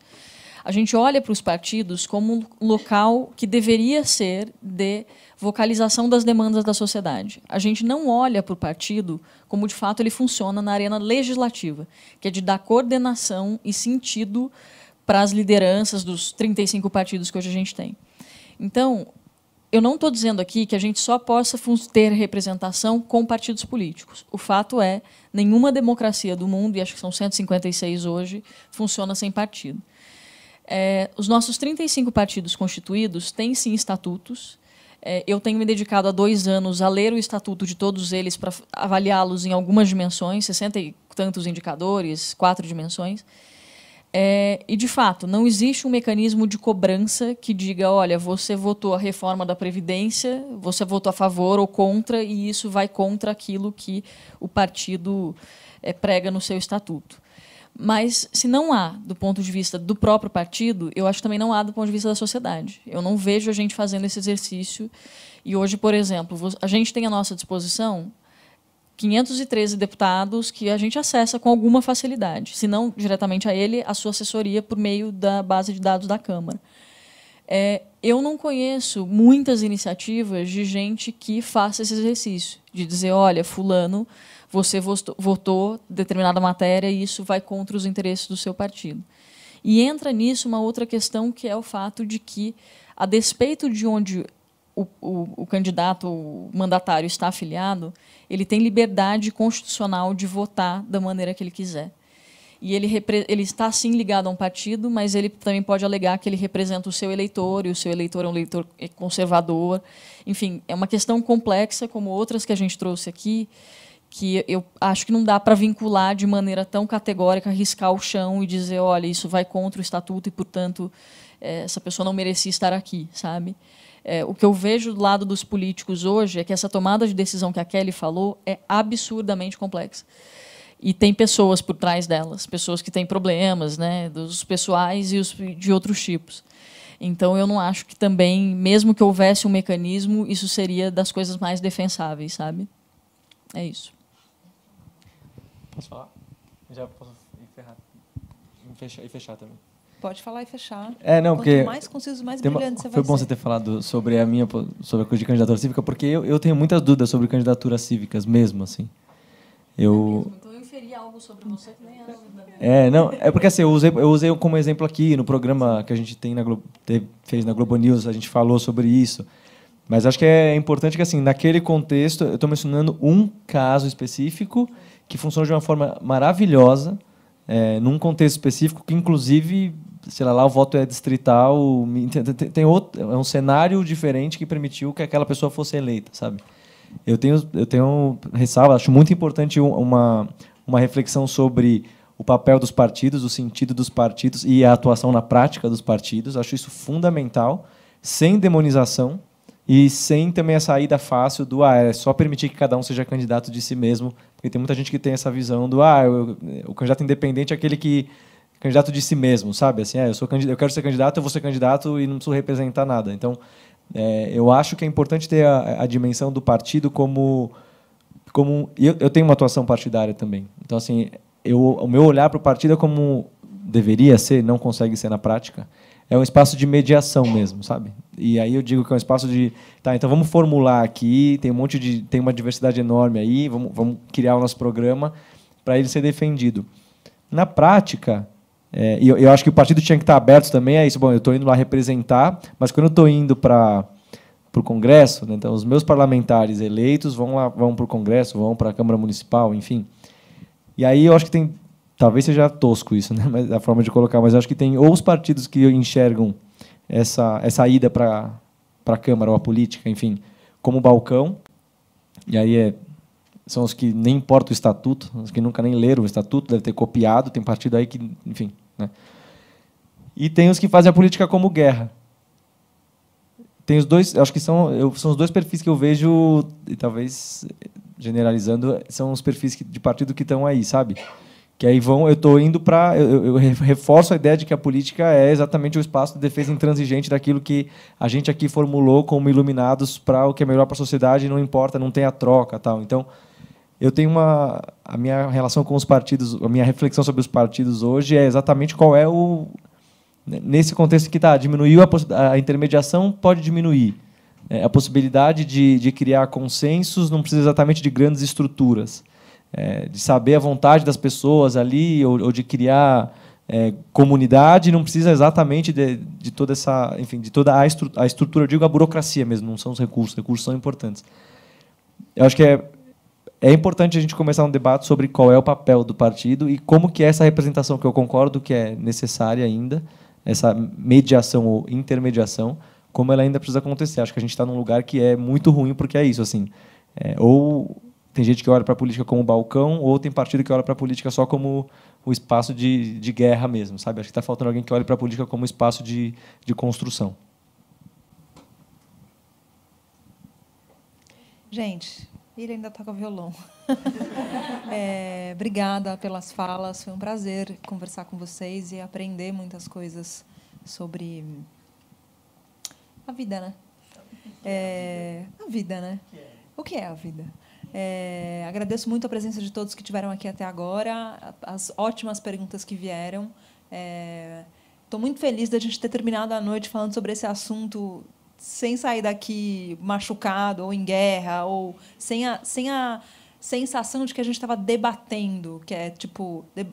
a gente olha para os partidos como um local que deveria ser de vocalização das demandas da sociedade. A gente não olha para o partido como de fato ele funciona na arena legislativa, que é de dar coordenação e sentido para as lideranças dos 35 partidos que hoje a gente tem. Então, eu não estou dizendo aqui que a gente só possa ter representação com partidos políticos. O fato é, nenhuma democracia do mundo, e acho que são 156 hoje, funciona sem partido. É, os nossos 35 partidos constituídos têm sim estatutos. É, eu tenho me dedicado há dois anos a ler o estatuto de todos eles para avaliá-los em algumas dimensões, 60 e tantos indicadores, quatro dimensões. É, e, de fato, não existe um mecanismo de cobrança que diga: olha, você votou a reforma da Previdência, você votou a favor ou contra, e isso vai contra aquilo que o partido é, prega no seu estatuto. Mas se não há do ponto de vista do próprio partido, eu acho que também não há do ponto de vista da sociedade. Eu não vejo a gente fazendo esse exercício. E hoje, por exemplo, a gente tem à nossa disposição 513 deputados que a gente acessa com alguma facilidade, se não diretamente a ele, a sua assessoria por meio da base de dados da Câmara. É, eu não conheço muitas iniciativas de gente que faça esse exercício, de dizer, olha, fulano você votou determinada matéria e isso vai contra os interesses do seu partido. E entra nisso uma outra questão que é o fato de que, a despeito de onde o, o, o, candidato, o mandatário está afiliado, ele tem liberdade constitucional de votar da maneira que ele quiser. E ele, ele está, sim, ligado a um partido, mas ele também pode alegar que ele representa o seu eleitor, e o seu eleitor é um eleitor conservador. Enfim, é uma questão complexa, como outras que a gente trouxe aqui, que eu acho que não dá para vincular de maneira tão categórica, riscar o chão e dizer, olha, isso vai contra o estatuto e, portanto, eh, essa pessoa não merecia estar aqui, sabe? É, o que eu vejo do lado dos políticos hoje é que essa tomada de decisão que a Kelly falou é absurdamente complexa. E tem pessoas por trás delas, pessoas que têm problemas, né, dos pessoais e os de outros tipos. Então eu não acho que também, mesmo que houvesse um mecanismo, isso seria das coisas mais defensáveis, sabe? É isso. Posso falar? Já posso ir ferrar. E fechar, e fechar também. Pode falar e fechar. É, não, Quanto porque mais conciso, mais brilhante uma, você vai Foi bom você ter falado sobre a minha sobre a coisa de candidatura cívica, porque eu, eu tenho muitas dúvidas sobre candidaturas cívicas mesmo, assim. Eu é mesmo. Então eu inferi algo sobre você que nem era é, é, não, é porque assim, eu usei eu usei como exemplo aqui no programa que a gente tem na Globo, fez na Globo News, a gente falou sobre isso. Mas acho que é importante que assim, naquele contexto, eu estou mencionando um caso específico. É que funciona de uma forma maravilhosa, é, num contexto específico, que inclusive, sei lá, lá o voto é distrital, tem, outro, é um cenário diferente que permitiu que aquela pessoa fosse eleita, sabe? Eu tenho, eu tenho ressalva, acho muito importante uma, uma reflexão sobre o papel dos partidos, o sentido dos partidos e a atuação na prática dos partidos. Acho isso fundamental, sem demonização e sem também a saída fácil do ah, é só permitir que cada um seja candidato de si mesmo porque tem muita gente que tem essa visão do ah, eu, o candidato independente é aquele que candidato de si mesmo, sabe? Assim, ah, eu sou eu quero ser candidato, eu vou ser candidato e não preciso representar nada. Então, é, eu acho que é importante ter a, a dimensão do partido como como eu, eu tenho uma atuação partidária também. Então, assim, eu, o meu olhar para o partido é como deveria ser, não consegue ser na prática, é um espaço de mediação mesmo, sabe? E aí eu digo que é um espaço de, tá, então vamos formular aqui, tem um monte de, tem uma diversidade enorme aí, vamos, vamos criar o nosso programa para ele ser defendido. Na prática, é, e eu, eu, acho que o partido tinha que estar aberto também a é isso. Bom, eu estou indo lá representar, mas quando eu estou indo para o Congresso, né, então os meus parlamentares eleitos vão lá, vão para o Congresso, vão para a Câmara Municipal, enfim. E aí eu acho que tem, talvez seja tosco isso, né? Mas a forma de colocar, mas acho que tem ou os partidos que enxergam essa essa ida para para a Câmara ou a política, enfim, como balcão. E aí é são os que nem importa o estatuto, os que nunca nem leram o estatuto, deve ter copiado, tem partido aí que, enfim, né? E tem os que fazem a política como guerra. Tem os dois, acho que são, eu, são os dois perfis que eu vejo, e talvez generalizando, são os perfis de partido que estão aí, sabe? Que aí vão, eu estou indo para. Eu, eu, reforço a ideia de que a política é exatamente o espaço de defesa intransigente daquilo que a gente aqui formulou como iluminados para o que é melhor para a sociedade, não importa, não tem a troca. tal. Então, eu tenho uma. A minha relação com os partidos, a minha reflexão sobre os partidos hoje é exatamente qual é o. Né, nesse contexto que está, diminuiu a, a intermediação, pode diminuir. É, a possibilidade de, de criar consensos não precisa exatamente de grandes estruturas é, de saber a vontade das pessoas ali, ou, ou de criar é, comunidade, não precisa exatamente de, de, toda essa, enfim, de toda a, estru a estrutura, eu digo a burocracia mesmo, não são os recursos, os recursos são importantes. Eu acho que é, é importante a gente começar um debate sobre qual é o papel do partido e como que é essa representação, que eu concordo que é necessária ainda, essa mediação ou intermediação, como ela ainda precisa acontecer. Acho que a gente está num lugar que é muito ruim, porque é isso, assim, é, ou tem gente que olha para a política como balcão, ou tem partido que olha para a política só como o espaço de, de guerra mesmo, sabe? Acho que está faltando alguém que olhe para a política como espaço de, de construção. Gente, ele ainda toca violão. é, obrigada pelas falas, foi um prazer conversar com vocês e aprender muitas coisas sobre a vida, né? É, a vida, né? O que é, é a vida? É, agradeço muito a presença de todos que tiveram aqui até agora, as ótimas perguntas que vieram. Estou é, muito feliz da gente ter terminado a noite falando sobre esse assunto sem sair daqui machucado ou em guerra ou sem a, sem a sensação de que a gente estava debatendo, que é tipo, de,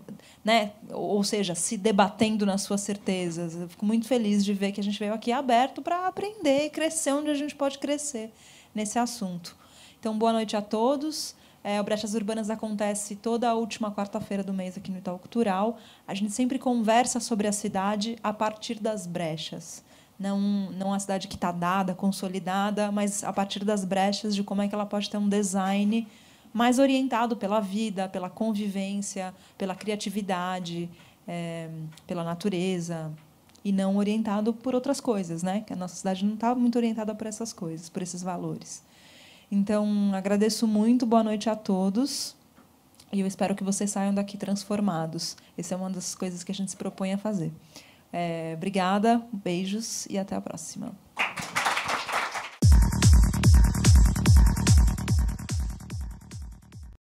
né? Ou seja, se debatendo nas suas certezas. Eu fico muito feliz de ver que a gente veio aqui aberto para aprender e crescer onde a gente pode crescer nesse assunto. Então, boa noite a todos. É, o Brechas Urbanas acontece toda a última quarta-feira do mês aqui no Itaú Cultural. A gente sempre conversa sobre a cidade a partir das brechas. Não, não a cidade que está dada, consolidada, mas a partir das brechas de como é que ela pode ter um design mais orientado pela vida, pela convivência, pela criatividade, é, pela natureza, e não orientado por outras coisas, né? Que a nossa cidade não está muito orientada por essas coisas, por esses valores. Então, agradeço muito, boa noite a todos. E eu espero que vocês saiam daqui transformados. Essa é uma das coisas que a gente se propõe a fazer. É, obrigada, beijos e até a próxima.